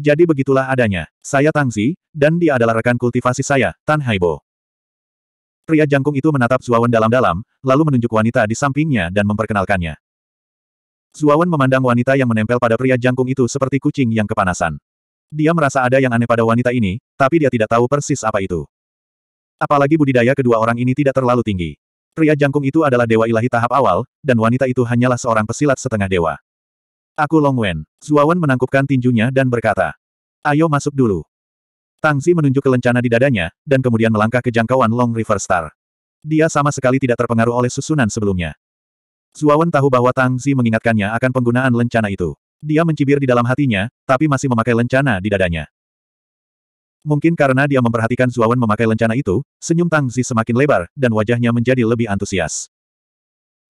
jadi begitulah adanya. Saya Tang Zi, dan dia adalah rekan kultivasi saya, Tan Haibo. Pria jangkung itu menatap Zuawan dalam-dalam, lalu menunjuk wanita di sampingnya dan memperkenalkannya. Zuawan memandang wanita yang menempel pada pria jangkung itu seperti kucing yang kepanasan. Dia merasa ada yang aneh pada wanita ini, tapi dia tidak tahu persis apa itu. Apalagi budidaya kedua orang ini tidak terlalu tinggi. Pria jangkung itu adalah dewa ilahi tahap awal, dan wanita itu hanyalah seorang pesilat setengah dewa. Aku Long Wen. Zuawan menangkupkan tinjunya dan berkata. Ayo masuk dulu. Tang Zi menunjuk ke lencana di dadanya, dan kemudian melangkah ke jangkauan Long River Star. Dia sama sekali tidak terpengaruh oleh susunan sebelumnya. Zuawan tahu bahwa Tang Zi mengingatkannya akan penggunaan lencana itu. Dia mencibir di dalam hatinya, tapi masih memakai lencana di dadanya. Mungkin karena dia memperhatikan Zuawan memakai lencana itu, senyum Tang Zi semakin lebar, dan wajahnya menjadi lebih antusias.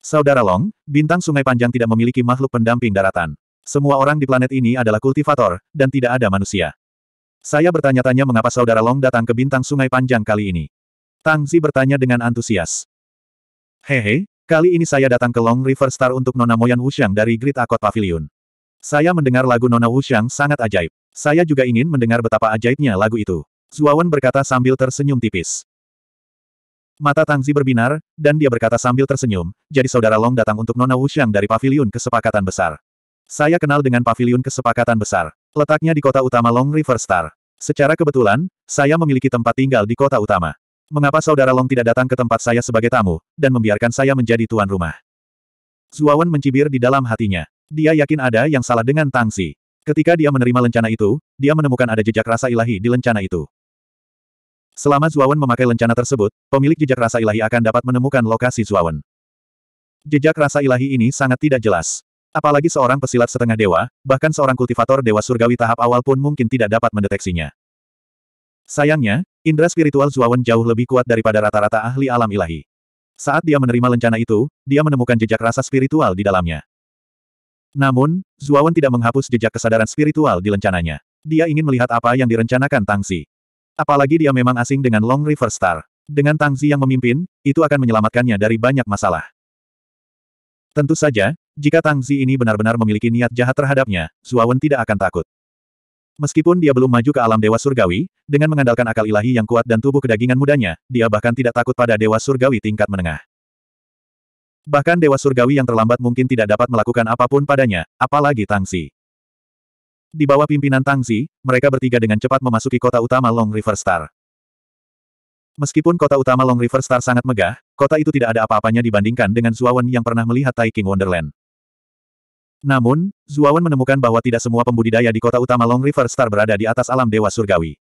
Saudara Long, bintang sungai panjang tidak memiliki makhluk pendamping daratan. Semua orang di planet ini adalah kultivator, dan tidak ada manusia. Saya bertanya-tanya mengapa Saudara Long datang ke bintang sungai panjang kali ini. Tang Zi bertanya dengan antusias. Hehe, kali ini saya datang ke Long River Star untuk Nona Moyan Wuxiang dari Great Akot Pavilion. Saya mendengar lagu Nona Wuxiang sangat ajaib. Saya juga ingin mendengar betapa ajaibnya lagu itu. Zuawan berkata sambil tersenyum tipis. Mata Tang Zi berbinar, dan dia berkata sambil tersenyum, jadi saudara Long datang untuk Nona Wuxiang dari Paviliun Kesepakatan Besar. Saya kenal dengan Paviliun Kesepakatan Besar. Letaknya di kota utama Long River Star. Secara kebetulan, saya memiliki tempat tinggal di kota utama. Mengapa saudara Long tidak datang ke tempat saya sebagai tamu, dan membiarkan saya menjadi tuan rumah? Zuawan mencibir di dalam hatinya. Dia yakin ada yang salah dengan Tang Zi. Ketika dia menerima lencana itu, dia menemukan ada jejak rasa ilahi di lencana itu. Selama Zuawan memakai lencana tersebut, pemilik jejak rasa ilahi akan dapat menemukan lokasi Zuawan. Jejak rasa ilahi ini sangat tidak jelas. Apalagi seorang pesilat setengah dewa, bahkan seorang kultivator dewa surgawi tahap awal pun mungkin tidak dapat mendeteksinya. Sayangnya, indera spiritual Zuawan jauh lebih kuat daripada rata-rata ahli alam ilahi. Saat dia menerima lencana itu, dia menemukan jejak rasa spiritual di dalamnya. Namun, Zuawan tidak menghapus jejak kesadaran spiritual di lencananya. Dia ingin melihat apa yang direncanakan Tang Tangsi. Apalagi dia memang asing dengan Long River Star. Dengan Tang Zi yang memimpin, itu akan menyelamatkannya dari banyak masalah. Tentu saja, jika Tang Zi ini benar-benar memiliki niat jahat terhadapnya, Wen tidak akan takut. Meskipun dia belum maju ke alam Dewa Surgawi, dengan mengandalkan akal ilahi yang kuat dan tubuh kedagingan mudanya, dia bahkan tidak takut pada Dewa Surgawi tingkat menengah. Bahkan Dewa Surgawi yang terlambat mungkin tidak dapat melakukan apapun padanya, apalagi Tang Zi. Di bawah pimpinan Tang Zi, mereka bertiga dengan cepat memasuki kota utama Long River Star. Meskipun kota utama Long River Star sangat megah, kota itu tidak ada apa-apanya dibandingkan dengan Zuawan yang pernah melihat Taiking Wonderland. Namun, Zuawan menemukan bahwa tidak semua pembudidaya di kota utama Long River Star berada di atas alam Dewa Surgawi.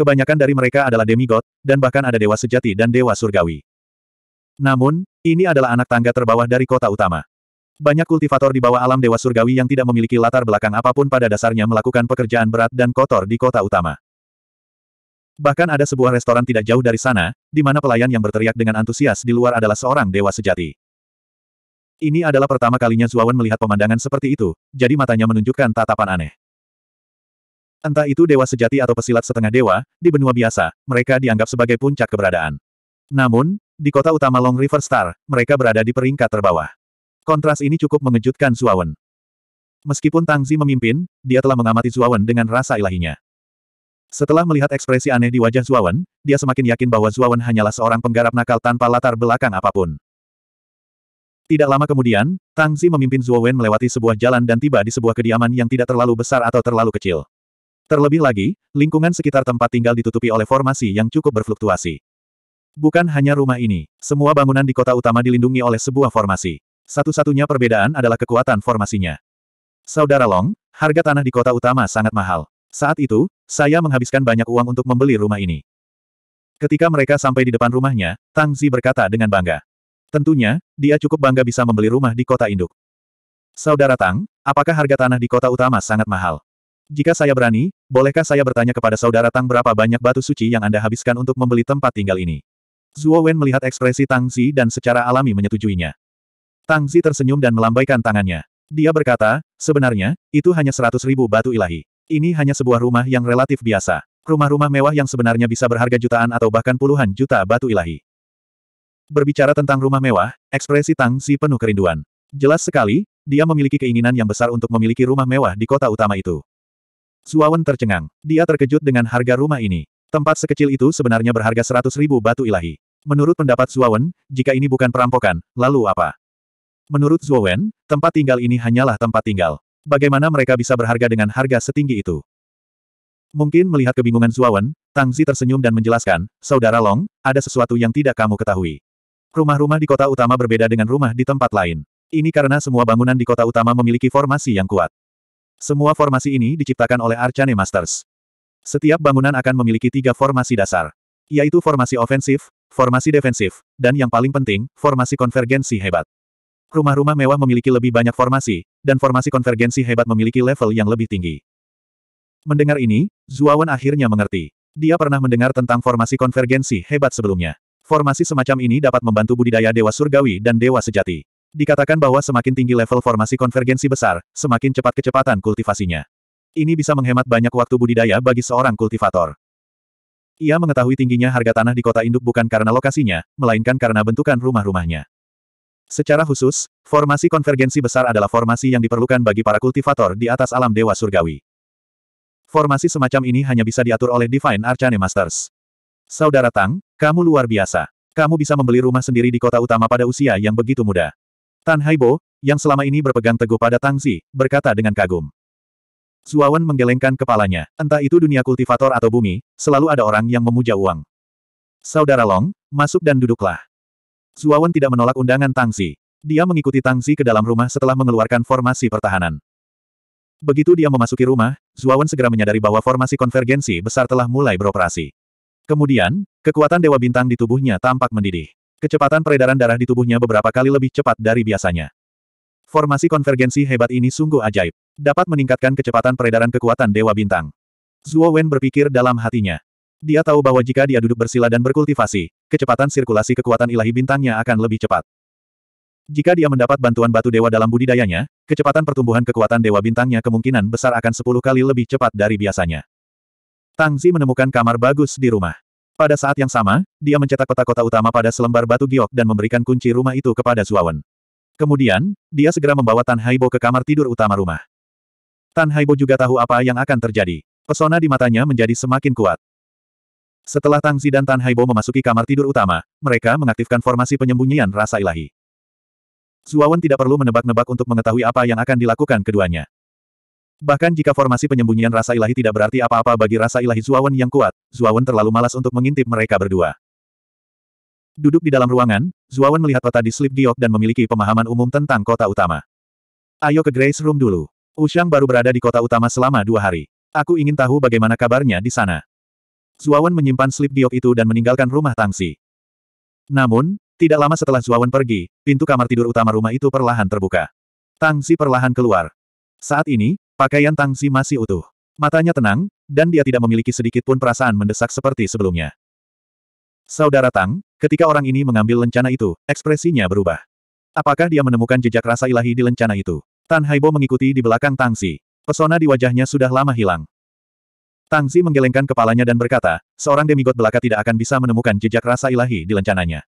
Kebanyakan dari mereka adalah demigod, dan bahkan ada dewa sejati dan dewa surgawi. Namun, ini adalah anak tangga terbawah dari kota utama. Banyak kultivator di bawah alam Dewa Surgawi yang tidak memiliki latar belakang apapun pada dasarnya melakukan pekerjaan berat dan kotor di kota utama. Bahkan ada sebuah restoran tidak jauh dari sana, di mana pelayan yang berteriak dengan antusias di luar adalah seorang dewa sejati. Ini adalah pertama kalinya Zuawan melihat pemandangan seperti itu, jadi matanya menunjukkan tatapan aneh. Entah itu dewa sejati atau pesilat setengah dewa, di benua biasa, mereka dianggap sebagai puncak keberadaan. Namun, di kota utama Long River Star, mereka berada di peringkat terbawah. Kontras ini cukup mengejutkan Zuawan. Meskipun Tang Zi memimpin, dia telah mengamati Zuawan dengan rasa ilahinya. Setelah melihat ekspresi aneh di wajah Zuawan, dia semakin yakin bahwa Zuawan hanyalah seorang penggarap nakal tanpa latar belakang apapun. Tidak lama kemudian, Tang Zi memimpin Zuawan melewati sebuah jalan dan tiba di sebuah kediaman yang tidak terlalu besar atau terlalu kecil. Terlebih lagi, lingkungan sekitar tempat tinggal ditutupi oleh formasi yang cukup berfluktuasi. Bukan hanya rumah ini, semua bangunan di kota utama dilindungi oleh sebuah formasi. Satu-satunya perbedaan adalah kekuatan formasinya. Saudara Long, harga tanah di kota utama sangat mahal. Saat itu, saya menghabiskan banyak uang untuk membeli rumah ini. Ketika mereka sampai di depan rumahnya, Tang Zi berkata dengan bangga. Tentunya, dia cukup bangga bisa membeli rumah di kota induk. Saudara Tang, apakah harga tanah di kota utama sangat mahal? Jika saya berani, bolehkah saya bertanya kepada saudara Tang berapa banyak batu suci yang Anda habiskan untuk membeli tempat tinggal ini? Zuo Wen melihat ekspresi Tang Zi dan secara alami menyetujuinya. Tang Zi tersenyum dan melambaikan tangannya. Dia berkata, sebenarnya, itu hanya seratus ribu batu ilahi. Ini hanya sebuah rumah yang relatif biasa. Rumah-rumah mewah yang sebenarnya bisa berharga jutaan atau bahkan puluhan juta batu ilahi. Berbicara tentang rumah mewah, ekspresi Tang Zi penuh kerinduan. Jelas sekali, dia memiliki keinginan yang besar untuk memiliki rumah mewah di kota utama itu. Zuawan tercengang. Dia terkejut dengan harga rumah ini. Tempat sekecil itu sebenarnya berharga seratus ribu batu ilahi. Menurut pendapat Zuawan, jika ini bukan perampokan, lalu apa? Menurut Zhuo Wen, tempat tinggal ini hanyalah tempat tinggal. Bagaimana mereka bisa berharga dengan harga setinggi itu? Mungkin melihat kebingungan Zhuo Wen, Tang Zi tersenyum dan menjelaskan, Saudara Long, ada sesuatu yang tidak kamu ketahui. Rumah-rumah di kota utama berbeda dengan rumah di tempat lain. Ini karena semua bangunan di kota utama memiliki formasi yang kuat. Semua formasi ini diciptakan oleh Arcane Masters. Setiap bangunan akan memiliki tiga formasi dasar, yaitu formasi ofensif, formasi defensif, dan yang paling penting, formasi konvergensi hebat. Rumah-rumah mewah memiliki lebih banyak formasi, dan formasi konvergensi hebat memiliki level yang lebih tinggi. Mendengar ini, Zuawan akhirnya mengerti. Dia pernah mendengar tentang formasi konvergensi hebat sebelumnya. Formasi semacam ini dapat membantu budidaya dewa surgawi dan dewa sejati. Dikatakan bahwa semakin tinggi level formasi konvergensi besar, semakin cepat kecepatan kultivasinya. Ini bisa menghemat banyak waktu budidaya bagi seorang kultivator. Ia mengetahui tingginya harga tanah di kota induk bukan karena lokasinya, melainkan karena bentukan rumah-rumahnya. Secara khusus, formasi konvergensi besar adalah formasi yang diperlukan bagi para kultivator di atas alam dewa surgawi. Formasi semacam ini hanya bisa diatur oleh Divine Arcane Masters. Saudara Tang, kamu luar biasa. Kamu bisa membeli rumah sendiri di kota utama pada usia yang begitu muda. Tan Haibo, yang selama ini berpegang teguh pada Tang Zi, berkata dengan kagum. Zuawan menggelengkan kepalanya. Entah itu dunia kultivator atau bumi, selalu ada orang yang memuja uang. Saudara Long, masuk dan duduklah. Suawan tidak menolak undangan Tangsi. Dia mengikuti Tangsi ke dalam rumah setelah mengeluarkan formasi pertahanan. Begitu dia memasuki rumah, Zuawan segera menyadari bahwa formasi konvergensi besar telah mulai beroperasi. Kemudian, kekuatan Dewa Bintang di tubuhnya tampak mendidih. Kecepatan peredaran darah di tubuhnya beberapa kali lebih cepat dari biasanya. Formasi konvergensi hebat ini sungguh ajaib. Dapat meningkatkan kecepatan peredaran kekuatan Dewa Bintang. Zuo berpikir dalam hatinya. Dia tahu bahwa jika dia duduk bersila dan berkultivasi, kecepatan sirkulasi kekuatan ilahi bintangnya akan lebih cepat. Jika dia mendapat bantuan batu dewa dalam budidayanya, kecepatan pertumbuhan kekuatan dewa bintangnya kemungkinan besar akan 10 kali lebih cepat dari biasanya. Tang Zi menemukan kamar bagus di rumah. Pada saat yang sama, dia mencetak peta kota utama pada selembar batu giok dan memberikan kunci rumah itu kepada Zuawan. Kemudian, dia segera membawa Tan Haibo ke kamar tidur utama rumah. Tan Haibo juga tahu apa yang akan terjadi. Pesona di matanya menjadi semakin kuat. Setelah Tang Zi dan Tan Haibo memasuki kamar tidur utama, mereka mengaktifkan formasi penyembunyian rasa ilahi. Zuawan tidak perlu menebak-nebak untuk mengetahui apa yang akan dilakukan keduanya. Bahkan jika formasi penyembunyian rasa ilahi tidak berarti apa-apa bagi rasa ilahi Zuawan yang kuat, Zuawan terlalu malas untuk mengintip mereka berdua. Duduk di dalam ruangan, Zuawan melihat peta di Slip Diok dan memiliki pemahaman umum tentang kota utama. Ayo ke Grace Room dulu. Ushang baru berada di kota utama selama dua hari. Aku ingin tahu bagaimana kabarnya di sana. Zuawan menyimpan slip giok itu dan meninggalkan rumah Tangsi. Namun, tidak lama setelah Zuawan pergi, pintu kamar tidur utama rumah itu perlahan terbuka. Tangsi perlahan keluar. Saat ini, pakaian Tangsi masih utuh. Matanya tenang, dan dia tidak memiliki sedikit pun perasaan mendesak seperti sebelumnya. Saudara Tang, ketika orang ini mengambil lencana itu, ekspresinya berubah. Apakah dia menemukan jejak rasa ilahi di lencana itu? Tan Haibo mengikuti di belakang Tangsi. Pesona di wajahnya sudah lama hilang. Tang Zi menggelengkan kepalanya dan berkata, seorang demigod belaka tidak akan bisa menemukan jejak rasa ilahi di lencananya.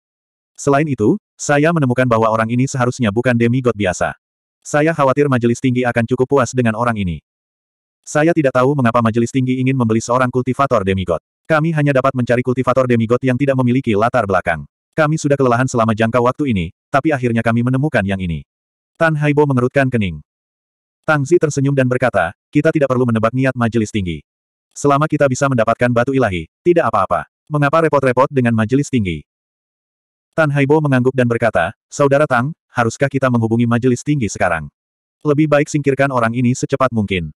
Selain itu, saya menemukan bahwa orang ini seharusnya bukan demigod biasa. Saya khawatir majelis tinggi akan cukup puas dengan orang ini. Saya tidak tahu mengapa majelis tinggi ingin membeli seorang kultivator demigod. Kami hanya dapat mencari kultivator demigod yang tidak memiliki latar belakang. Kami sudah kelelahan selama jangka waktu ini, tapi akhirnya kami menemukan yang ini. Tan Haibo mengerutkan kening. Tang Zi tersenyum dan berkata, kita tidak perlu menebak niat majelis tinggi. Selama kita bisa mendapatkan batu ilahi, tidak apa-apa. Mengapa repot-repot dengan majelis tinggi? Tan Haibo mengangguk dan berkata, Saudara Tang, haruskah kita menghubungi majelis tinggi sekarang? Lebih baik singkirkan orang ini secepat mungkin.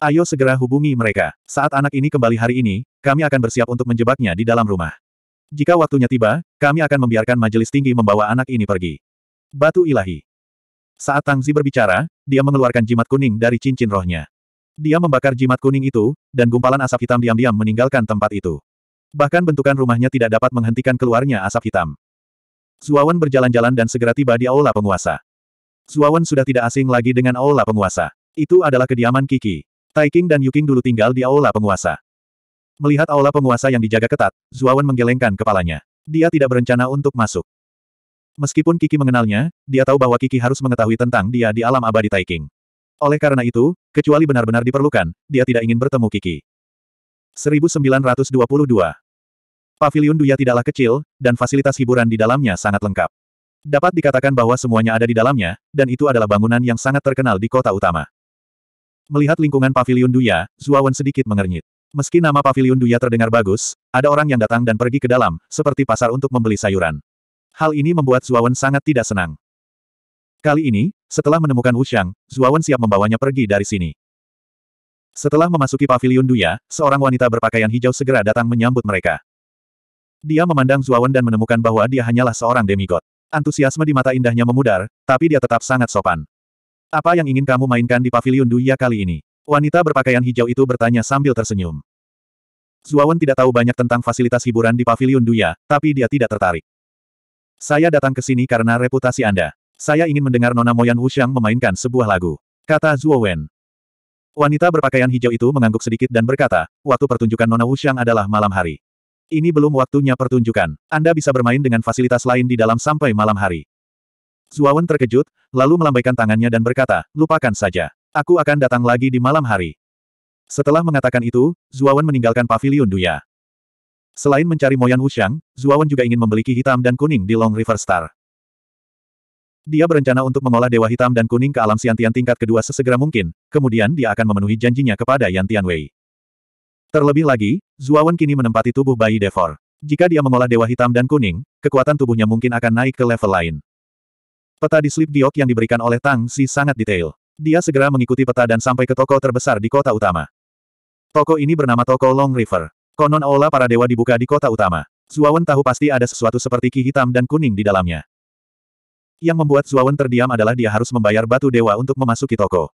Ayo segera hubungi mereka. Saat anak ini kembali hari ini, kami akan bersiap untuk menjebaknya di dalam rumah. Jika waktunya tiba, kami akan membiarkan majelis tinggi membawa anak ini pergi. Batu ilahi. Saat Tang Zi berbicara, dia mengeluarkan jimat kuning dari cincin rohnya. Dia membakar jimat kuning itu, dan gumpalan asap hitam diam-diam meninggalkan tempat itu. Bahkan bentukan rumahnya tidak dapat menghentikan keluarnya asap hitam. Zuawan berjalan-jalan dan segera tiba di aula penguasa. Zuawan sudah tidak asing lagi dengan aula penguasa. Itu adalah kediaman Kiki. Taiking dan Yuking dulu tinggal di aula penguasa. Melihat aula penguasa yang dijaga ketat, Zuawan menggelengkan kepalanya. Dia tidak berencana untuk masuk. Meskipun Kiki mengenalnya, dia tahu bahwa Kiki harus mengetahui tentang dia di alam abadi Taiking. Oleh karena itu, kecuali benar-benar diperlukan, dia tidak ingin bertemu Kiki. 1922 Pavilion Duya tidaklah kecil, dan fasilitas hiburan di dalamnya sangat lengkap. Dapat dikatakan bahwa semuanya ada di dalamnya, dan itu adalah bangunan yang sangat terkenal di kota utama. Melihat lingkungan Pavilion Duya, Zuawan sedikit mengernyit. Meski nama Pavilion Duya terdengar bagus, ada orang yang datang dan pergi ke dalam, seperti pasar untuk membeli sayuran. Hal ini membuat Zuawan sangat tidak senang. Kali ini, setelah menemukan Wuxiang, Zuawan siap membawanya pergi dari sini. Setelah memasuki paviliun Duya, seorang wanita berpakaian hijau segera datang menyambut mereka. Dia memandang Zuawan dan menemukan bahwa dia hanyalah seorang demigod. Antusiasme di mata indahnya memudar, tapi dia tetap sangat sopan. Apa yang ingin kamu mainkan di paviliun Duya kali ini? Wanita berpakaian hijau itu bertanya sambil tersenyum. Zuawan tidak tahu banyak tentang fasilitas hiburan di paviliun Duya, tapi dia tidak tertarik. Saya datang ke sini karena reputasi Anda. Saya ingin mendengar Nona Moyan Wuxiang memainkan sebuah lagu. Kata Zhuo Wen. Wanita berpakaian hijau itu mengangguk sedikit dan berkata, waktu pertunjukan Nona Wuxiang adalah malam hari. Ini belum waktunya pertunjukan. Anda bisa bermain dengan fasilitas lain di dalam sampai malam hari. Wen terkejut, lalu melambaikan tangannya dan berkata, lupakan saja. Aku akan datang lagi di malam hari. Setelah mengatakan itu, Wen meninggalkan pavilion Duya. Selain mencari Moyan Wuxiang, Wen juga ingin memiliki hitam dan kuning di Long River Star. Dia berencana untuk mengolah Dewa Hitam dan Kuning ke alam siantian tingkat kedua sesegera mungkin, kemudian dia akan memenuhi janjinya kepada Yan Tianwei. Terlebih lagi, Zuawan kini menempati tubuh bayi Devor. Jika dia mengolah Dewa Hitam dan Kuning, kekuatan tubuhnya mungkin akan naik ke level lain. Peta di slip diok yang diberikan oleh Tang Si sangat detail. Dia segera mengikuti peta dan sampai ke toko terbesar di kota utama. Toko ini bernama Toko Long River. Konon aula para dewa dibuka di kota utama. Zuawan tahu pasti ada sesuatu seperti ki hitam dan kuning di dalamnya. Yang membuat Zuawan terdiam adalah dia harus membayar batu dewa untuk memasuki toko.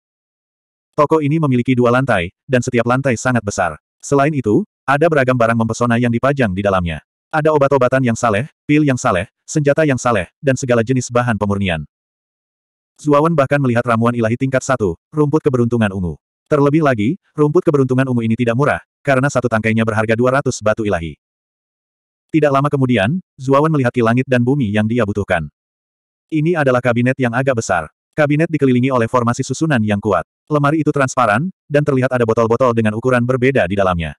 Toko ini memiliki dua lantai, dan setiap lantai sangat besar. Selain itu, ada beragam barang mempesona yang dipajang di dalamnya. Ada obat-obatan yang saleh, pil yang saleh, senjata yang saleh, dan segala jenis bahan pemurnian. Zuawan bahkan melihat ramuan ilahi tingkat satu, rumput keberuntungan ungu. Terlebih lagi, rumput keberuntungan ungu ini tidak murah, karena satu tangkainya berharga 200 batu ilahi. Tidak lama kemudian, Zuawan melihat langit dan bumi yang dia butuhkan. Ini adalah kabinet yang agak besar. Kabinet dikelilingi oleh formasi susunan yang kuat. Lemari itu transparan, dan terlihat ada botol-botol dengan ukuran berbeda di dalamnya.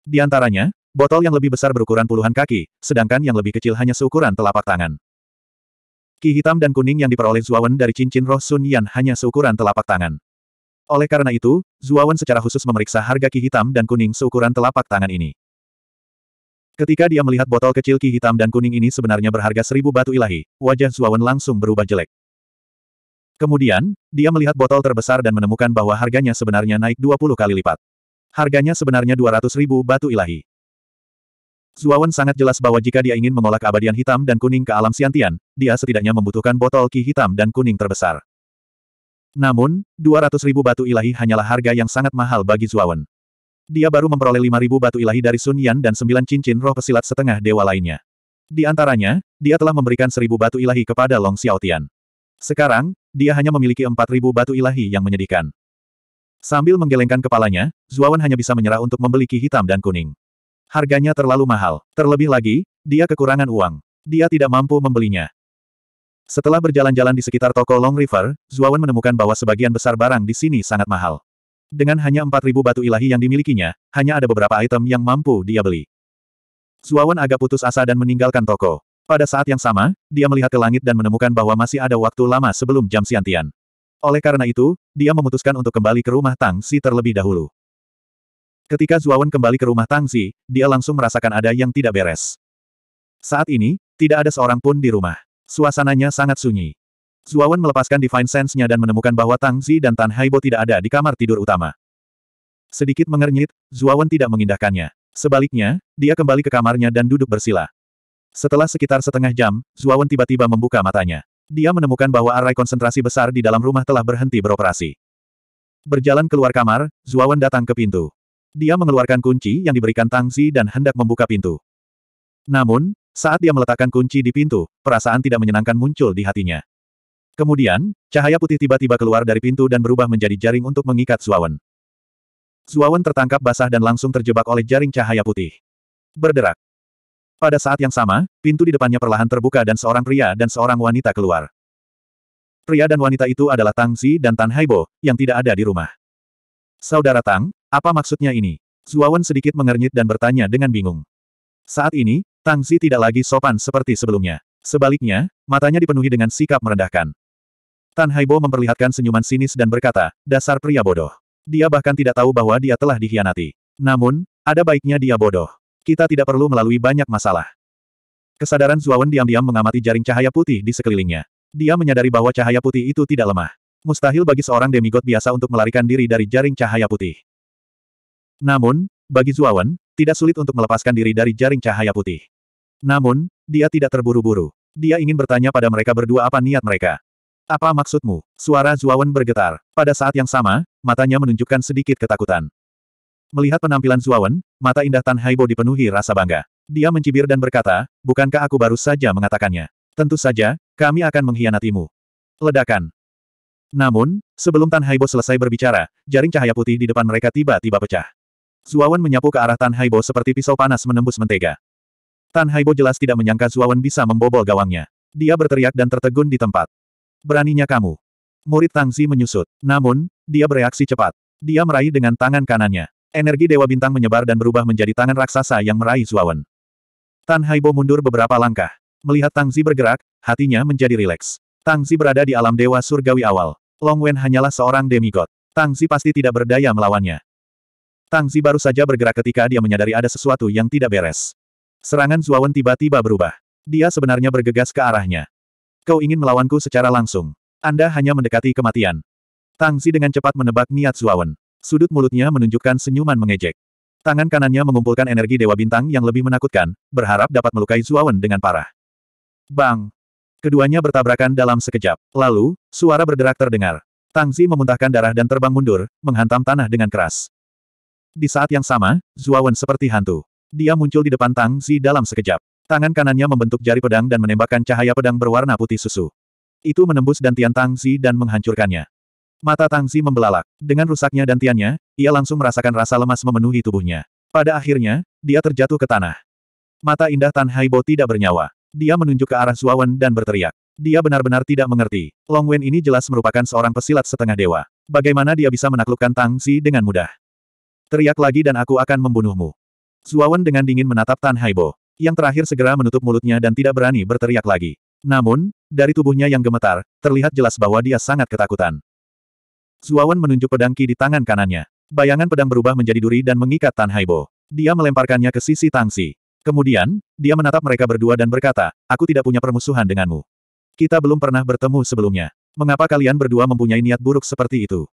Di antaranya, botol yang lebih besar berukuran puluhan kaki, sedangkan yang lebih kecil hanya seukuran telapak tangan. Ki hitam dan kuning yang diperoleh Zuawan dari cincin roh Sun Yan hanya seukuran telapak tangan. Oleh karena itu, Zuawan secara khusus memeriksa harga ki hitam dan kuning seukuran telapak tangan ini. Ketika dia melihat botol kecil ki hitam dan kuning ini sebenarnya berharga seribu batu ilahi, wajah Zuawan langsung berubah jelek. Kemudian, dia melihat botol terbesar dan menemukan bahwa harganya sebenarnya naik 20 kali lipat. Harganya sebenarnya 200 ribu batu ilahi. Zuawan sangat jelas bahwa jika dia ingin mengolak abadian hitam dan kuning ke alam siantian, dia setidaknya membutuhkan botol ki hitam dan kuning terbesar. Namun, 200 ribu batu ilahi hanyalah harga yang sangat mahal bagi Zuawan. Dia baru memperoleh 5.000 batu ilahi dari Sun Yan dan 9 cincin roh pesilat setengah dewa lainnya. Di antaranya, dia telah memberikan 1.000 batu ilahi kepada Long Xiaotian. Sekarang, dia hanya memiliki 4.000 batu ilahi yang menyedihkan. Sambil menggelengkan kepalanya, Zuawan hanya bisa menyerah untuk memiliki hitam dan kuning. Harganya terlalu mahal. Terlebih lagi, dia kekurangan uang. Dia tidak mampu membelinya. Setelah berjalan-jalan di sekitar toko Long River, Zuawan menemukan bahwa sebagian besar barang di sini sangat mahal. Dengan hanya 4.000 batu ilahi yang dimilikinya, hanya ada beberapa item yang mampu dia beli. Zuawan agak putus asa dan meninggalkan toko. Pada saat yang sama, dia melihat ke langit dan menemukan bahwa masih ada waktu lama sebelum jam siantian. Oleh karena itu, dia memutuskan untuk kembali ke rumah Tang Si terlebih dahulu. Ketika Zuawan kembali ke rumah Tang Si, dia langsung merasakan ada yang tidak beres. Saat ini, tidak ada seorang pun di rumah. Suasananya sangat sunyi. Zuawan melepaskan Divine Sense-nya dan menemukan bahwa Tang Zi dan Tan Haibo tidak ada di kamar tidur utama. Sedikit mengernyit, Zuawan tidak mengindahkannya. Sebaliknya, dia kembali ke kamarnya dan duduk bersila. Setelah sekitar setengah jam, Zuawan tiba-tiba membuka matanya. Dia menemukan bahwa arai konsentrasi besar di dalam rumah telah berhenti beroperasi. Berjalan keluar kamar, Zuawan datang ke pintu. Dia mengeluarkan kunci yang diberikan Tang Zi dan hendak membuka pintu. Namun, saat dia meletakkan kunci di pintu, perasaan tidak menyenangkan muncul di hatinya. Kemudian, cahaya putih tiba-tiba keluar dari pintu dan berubah menjadi jaring untuk mengikat Zuawan. Zuawan tertangkap basah dan langsung terjebak oleh jaring cahaya putih. Berderak. Pada saat yang sama, pintu di depannya perlahan terbuka dan seorang pria dan seorang wanita keluar. Pria dan wanita itu adalah Tang Zi dan Tan Haibo, yang tidak ada di rumah. Saudara Tang, apa maksudnya ini? Zuawan sedikit mengernyit dan bertanya dengan bingung. Saat ini, Tang Zi tidak lagi sopan seperti sebelumnya. Sebaliknya, matanya dipenuhi dengan sikap merendahkan. Tan Haibo memperlihatkan senyuman sinis dan berkata, dasar pria bodoh. Dia bahkan tidak tahu bahwa dia telah dikhianati. Namun, ada baiknya dia bodoh. Kita tidak perlu melalui banyak masalah. Kesadaran Zuawan diam-diam mengamati jaring cahaya putih di sekelilingnya. Dia menyadari bahwa cahaya putih itu tidak lemah. Mustahil bagi seorang demigod biasa untuk melarikan diri dari jaring cahaya putih. Namun, bagi Zuawan, tidak sulit untuk melepaskan diri dari jaring cahaya putih. Namun, dia tidak terburu-buru. Dia ingin bertanya pada mereka berdua apa niat mereka. Apa maksudmu? Suara Zuawan bergetar. Pada saat yang sama, matanya menunjukkan sedikit ketakutan. Melihat penampilan Zuawan, mata indah Tan Haibo dipenuhi rasa bangga. Dia mencibir dan berkata, bukankah aku baru saja mengatakannya? Tentu saja, kami akan mengkhianatimu. Ledakan. Namun, sebelum Tan Haibo selesai berbicara, jaring cahaya putih di depan mereka tiba-tiba pecah. Zuawan menyapu ke arah Tan Haibo seperti pisau panas menembus mentega. Tan Haibo jelas tidak menyangka Zuawan bisa membobol gawangnya. Dia berteriak dan tertegun di tempat. Beraninya kamu. Murid Tang Zi menyusut. Namun, dia bereaksi cepat. Dia meraih dengan tangan kanannya. Energi Dewa Bintang menyebar dan berubah menjadi tangan raksasa yang meraih Zuawan. Tan Haibo mundur beberapa langkah. Melihat Tang Zi bergerak, hatinya menjadi rileks. Tang Zi berada di alam Dewa Surgawi awal. Long Wen hanyalah seorang demigod. Tang Zi pasti tidak berdaya melawannya. Tang Zi baru saja bergerak ketika dia menyadari ada sesuatu yang tidak beres. Serangan Zuawan tiba-tiba berubah. Dia sebenarnya bergegas ke arahnya. Kau ingin melawanku secara langsung. Anda hanya mendekati kematian. Tang Zi dengan cepat menebak niat Zuawan. Sudut mulutnya menunjukkan senyuman mengejek. Tangan kanannya mengumpulkan energi Dewa Bintang yang lebih menakutkan, berharap dapat melukai Zuawan dengan parah. Bang! Keduanya bertabrakan dalam sekejap. Lalu, suara berderak terdengar. Tang Zi memuntahkan darah dan terbang mundur, menghantam tanah dengan keras. Di saat yang sama, Zuawan seperti hantu. Dia muncul di depan Tang Zi dalam sekejap. Tangan kanannya membentuk jari pedang dan menembakkan cahaya pedang berwarna putih susu. Itu menembus dantian Tang Zi dan menghancurkannya. Mata Tang Zi membelalak. Dengan rusaknya dantiannya, ia langsung merasakan rasa lemas memenuhi tubuhnya. Pada akhirnya, dia terjatuh ke tanah. Mata indah Tan Haibo tidak bernyawa. Dia menunjuk ke arah Zuawan dan berteriak. Dia benar-benar tidak mengerti. Long Wen ini jelas merupakan seorang pesilat setengah dewa. Bagaimana dia bisa menaklukkan Tang Zi dengan mudah? Teriak lagi dan aku akan membunuhmu. Zuawan dengan dingin menatap Tan Haibo. Yang terakhir segera menutup mulutnya dan tidak berani berteriak lagi. Namun, dari tubuhnya yang gemetar, terlihat jelas bahwa dia sangat ketakutan. Zuawan menunjuk pedang Ki di tangan kanannya. Bayangan pedang berubah menjadi duri dan mengikat Tan Haibo. Dia melemparkannya ke sisi Tang Tangsi. Kemudian, dia menatap mereka berdua dan berkata, aku tidak punya permusuhan denganmu. Kita belum pernah bertemu sebelumnya. Mengapa kalian berdua mempunyai niat buruk seperti itu?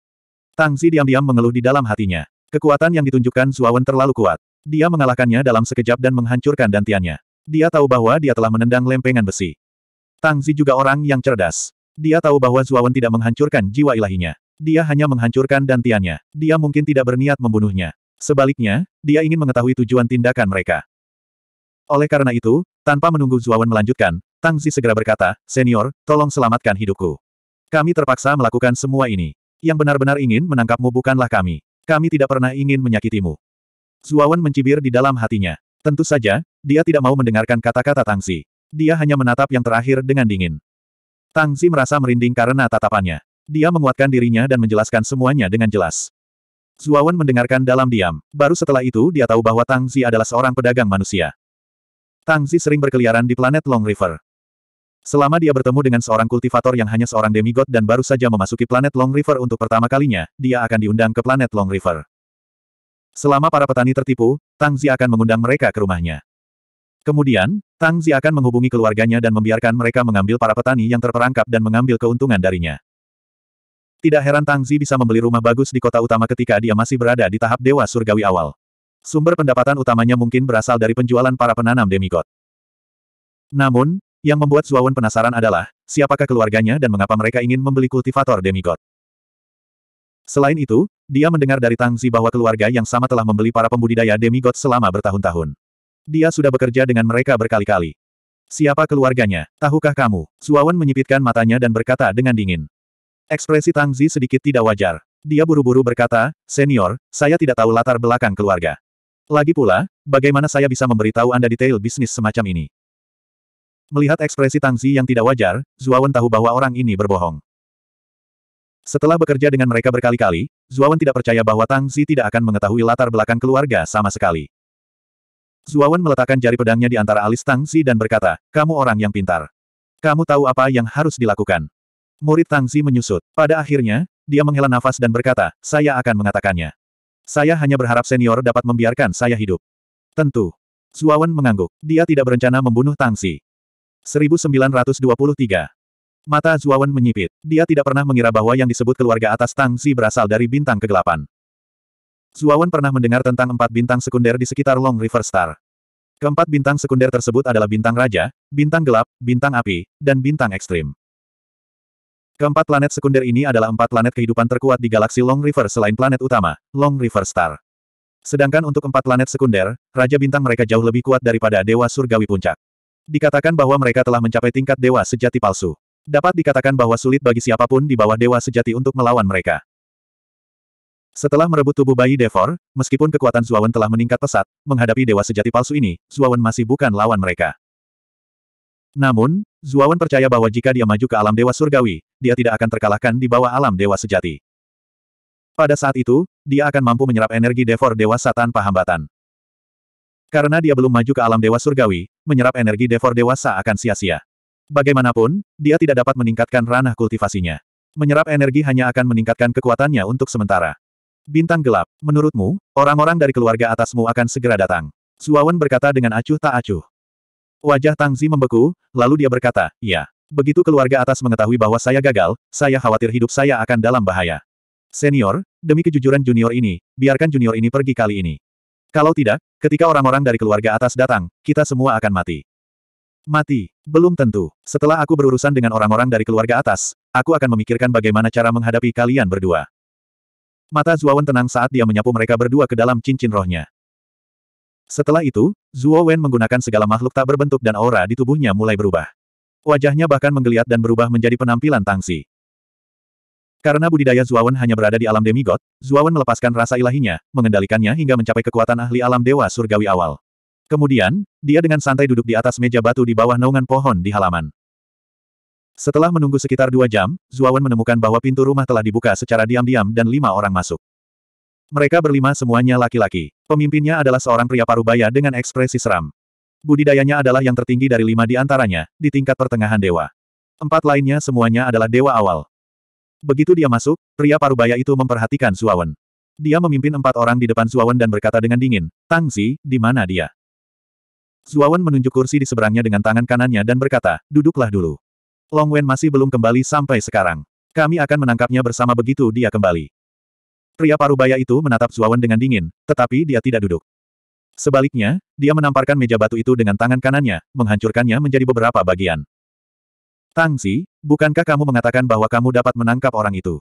Tang Tangsi diam-diam mengeluh di dalam hatinya. Kekuatan yang ditunjukkan Zuawan terlalu kuat. Dia mengalahkannya dalam sekejap dan menghancurkan dantiannya. Dia tahu bahwa dia telah menendang lempengan besi. Tang Zi juga orang yang cerdas. Dia tahu bahwa Zuawan tidak menghancurkan jiwa ilahinya. Dia hanya menghancurkan dantiannya. Dia mungkin tidak berniat membunuhnya. Sebaliknya, dia ingin mengetahui tujuan tindakan mereka. Oleh karena itu, tanpa menunggu Zuawan melanjutkan, Tang Zi segera berkata, Senior, tolong selamatkan hidupku. Kami terpaksa melakukan semua ini. Yang benar-benar ingin menangkapmu bukanlah kami. Kami tidak pernah ingin menyakitimu. Zuawan mencibir di dalam hatinya. Tentu saja, dia tidak mau mendengarkan kata-kata Tangsi. Dia hanya menatap yang terakhir dengan dingin. Tangsi merasa merinding karena tatapannya. Dia menguatkan dirinya dan menjelaskan semuanya dengan jelas. Zuawan mendengarkan dalam diam. Baru setelah itu dia tahu bahwa Tangsi adalah seorang pedagang manusia. Tangsi sering berkeliaran di planet Long River. Selama dia bertemu dengan seorang kultivator yang hanya seorang demigod dan baru saja memasuki planet Long River untuk pertama kalinya, dia akan diundang ke planet Long River. Selama para petani tertipu, Tang Zi akan mengundang mereka ke rumahnya. Kemudian, Tang Zi akan menghubungi keluarganya dan membiarkan mereka mengambil para petani yang terperangkap dan mengambil keuntungan darinya. Tidak heran Tang Zi bisa membeli rumah bagus di kota utama ketika dia masih berada di tahap Dewa Surgawi awal. Sumber pendapatan utamanya mungkin berasal dari penjualan para penanam demigod. Namun, yang membuat Zuawan penasaran adalah, siapakah keluarganya dan mengapa mereka ingin membeli kultivator demigod. Selain itu, dia mendengar dari Tang Zi bahwa keluarga yang sama telah membeli para pembudidaya demigod selama bertahun-tahun. Dia sudah bekerja dengan mereka berkali-kali. Siapa keluarganya? Tahukah kamu? Suawan menyipitkan matanya dan berkata dengan dingin. Ekspresi Tang Zi sedikit tidak wajar. Dia buru-buru berkata, Senior, saya tidak tahu latar belakang keluarga. Lagi pula, bagaimana saya bisa memberitahu Anda detail bisnis semacam ini? Melihat ekspresi Tang Zi yang tidak wajar, Zuawan tahu bahwa orang ini berbohong. Setelah bekerja dengan mereka berkali-kali, Zuawan tidak percaya bahwa Tang Zi tidak akan mengetahui latar belakang keluarga sama sekali. Zuawan meletakkan jari pedangnya di antara alis Tang Zi dan berkata, kamu orang yang pintar. Kamu tahu apa yang harus dilakukan. Murid Tang Zi menyusut. Pada akhirnya, dia menghela nafas dan berkata, saya akan mengatakannya. Saya hanya berharap senior dapat membiarkan saya hidup. Tentu. Zuawan mengangguk. Dia tidak berencana membunuh Tang Zi. 1923 Mata Zuawan menyipit. Dia tidak pernah mengira bahwa yang disebut keluarga atas Tang Zi berasal dari bintang kegelapan. Zuawan pernah mendengar tentang empat bintang sekunder di sekitar Long River Star. Keempat bintang sekunder tersebut adalah bintang raja, bintang gelap, bintang api, dan bintang ekstrim. Keempat planet sekunder ini adalah empat planet kehidupan terkuat di galaksi Long River selain planet utama, Long River Star. Sedangkan untuk empat planet sekunder, Raja Bintang mereka jauh lebih kuat daripada Dewa Surgawi Puncak. Dikatakan bahwa mereka telah mencapai tingkat Dewa Sejati Palsu. Dapat dikatakan bahwa sulit bagi siapapun di bawah dewa sejati untuk melawan mereka. Setelah merebut tubuh bayi Devor, meskipun kekuatan Zuawan telah meningkat pesat, menghadapi dewa sejati palsu ini, Zuawan masih bukan lawan mereka. Namun, Zuawan percaya bahwa jika dia maju ke alam dewa surgawi, dia tidak akan terkalahkan di bawah alam dewa sejati. Pada saat itu, dia akan mampu menyerap energi Devor dewasa tanpa hambatan. Karena dia belum maju ke alam dewa surgawi, menyerap energi Devor dewasa akan sia-sia. Bagaimanapun, dia tidak dapat meningkatkan ranah kultivasinya. Menyerap energi hanya akan meningkatkan kekuatannya untuk sementara. Bintang gelap, menurutmu, orang-orang dari keluarga atasmu akan segera datang. Suawan berkata dengan acuh tak acuh. Wajah Tang Zi membeku, lalu dia berkata, ya. Begitu keluarga atas mengetahui bahwa saya gagal, saya khawatir hidup saya akan dalam bahaya. Senior, demi kejujuran junior ini, biarkan junior ini pergi kali ini. Kalau tidak, ketika orang-orang dari keluarga atas datang, kita semua akan mati. Mati. Belum tentu. Setelah aku berurusan dengan orang-orang dari keluarga atas, aku akan memikirkan bagaimana cara menghadapi kalian berdua. Mata Zuowen tenang saat dia menyapu mereka berdua ke dalam cincin rohnya. Setelah itu, Zuowen menggunakan segala makhluk tak berbentuk dan aura di tubuhnya mulai berubah. Wajahnya bahkan menggeliat dan berubah menjadi penampilan tangsi. Karena budidaya Zuowen hanya berada di alam demigod, Zuowen melepaskan rasa ilahinya, mengendalikannya hingga mencapai kekuatan ahli alam dewa surgawi awal. Kemudian, dia dengan santai duduk di atas meja batu di bawah naungan pohon di halaman. Setelah menunggu sekitar dua jam, Zuawan menemukan bahwa pintu rumah telah dibuka secara diam-diam dan lima orang masuk. Mereka berlima semuanya laki-laki. Pemimpinnya adalah seorang pria parubaya dengan ekspresi seram. Budidayanya adalah yang tertinggi dari lima di antaranya, di tingkat pertengahan dewa. Empat lainnya semuanya adalah dewa awal. Begitu dia masuk, pria parubaya itu memperhatikan Zuawan. Dia memimpin empat orang di depan Zuawan dan berkata dengan dingin, Zi, di mana dia? Zuawan menunjuk kursi di seberangnya dengan tangan kanannya dan berkata, duduklah dulu. Long Wen masih belum kembali sampai sekarang. Kami akan menangkapnya bersama begitu dia kembali. Pria parubaya itu menatap Zuawan dengan dingin, tetapi dia tidak duduk. Sebaliknya, dia menamparkan meja batu itu dengan tangan kanannya, menghancurkannya menjadi beberapa bagian. Tangsi, bukankah kamu mengatakan bahwa kamu dapat menangkap orang itu?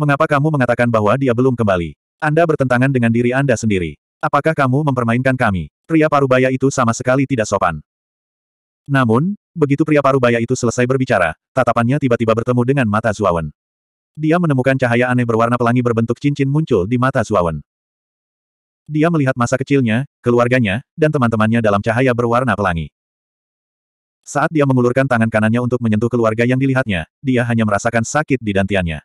Mengapa kamu mengatakan bahwa dia belum kembali? Anda bertentangan dengan diri Anda sendiri. Apakah kamu mempermainkan kami? pria parubaya itu sama sekali tidak sopan. Namun, begitu pria parubaya itu selesai berbicara, tatapannya tiba-tiba bertemu dengan mata Zuawan. Dia menemukan cahaya aneh berwarna pelangi berbentuk cincin muncul di mata Zuawan. Dia melihat masa kecilnya, keluarganya, dan teman-temannya dalam cahaya berwarna pelangi. Saat dia mengulurkan tangan kanannya untuk menyentuh keluarga yang dilihatnya, dia hanya merasakan sakit di dantiannya.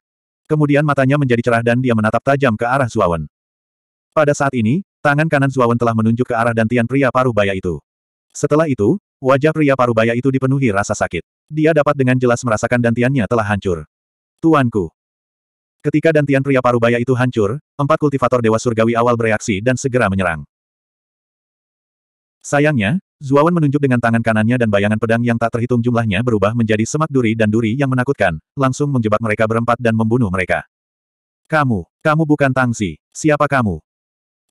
Kemudian matanya menjadi cerah dan dia menatap tajam ke arah Zuawan. Pada saat ini, Tangan kanan Zuawan telah menunjuk ke arah dantian pria parubaya itu. Setelah itu, wajah pria parubaya itu dipenuhi rasa sakit. Dia dapat dengan jelas merasakan dantiannya telah hancur. Tuanku. Ketika dantian pria parubaya itu hancur, empat kultivator Dewa Surgawi awal bereaksi dan segera menyerang. Sayangnya, Zuawan menunjuk dengan tangan kanannya dan bayangan pedang yang tak terhitung jumlahnya berubah menjadi semak duri dan duri yang menakutkan, langsung menjebak mereka berempat dan membunuh mereka. Kamu, kamu bukan Tangsi. Siapa kamu?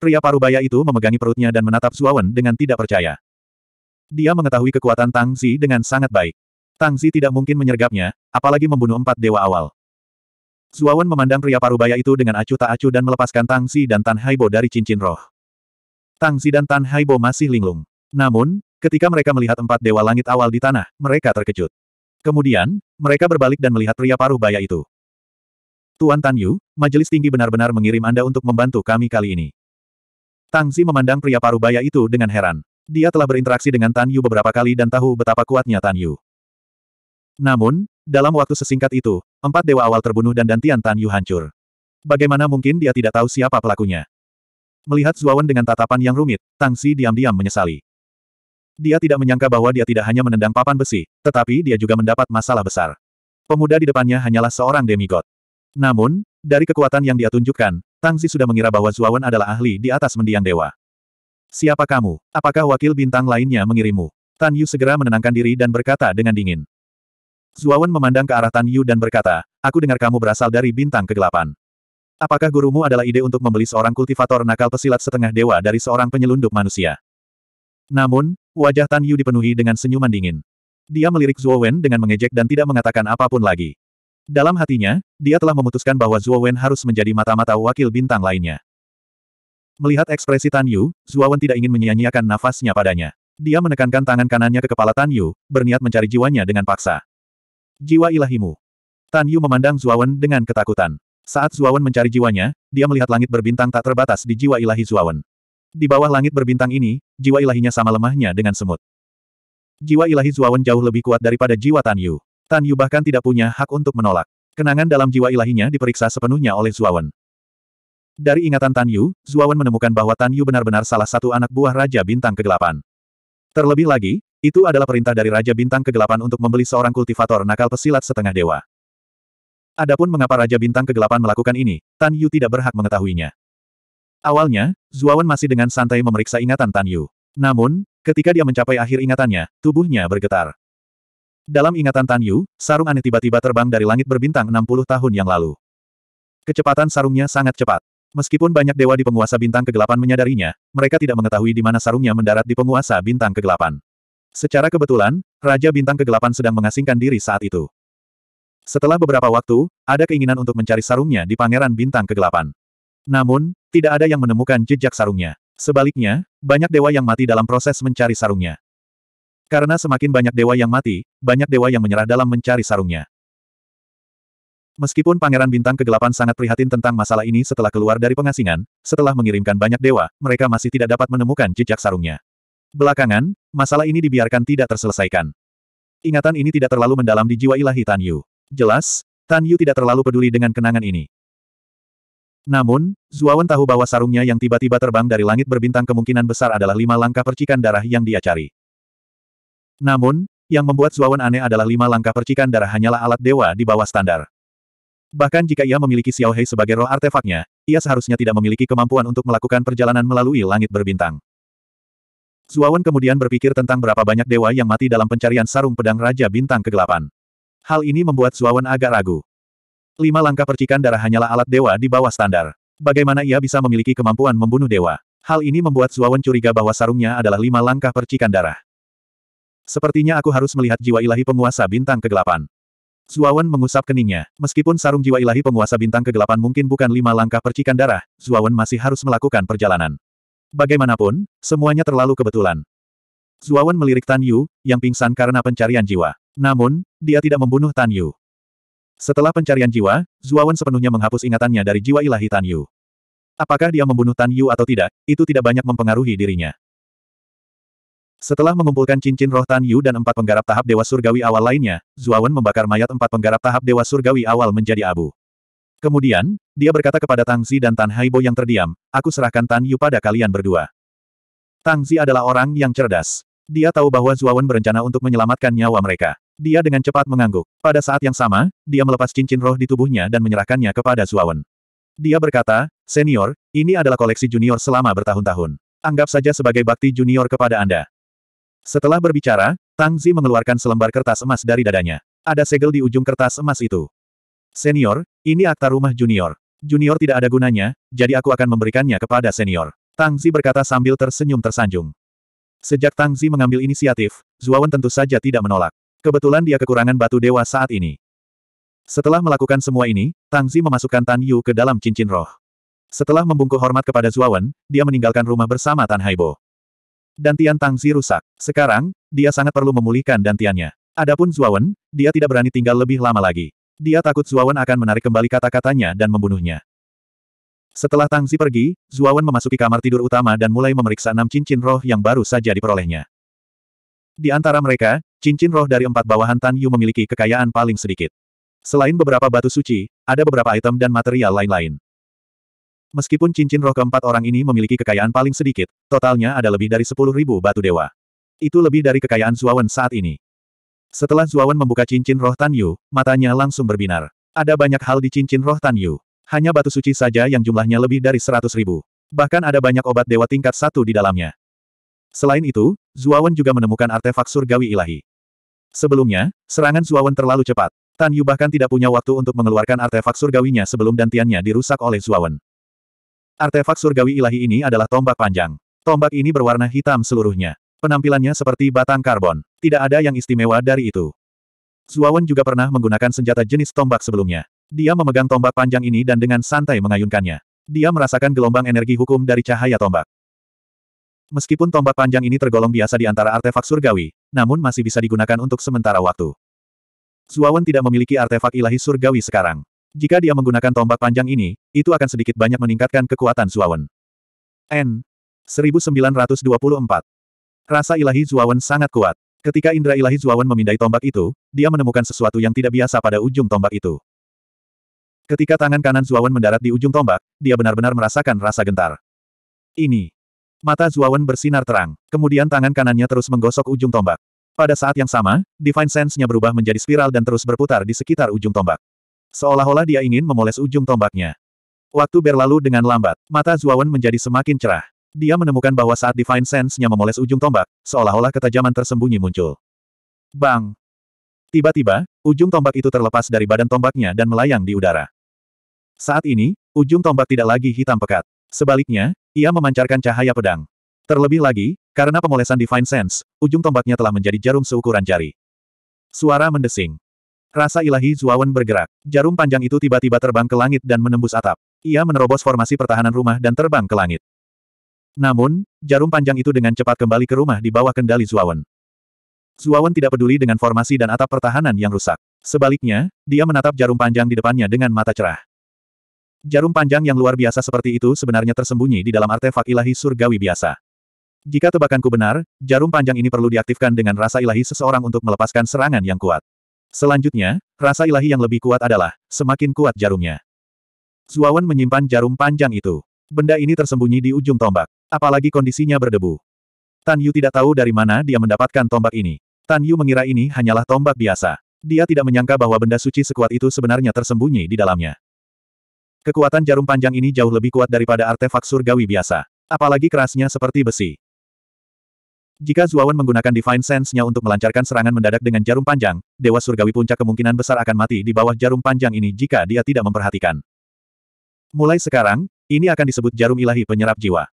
Pria parubaya itu memegangi perutnya dan menatap Zuawan dengan tidak percaya. Dia mengetahui kekuatan Tang Zi dengan sangat baik. Tang Zi tidak mungkin menyergapnya, apalagi membunuh empat dewa awal. Zuawan memandang pria parubaya itu dengan acuh tak acuh dan melepaskan Tang Zi dan Tan Haibo dari cincin roh. Tang Zi dan Tan Haibo masih linglung. Namun, ketika mereka melihat empat dewa langit awal di tanah, mereka terkejut. Kemudian, mereka berbalik dan melihat pria Parubaya itu. Tuan Tan Yu, majelis tinggi benar-benar mengirim Anda untuk membantu kami kali ini. Zi memandang pria parubaya itu dengan heran. Dia telah berinteraksi dengan Tan Yu beberapa kali dan tahu betapa kuatnya Tan Yu. Namun, dalam waktu sesingkat itu, empat dewa awal terbunuh dan dantian Tan Yu hancur. Bagaimana mungkin dia tidak tahu siapa pelakunya? Melihat Zuawan dengan tatapan yang rumit, Tang Tangsi diam-diam menyesali. Dia tidak menyangka bahwa dia tidak hanya menendang papan besi, tetapi dia juga mendapat masalah besar. Pemuda di depannya hanyalah seorang demigod. Namun, dari kekuatan yang dia tunjukkan, Tang Zi sudah mengira bahwa Zuawan adalah ahli di atas mendiang dewa. Siapa kamu? Apakah wakil bintang lainnya mengirimu? Tan Yu segera menenangkan diri dan berkata dengan dingin. Zuawan memandang ke arah Tan Yu dan berkata, aku dengar kamu berasal dari bintang kegelapan. Apakah gurumu adalah ide untuk membeli seorang kultivator nakal pesilat setengah dewa dari seorang penyelundup manusia? Namun, wajah Tan Yu dipenuhi dengan senyuman dingin. Dia melirik Zuawan dengan mengejek dan tidak mengatakan apapun lagi. Dalam hatinya, dia telah memutuskan bahwa Zuo Wen harus menjadi mata-mata wakil bintang lainnya. Melihat ekspresi Tan Yu, Zuo Wen tidak ingin menyia-nyiakan nafasnya padanya. Dia menekankan tangan kanannya ke kepala Tan Yu, berniat mencari jiwanya dengan paksa. Jiwa ilahimu. Tan Yu memandang Zuo Wen dengan ketakutan. Saat Zuo Wen mencari jiwanya, dia melihat langit berbintang tak terbatas di jiwa ilahi Zuo Wen. Di bawah langit berbintang ini, jiwa ilahinya sama lemahnya dengan semut. Jiwa ilahi Zuo Wen jauh lebih kuat daripada jiwa Tan Yu. Tan Yu bahkan tidak punya hak untuk menolak. Kenangan dalam jiwa ilahinya diperiksa sepenuhnya oleh Zuawan. Dari ingatan Tan Yu, Zuawan menemukan bahwa Tan Yu benar-benar salah satu anak buah Raja Bintang Kegelapan. Terlebih lagi, itu adalah perintah dari Raja Bintang Kegelapan untuk membeli seorang kultivator nakal pesilat setengah dewa. Adapun mengapa Raja Bintang Kegelapan melakukan ini, Tan Yu tidak berhak mengetahuinya. Awalnya, Zuawan masih dengan santai memeriksa ingatan Tan Yu. Namun, ketika dia mencapai akhir ingatannya, tubuhnya bergetar. Dalam ingatan Tan Yu, sarung aneh tiba-tiba terbang dari langit berbintang 60 tahun yang lalu. Kecepatan sarungnya sangat cepat. Meskipun banyak dewa di penguasa bintang kegelapan menyadarinya, mereka tidak mengetahui di mana sarungnya mendarat di penguasa bintang kegelapan. Secara kebetulan, Raja Bintang Kegelapan sedang mengasingkan diri saat itu. Setelah beberapa waktu, ada keinginan untuk mencari sarungnya di Pangeran Bintang Kegelapan. Namun, tidak ada yang menemukan jejak sarungnya. Sebaliknya, banyak dewa yang mati dalam proses mencari sarungnya. Karena semakin banyak dewa yang mati, banyak dewa yang menyerah dalam mencari sarungnya. Meskipun Pangeran Bintang Kegelapan sangat prihatin tentang masalah ini setelah keluar dari pengasingan, setelah mengirimkan banyak dewa, mereka masih tidak dapat menemukan jejak sarungnya. Belakangan, masalah ini dibiarkan tidak terselesaikan. Ingatan ini tidak terlalu mendalam di jiwa ilahi Tan Yu. Jelas, Tan Yu tidak terlalu peduli dengan kenangan ini. Namun, Zuawan tahu bahwa sarungnya yang tiba-tiba terbang dari langit berbintang kemungkinan besar adalah lima langkah percikan darah yang dia cari. Namun, yang membuat Zuawan aneh adalah lima langkah percikan darah hanyalah alat dewa di bawah standar. Bahkan jika ia memiliki Xiao Hei sebagai roh artefaknya, ia seharusnya tidak memiliki kemampuan untuk melakukan perjalanan melalui langit berbintang. Zuawan kemudian berpikir tentang berapa banyak dewa yang mati dalam pencarian sarung pedang Raja Bintang Kegelapan. Hal ini membuat Zuawan agak ragu. Lima langkah percikan darah hanyalah alat dewa di bawah standar. Bagaimana ia bisa memiliki kemampuan membunuh dewa? Hal ini membuat Zuawan curiga bahwa sarungnya adalah lima langkah percikan darah. Sepertinya aku harus melihat jiwa ilahi penguasa bintang kegelapan. Zuawan mengusap keningnya. Meskipun sarung jiwa ilahi penguasa bintang kegelapan mungkin bukan lima langkah percikan darah, Zuawan masih harus melakukan perjalanan. Bagaimanapun, semuanya terlalu kebetulan. Zuawan melirik Tan Yu, yang pingsan karena pencarian jiwa. Namun, dia tidak membunuh Tan Yu. Setelah pencarian jiwa, Zuawan sepenuhnya menghapus ingatannya dari jiwa ilahi Tan Yu. Apakah dia membunuh Tan Yu atau tidak, itu tidak banyak mempengaruhi dirinya. Setelah mengumpulkan cincin roh Tan Yu dan empat penggarap tahap Dewa Surgawi awal lainnya, Zuawan membakar mayat empat penggarap tahap Dewa Surgawi awal menjadi abu. Kemudian, dia berkata kepada Tang Zi dan Tan Haibo yang terdiam, aku serahkan Tan Yu pada kalian berdua. Tang Zi adalah orang yang cerdas. Dia tahu bahwa Zuawan berencana untuk menyelamatkan nyawa mereka. Dia dengan cepat mengangguk. Pada saat yang sama, dia melepas cincin roh di tubuhnya dan menyerahkannya kepada Zuawan. Dia berkata, Senior, ini adalah koleksi junior selama bertahun-tahun. Anggap saja sebagai bakti junior kepada Anda. Setelah berbicara, Tang Zi mengeluarkan selembar kertas emas dari dadanya. Ada segel di ujung kertas emas itu. Senior, ini akta rumah junior. Junior tidak ada gunanya, jadi aku akan memberikannya kepada senior. Tang Zi berkata sambil tersenyum tersanjung. Sejak Tang Zi mengambil inisiatif, Zuawan tentu saja tidak menolak. Kebetulan dia kekurangan batu dewa saat ini. Setelah melakukan semua ini, Tang Zi memasukkan Tan Yu ke dalam cincin roh. Setelah membungkuk hormat kepada Zuawan, dia meninggalkan rumah bersama Tan Haibo. Dantian Tangzi rusak. Sekarang, dia sangat perlu memulihkan dantiannya. Adapun Zuawan, dia tidak berani tinggal lebih lama lagi. Dia takut Zuawan akan menarik kembali kata-katanya dan membunuhnya. Setelah Tangzi pergi, Zuawan memasuki kamar tidur utama dan mulai memeriksa enam cincin roh yang baru saja diperolehnya. Di antara mereka, cincin roh dari empat bawahan Tan Yu memiliki kekayaan paling sedikit. Selain beberapa batu suci, ada beberapa item dan material lain-lain. Meskipun cincin roh keempat orang ini memiliki kekayaan paling sedikit, totalnya ada lebih dari sepuluh ribu batu dewa. Itu lebih dari kekayaan Zuawan saat ini. Setelah Zuawan membuka cincin roh Tan Yu, matanya langsung berbinar. Ada banyak hal di cincin roh Tan Yu. Hanya batu suci saja yang jumlahnya lebih dari seratus ribu. Bahkan ada banyak obat dewa tingkat satu di dalamnya. Selain itu, Zuawan juga menemukan artefak surgawi ilahi. Sebelumnya, serangan Zuawan terlalu cepat. Tan Yu bahkan tidak punya waktu untuk mengeluarkan artefak surgawinya sebelum dantiannya dirusak oleh Zuawan. Artefak surgawi ilahi ini adalah tombak panjang. Tombak ini berwarna hitam seluruhnya. Penampilannya seperti batang karbon. Tidak ada yang istimewa dari itu. Zuawan juga pernah menggunakan senjata jenis tombak sebelumnya. Dia memegang tombak panjang ini dan dengan santai mengayunkannya. Dia merasakan gelombang energi hukum dari cahaya tombak. Meskipun tombak panjang ini tergolong biasa di antara artefak surgawi, namun masih bisa digunakan untuk sementara waktu. Zuawan tidak memiliki artefak ilahi surgawi sekarang. Jika dia menggunakan tombak panjang ini, itu akan sedikit banyak meningkatkan kekuatan Zuawan. N. 1924. Rasa ilahi Zuawan sangat kuat. Ketika indera ilahi Zuawan memindai tombak itu, dia menemukan sesuatu yang tidak biasa pada ujung tombak itu. Ketika tangan kanan Zuawan mendarat di ujung tombak, dia benar-benar merasakan rasa gentar. Ini. Mata Zuawan bersinar terang, kemudian tangan kanannya terus menggosok ujung tombak. Pada saat yang sama, Divine Sense-nya berubah menjadi spiral dan terus berputar di sekitar ujung tombak. Seolah-olah dia ingin memoles ujung tombaknya. Waktu berlalu dengan lambat, mata Zuawan menjadi semakin cerah. Dia menemukan bahwa saat Divine Sense-nya memoles ujung tombak, seolah-olah ketajaman tersembunyi muncul. Bang! Tiba-tiba, ujung tombak itu terlepas dari badan tombaknya dan melayang di udara. Saat ini, ujung tombak tidak lagi hitam pekat. Sebaliknya, ia memancarkan cahaya pedang. Terlebih lagi, karena pemolesan Divine Sense, ujung tombaknya telah menjadi jarum seukuran jari. Suara mendesing. Rasa ilahi Zuawan bergerak. Jarum panjang itu tiba-tiba terbang ke langit dan menembus atap. Ia menerobos formasi pertahanan rumah dan terbang ke langit. Namun, jarum panjang itu dengan cepat kembali ke rumah di bawah kendali Zuawan. Zuawan tidak peduli dengan formasi dan atap pertahanan yang rusak. Sebaliknya, dia menatap jarum panjang di depannya dengan mata cerah. Jarum panjang yang luar biasa seperti itu sebenarnya tersembunyi di dalam artefak ilahi surgawi biasa. Jika tebakanku benar, jarum panjang ini perlu diaktifkan dengan rasa ilahi seseorang untuk melepaskan serangan yang kuat. Selanjutnya, rasa ilahi yang lebih kuat adalah, semakin kuat jarumnya. Zuawan menyimpan jarum panjang itu. Benda ini tersembunyi di ujung tombak. Apalagi kondisinya berdebu. Tan Yu tidak tahu dari mana dia mendapatkan tombak ini. Tan Yu mengira ini hanyalah tombak biasa. Dia tidak menyangka bahwa benda suci sekuat itu sebenarnya tersembunyi di dalamnya. Kekuatan jarum panjang ini jauh lebih kuat daripada artefak surgawi biasa. Apalagi kerasnya seperti besi. Jika Zuawan menggunakan Divine Sense-nya untuk melancarkan serangan mendadak dengan jarum panjang, Dewa Surgawi Puncak kemungkinan besar akan mati di bawah jarum panjang ini jika dia tidak memperhatikan. Mulai sekarang, ini akan disebut jarum ilahi penyerap jiwa.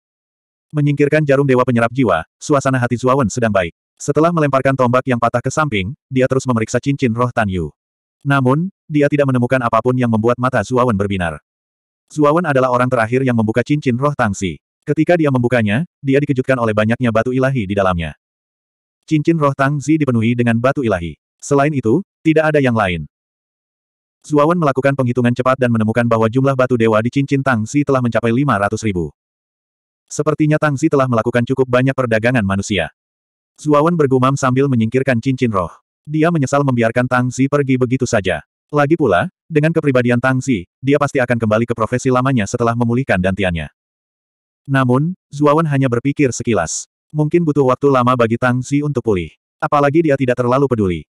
Menyingkirkan jarum dewa penyerap jiwa, suasana hati Zuawan sedang baik. Setelah melemparkan tombak yang patah ke samping, dia terus memeriksa cincin roh Tan Yu. Namun, dia tidak menemukan apapun yang membuat mata Zuawan berbinar. Zuawan adalah orang terakhir yang membuka cincin roh Tang Si. Ketika dia membukanya, dia dikejutkan oleh banyaknya batu ilahi di dalamnya. Cincin roh Tang Zi dipenuhi dengan batu ilahi. Selain itu, tidak ada yang lain. Zuawan melakukan penghitungan cepat dan menemukan bahwa jumlah batu dewa di cincin Tang Zi telah mencapai 500 ribu. Sepertinya Tang Zi telah melakukan cukup banyak perdagangan manusia. Zuawan bergumam sambil menyingkirkan cincin roh. Dia menyesal membiarkan Tang Zi pergi begitu saja. Lagi pula, dengan kepribadian Tang Zi, dia pasti akan kembali ke profesi lamanya setelah memulihkan dantiannya. Namun, Zuawan hanya berpikir sekilas. Mungkin butuh waktu lama bagi Tang Zi untuk pulih. Apalagi dia tidak terlalu peduli.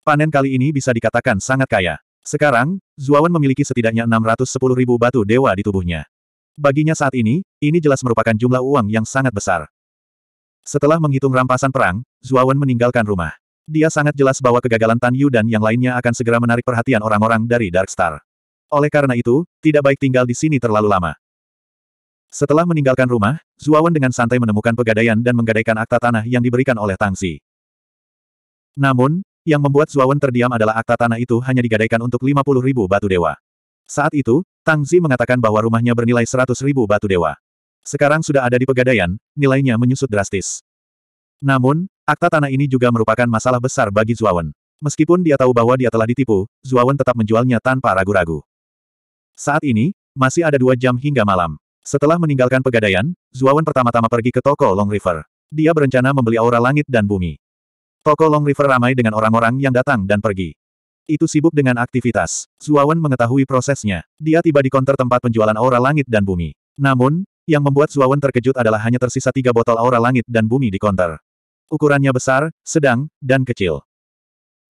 Panen kali ini bisa dikatakan sangat kaya. Sekarang, Zuawan memiliki setidaknya 610 ribu batu dewa di tubuhnya. Baginya saat ini, ini jelas merupakan jumlah uang yang sangat besar. Setelah menghitung rampasan perang, Zuawan meninggalkan rumah. Dia sangat jelas bahwa kegagalan Tan Yu dan yang lainnya akan segera menarik perhatian orang-orang dari Dark Star. Oleh karena itu, tidak baik tinggal di sini terlalu lama. Setelah meninggalkan rumah, Zuawan dengan santai menemukan pegadaian dan menggadaikan akta tanah yang diberikan oleh Tangsi. Namun, yang membuat Zuawan terdiam adalah akta tanah itu hanya digadaikan untuk 50 ribu batu dewa. Saat itu, Tangsi mengatakan bahwa rumahnya bernilai 100 ribu batu dewa. Sekarang sudah ada di pegadaian, nilainya menyusut drastis. Namun, akta tanah ini juga merupakan masalah besar bagi Zuawan. Meskipun dia tahu bahwa dia telah ditipu, Zuawan tetap menjualnya tanpa ragu-ragu. Saat ini, masih ada dua jam hingga malam. Setelah meninggalkan pegadaian, Zuawan pertama-tama pergi ke toko Long River. Dia berencana membeli aura langit dan bumi. Toko Long River ramai dengan orang-orang yang datang dan pergi. Itu sibuk dengan aktivitas. Zuawan mengetahui prosesnya. Dia tiba di konter tempat penjualan aura langit dan bumi. Namun, yang membuat Zuawan terkejut adalah hanya tersisa tiga botol aura langit dan bumi di konter. Ukurannya besar, sedang, dan kecil.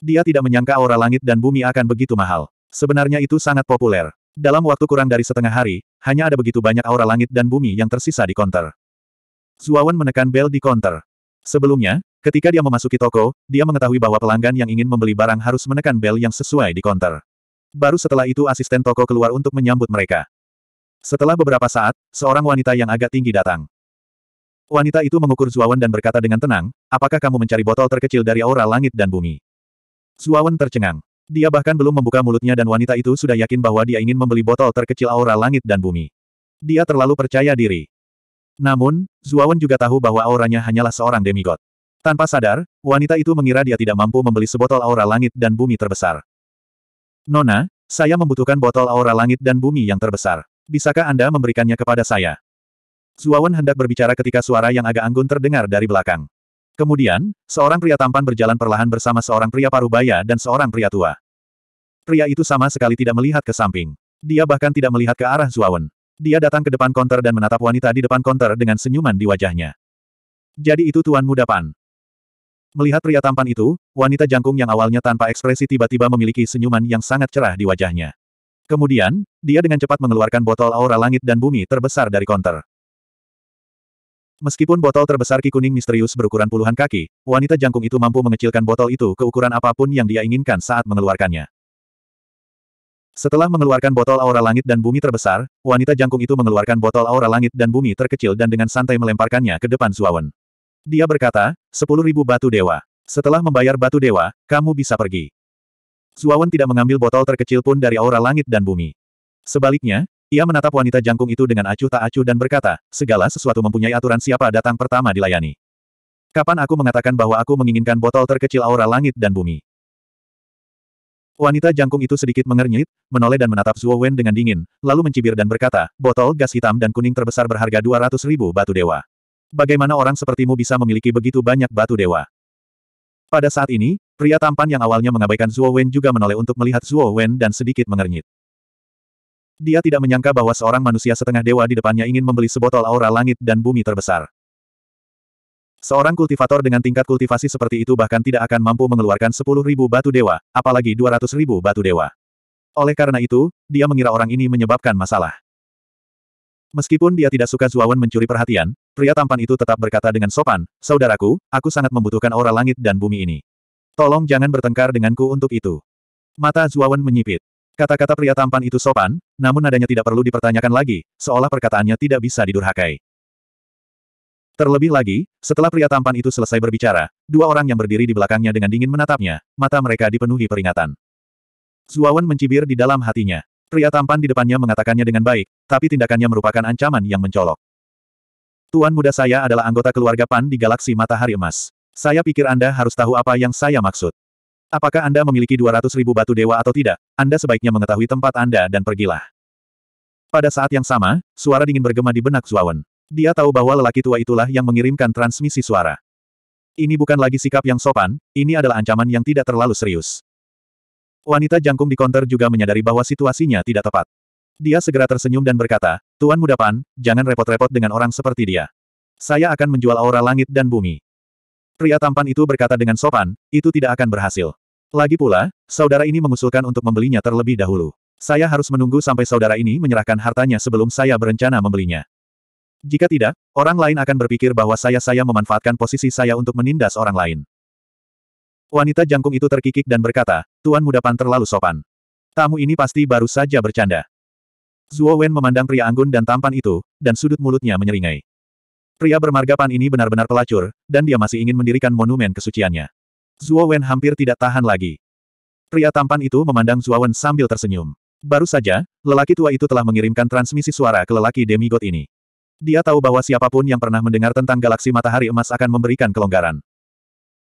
Dia tidak menyangka aura langit dan bumi akan begitu mahal. Sebenarnya itu sangat populer. Dalam waktu kurang dari setengah hari, hanya ada begitu banyak aura langit dan bumi yang tersisa di konter. Zuawan menekan bel di konter. Sebelumnya, ketika dia memasuki toko, dia mengetahui bahwa pelanggan yang ingin membeli barang harus menekan bel yang sesuai di konter. Baru setelah itu asisten toko keluar untuk menyambut mereka. Setelah beberapa saat, seorang wanita yang agak tinggi datang. Wanita itu mengukur Zuawan dan berkata dengan tenang, apakah kamu mencari botol terkecil dari aura langit dan bumi? Zuawan tercengang. Dia bahkan belum membuka mulutnya dan wanita itu sudah yakin bahwa dia ingin membeli botol terkecil aura langit dan bumi. Dia terlalu percaya diri. Namun, Zuawan juga tahu bahwa auranya hanyalah seorang demigod. Tanpa sadar, wanita itu mengira dia tidak mampu membeli sebotol aura langit dan bumi terbesar. Nona, saya membutuhkan botol aura langit dan bumi yang terbesar. Bisakah Anda memberikannya kepada saya? Zuawan hendak berbicara ketika suara yang agak anggun terdengar dari belakang. Kemudian, seorang pria tampan berjalan perlahan bersama seorang pria parubaya dan seorang pria tua. Pria itu sama sekali tidak melihat ke samping. Dia bahkan tidak melihat ke arah Zuawan. Dia datang ke depan konter dan menatap wanita di depan konter dengan senyuman di wajahnya. Jadi itu tuan muda Pan. Melihat pria tampan itu, wanita jangkung yang awalnya tanpa ekspresi tiba-tiba memiliki senyuman yang sangat cerah di wajahnya. Kemudian, dia dengan cepat mengeluarkan botol aura langit dan bumi terbesar dari konter. Meskipun botol terbesar ki kuning misterius berukuran puluhan kaki, wanita jangkung itu mampu mengecilkan botol itu ke ukuran apapun yang dia inginkan saat mengeluarkannya. Setelah mengeluarkan botol aura langit dan bumi terbesar, wanita jangkung itu mengeluarkan botol aura langit dan bumi terkecil dan dengan santai melemparkannya ke depan Zuawan. Dia berkata, sepuluh ribu batu dewa. Setelah membayar batu dewa, kamu bisa pergi. Zuawan tidak mengambil botol terkecil pun dari aura langit dan bumi. Sebaliknya, ia menatap wanita jangkung itu dengan acuh tak acuh dan berkata, segala sesuatu mempunyai aturan siapa datang pertama dilayani. Kapan aku mengatakan bahwa aku menginginkan botol terkecil aura langit dan bumi? Wanita jangkung itu sedikit mengernyit, menoleh dan menatap Zuo Wen dengan dingin, lalu mencibir dan berkata, botol gas hitam dan kuning terbesar berharga 200 ribu batu dewa. Bagaimana orang sepertimu bisa memiliki begitu banyak batu dewa? Pada saat ini, pria tampan yang awalnya mengabaikan Zuo Wen juga menoleh untuk melihat Zuo Wen dan sedikit mengernyit. Dia tidak menyangka bahwa seorang manusia setengah dewa di depannya ingin membeli sebotol aura langit dan bumi terbesar. Seorang kultivator dengan tingkat kultivasi seperti itu bahkan tidak akan mampu mengeluarkan sepuluh ribu batu dewa, apalagi dua ratus ribu batu dewa. Oleh karena itu, dia mengira orang ini menyebabkan masalah. Meskipun dia tidak suka Zuawan mencuri perhatian, pria tampan itu tetap berkata dengan sopan, Saudaraku, aku sangat membutuhkan aura langit dan bumi ini. Tolong jangan bertengkar denganku untuk itu. Mata Zuawan menyipit. Kata-kata pria tampan itu sopan, namun nadanya tidak perlu dipertanyakan lagi, seolah perkataannya tidak bisa didurhakai. Terlebih lagi, setelah pria tampan itu selesai berbicara, dua orang yang berdiri di belakangnya dengan dingin menatapnya, mata mereka dipenuhi peringatan. Zuawan mencibir di dalam hatinya. Pria tampan di depannya mengatakannya dengan baik, tapi tindakannya merupakan ancaman yang mencolok. Tuan muda saya adalah anggota keluarga Pan di galaksi matahari emas. Saya pikir Anda harus tahu apa yang saya maksud. Apakah Anda memiliki 200 ribu batu dewa atau tidak, Anda sebaiknya mengetahui tempat Anda dan pergilah. Pada saat yang sama, suara dingin bergema di benak Zuawan. Dia tahu bahwa lelaki tua itulah yang mengirimkan transmisi suara. Ini bukan lagi sikap yang sopan, ini adalah ancaman yang tidak terlalu serius. Wanita jangkung di konter juga menyadari bahwa situasinya tidak tepat. Dia segera tersenyum dan berkata, Tuan Muda Pan, jangan repot-repot dengan orang seperti dia. Saya akan menjual aura langit dan bumi. Pria tampan itu berkata dengan sopan, itu tidak akan berhasil. Lagi pula, saudara ini mengusulkan untuk membelinya terlebih dahulu. Saya harus menunggu sampai saudara ini menyerahkan hartanya sebelum saya berencana membelinya. Jika tidak, orang lain akan berpikir bahwa saya-saya memanfaatkan posisi saya untuk menindas orang lain. Wanita jangkung itu terkikik dan berkata, Tuan muda Pan terlalu sopan. Tamu ini pasti baru saja bercanda. Zuo Wen memandang pria anggun dan tampan itu, dan sudut mulutnya menyeringai. Pria bermarga Pan ini benar-benar pelacur, dan dia masih ingin mendirikan monumen kesuciannya. Zuo Wen hampir tidak tahan lagi. Pria tampan itu memandang Zuo Wen sambil tersenyum. Baru saja, lelaki tua itu telah mengirimkan transmisi suara ke lelaki demigod ini. Dia tahu bahwa siapapun yang pernah mendengar tentang galaksi matahari emas akan memberikan kelonggaran.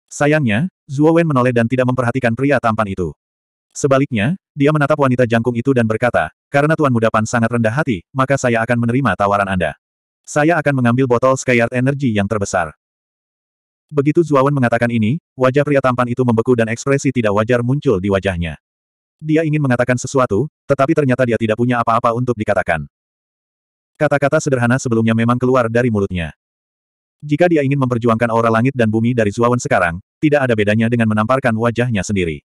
Sayangnya, Zuo Wen menoleh dan tidak memperhatikan pria tampan itu. Sebaliknya, dia menatap wanita jangkung itu dan berkata, karena Tuan Muda Pan sangat rendah hati, maka saya akan menerima tawaran Anda. Saya akan mengambil botol Skyard Energy yang terbesar. Begitu Zuawan mengatakan ini, wajah pria tampan itu membeku dan ekspresi tidak wajar muncul di wajahnya. Dia ingin mengatakan sesuatu, tetapi ternyata dia tidak punya apa-apa untuk dikatakan. Kata-kata sederhana sebelumnya memang keluar dari mulutnya. Jika dia ingin memperjuangkan aura langit dan bumi dari Zuawan sekarang, tidak ada bedanya dengan menamparkan wajahnya sendiri.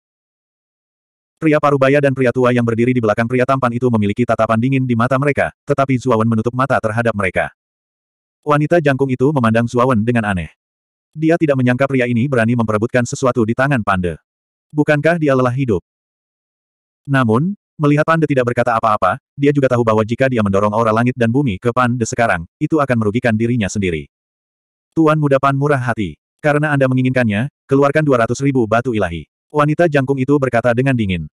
Pria parubaya dan pria tua yang berdiri di belakang pria tampan itu memiliki tatapan dingin di mata mereka, tetapi Zuawan menutup mata terhadap mereka. Wanita jangkung itu memandang Zuawan dengan aneh. Dia tidak menyangka pria ini berani memperebutkan sesuatu di tangan Pande. Bukankah dia lelah hidup? Namun, melihat Panda tidak berkata apa-apa, dia juga tahu bahwa jika dia mendorong aura langit dan bumi ke Pande sekarang, itu akan merugikan dirinya sendiri. Tuan muda Pan murah hati. Karena Anda menginginkannya, keluarkan 200 ribu batu ilahi. Wanita jangkung itu berkata dengan dingin.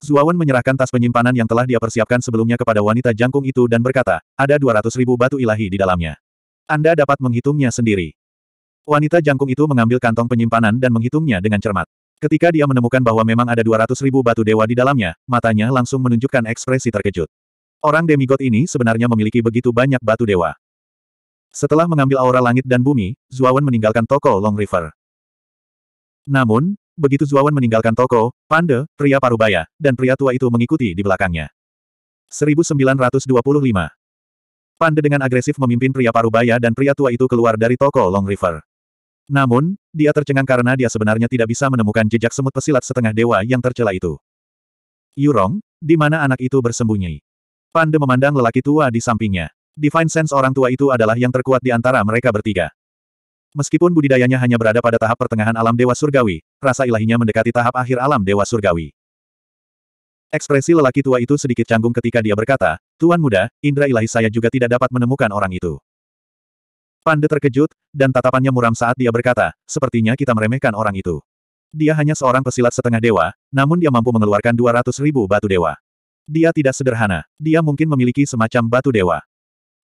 Zuawan menyerahkan tas penyimpanan yang telah dia persiapkan sebelumnya kepada wanita jangkung itu dan berkata, ada 200 ribu batu ilahi di dalamnya. Anda dapat menghitungnya sendiri. Wanita jangkung itu mengambil kantong penyimpanan dan menghitungnya dengan cermat. Ketika dia menemukan bahwa memang ada 200 ribu batu dewa di dalamnya, matanya langsung menunjukkan ekspresi terkejut. Orang demigod ini sebenarnya memiliki begitu banyak batu dewa. Setelah mengambil aura langit dan bumi, Zuawan meninggalkan toko Long River. Namun, begitu Zuawan meninggalkan toko, Pande, pria parubaya, dan pria tua itu mengikuti di belakangnya. 1925 Pande dengan agresif memimpin pria parubaya dan pria tua itu keluar dari toko Long River. Namun, dia tercengang karena dia sebenarnya tidak bisa menemukan jejak semut pesilat setengah dewa yang tercela itu. Yurong, di mana anak itu bersembunyi? Pande memandang lelaki tua di sampingnya. Divine Sense orang tua itu adalah yang terkuat di antara mereka bertiga. Meskipun budidayanya hanya berada pada tahap pertengahan alam Dewa Surgawi, rasa ilahinya mendekati tahap akhir alam Dewa Surgawi. Ekspresi lelaki tua itu sedikit canggung ketika dia berkata, Tuan muda, indera ilahi saya juga tidak dapat menemukan orang itu. Pande terkejut, dan tatapannya muram saat dia berkata, sepertinya kita meremehkan orang itu. Dia hanya seorang pesilat setengah dewa, namun dia mampu mengeluarkan 200 ribu batu dewa. Dia tidak sederhana, dia mungkin memiliki semacam batu dewa.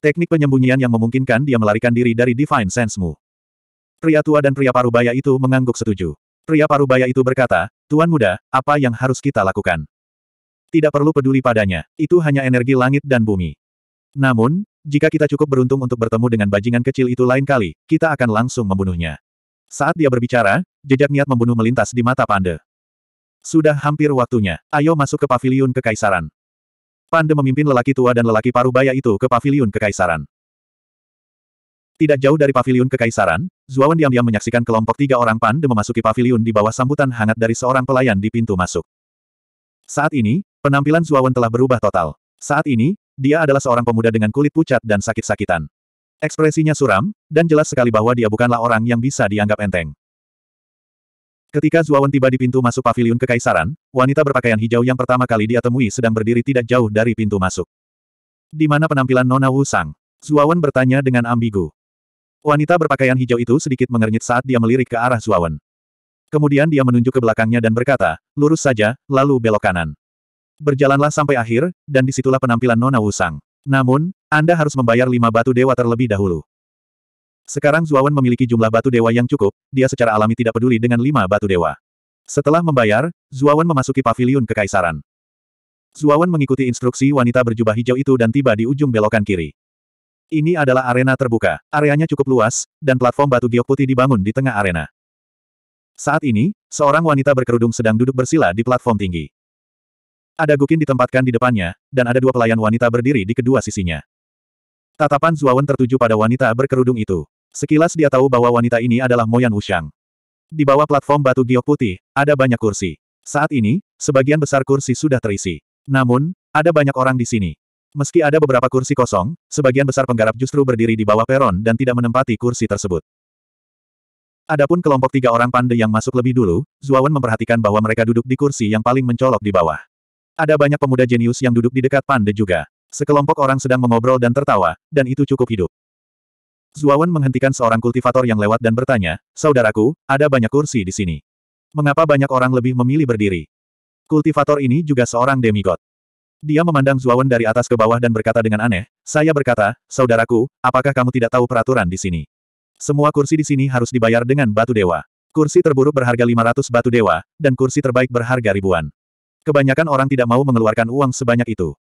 Teknik penyembunyian yang memungkinkan dia melarikan diri dari Divine Sense-mu. Pria tua dan pria parubaya itu mengangguk setuju. Pria parubaya itu berkata, Tuan muda, apa yang harus kita lakukan? Tidak perlu peduli padanya, itu hanya energi langit dan bumi. Namun, jika kita cukup beruntung untuk bertemu dengan bajingan kecil itu lain kali, kita akan langsung membunuhnya. Saat dia berbicara, jejak niat membunuh melintas di mata Pande. Sudah hampir waktunya, ayo masuk ke paviliun kekaisaran. Pande memimpin lelaki tua dan lelaki paruh baya itu ke paviliun kekaisaran. Tidak jauh dari paviliun kekaisaran, Zuawan diam-diam menyaksikan kelompok tiga orang Pande memasuki paviliun di bawah sambutan hangat dari seorang pelayan di pintu masuk. Saat ini, penampilan Zuawan telah berubah total. Saat ini, dia adalah seorang pemuda dengan kulit pucat dan sakit-sakitan. Ekspresinya suram, dan jelas sekali bahwa dia bukanlah orang yang bisa dianggap enteng. Ketika Zuawan tiba di pintu masuk pavilion kekaisaran, wanita berpakaian hijau yang pertama kali dia temui sedang berdiri tidak jauh dari pintu masuk. Di mana penampilan Nona Wu Sang? Zuawan bertanya dengan ambigu. Wanita berpakaian hijau itu sedikit mengernyit saat dia melirik ke arah Zuawan. Kemudian dia menunjuk ke belakangnya dan berkata, lurus saja, lalu belok kanan. Berjalanlah sampai akhir, dan disitulah penampilan Nona Wusang. Namun, Anda harus membayar lima batu dewa terlebih dahulu. Sekarang Zuawan memiliki jumlah batu dewa yang cukup, dia secara alami tidak peduli dengan lima batu dewa. Setelah membayar, Zuawan memasuki paviliun kekaisaran. Zuawan mengikuti instruksi wanita berjubah hijau itu dan tiba di ujung belokan kiri. Ini adalah arena terbuka. Areanya cukup luas, dan platform batu giok putih dibangun di tengah arena. Saat ini, seorang wanita berkerudung sedang duduk bersila di platform tinggi. Ada Gukin ditempatkan di depannya, dan ada dua pelayan wanita berdiri di kedua sisinya. Tatapan Zuawan tertuju pada wanita berkerudung itu. Sekilas dia tahu bahwa wanita ini adalah Moyan Wushang. Di bawah platform batu giok putih, ada banyak kursi. Saat ini, sebagian besar kursi sudah terisi. Namun, ada banyak orang di sini. Meski ada beberapa kursi kosong, sebagian besar penggarap justru berdiri di bawah peron dan tidak menempati kursi tersebut. Adapun kelompok tiga orang pandai yang masuk lebih dulu, Zuawan memperhatikan bahwa mereka duduk di kursi yang paling mencolok di bawah. Ada banyak pemuda jenius yang duduk di dekat Pande juga. Sekelompok orang sedang mengobrol dan tertawa, dan itu cukup hidup. Zuawan menghentikan seorang kultivator yang lewat dan bertanya, Saudaraku, ada banyak kursi di sini. Mengapa banyak orang lebih memilih berdiri? Kultivator ini juga seorang demigod. Dia memandang Zuawan dari atas ke bawah dan berkata dengan aneh, Saya berkata, Saudaraku, apakah kamu tidak tahu peraturan di sini? Semua kursi di sini harus dibayar dengan batu dewa. Kursi terburuk berharga 500 batu dewa, dan kursi terbaik berharga ribuan. Kebanyakan orang tidak mau mengeluarkan uang sebanyak itu.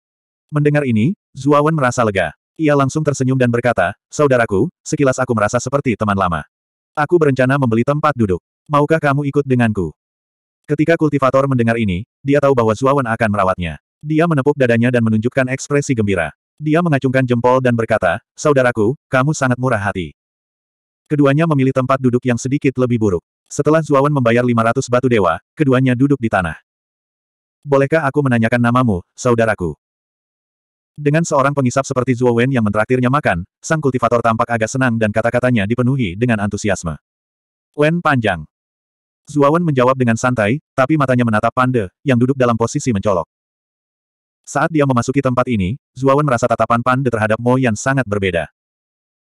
Mendengar ini, Zuawan merasa lega. Ia langsung tersenyum dan berkata, Saudaraku, sekilas aku merasa seperti teman lama. Aku berencana membeli tempat duduk. Maukah kamu ikut denganku? Ketika kultivator mendengar ini, dia tahu bahwa Zuawan akan merawatnya. Dia menepuk dadanya dan menunjukkan ekspresi gembira. Dia mengacungkan jempol dan berkata, Saudaraku, kamu sangat murah hati. Keduanya memilih tempat duduk yang sedikit lebih buruk. Setelah Zuawan membayar 500 batu dewa, keduanya duduk di tanah. Bolehkah aku menanyakan namamu, saudaraku? Dengan seorang pengisap seperti Zhuo Wen yang mentraktirnya makan, sang kultivator tampak agak senang dan kata-katanya dipenuhi dengan antusiasme. Wen panjang. Zhuo Wen menjawab dengan santai, tapi matanya menatap Pande, yang duduk dalam posisi mencolok. Saat dia memasuki tempat ini, Wen merasa tatapan Pande terhadap Mo yang sangat berbeda.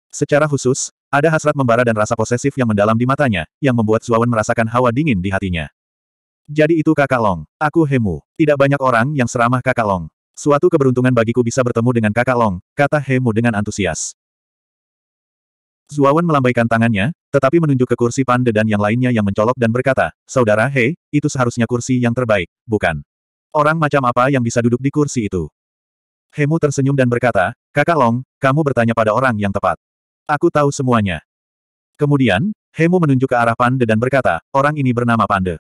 Secara khusus, ada hasrat membara dan rasa posesif yang mendalam di matanya, yang membuat Wen merasakan hawa dingin di hatinya. Jadi itu kakak Long. Aku Hemu. Tidak banyak orang yang seramah kakak Long. Suatu keberuntungan bagiku bisa bertemu dengan kakak Long, kata Hemu dengan antusias. Zuawan melambaikan tangannya, tetapi menunjuk ke kursi Pande dan yang lainnya yang mencolok dan berkata, Saudara He, itu seharusnya kursi yang terbaik, bukan? Orang macam apa yang bisa duduk di kursi itu? Hemu tersenyum dan berkata, Kakak Long, kamu bertanya pada orang yang tepat. Aku tahu semuanya. Kemudian, Hemu menunjuk ke arah Pande dan berkata, orang ini bernama Pande.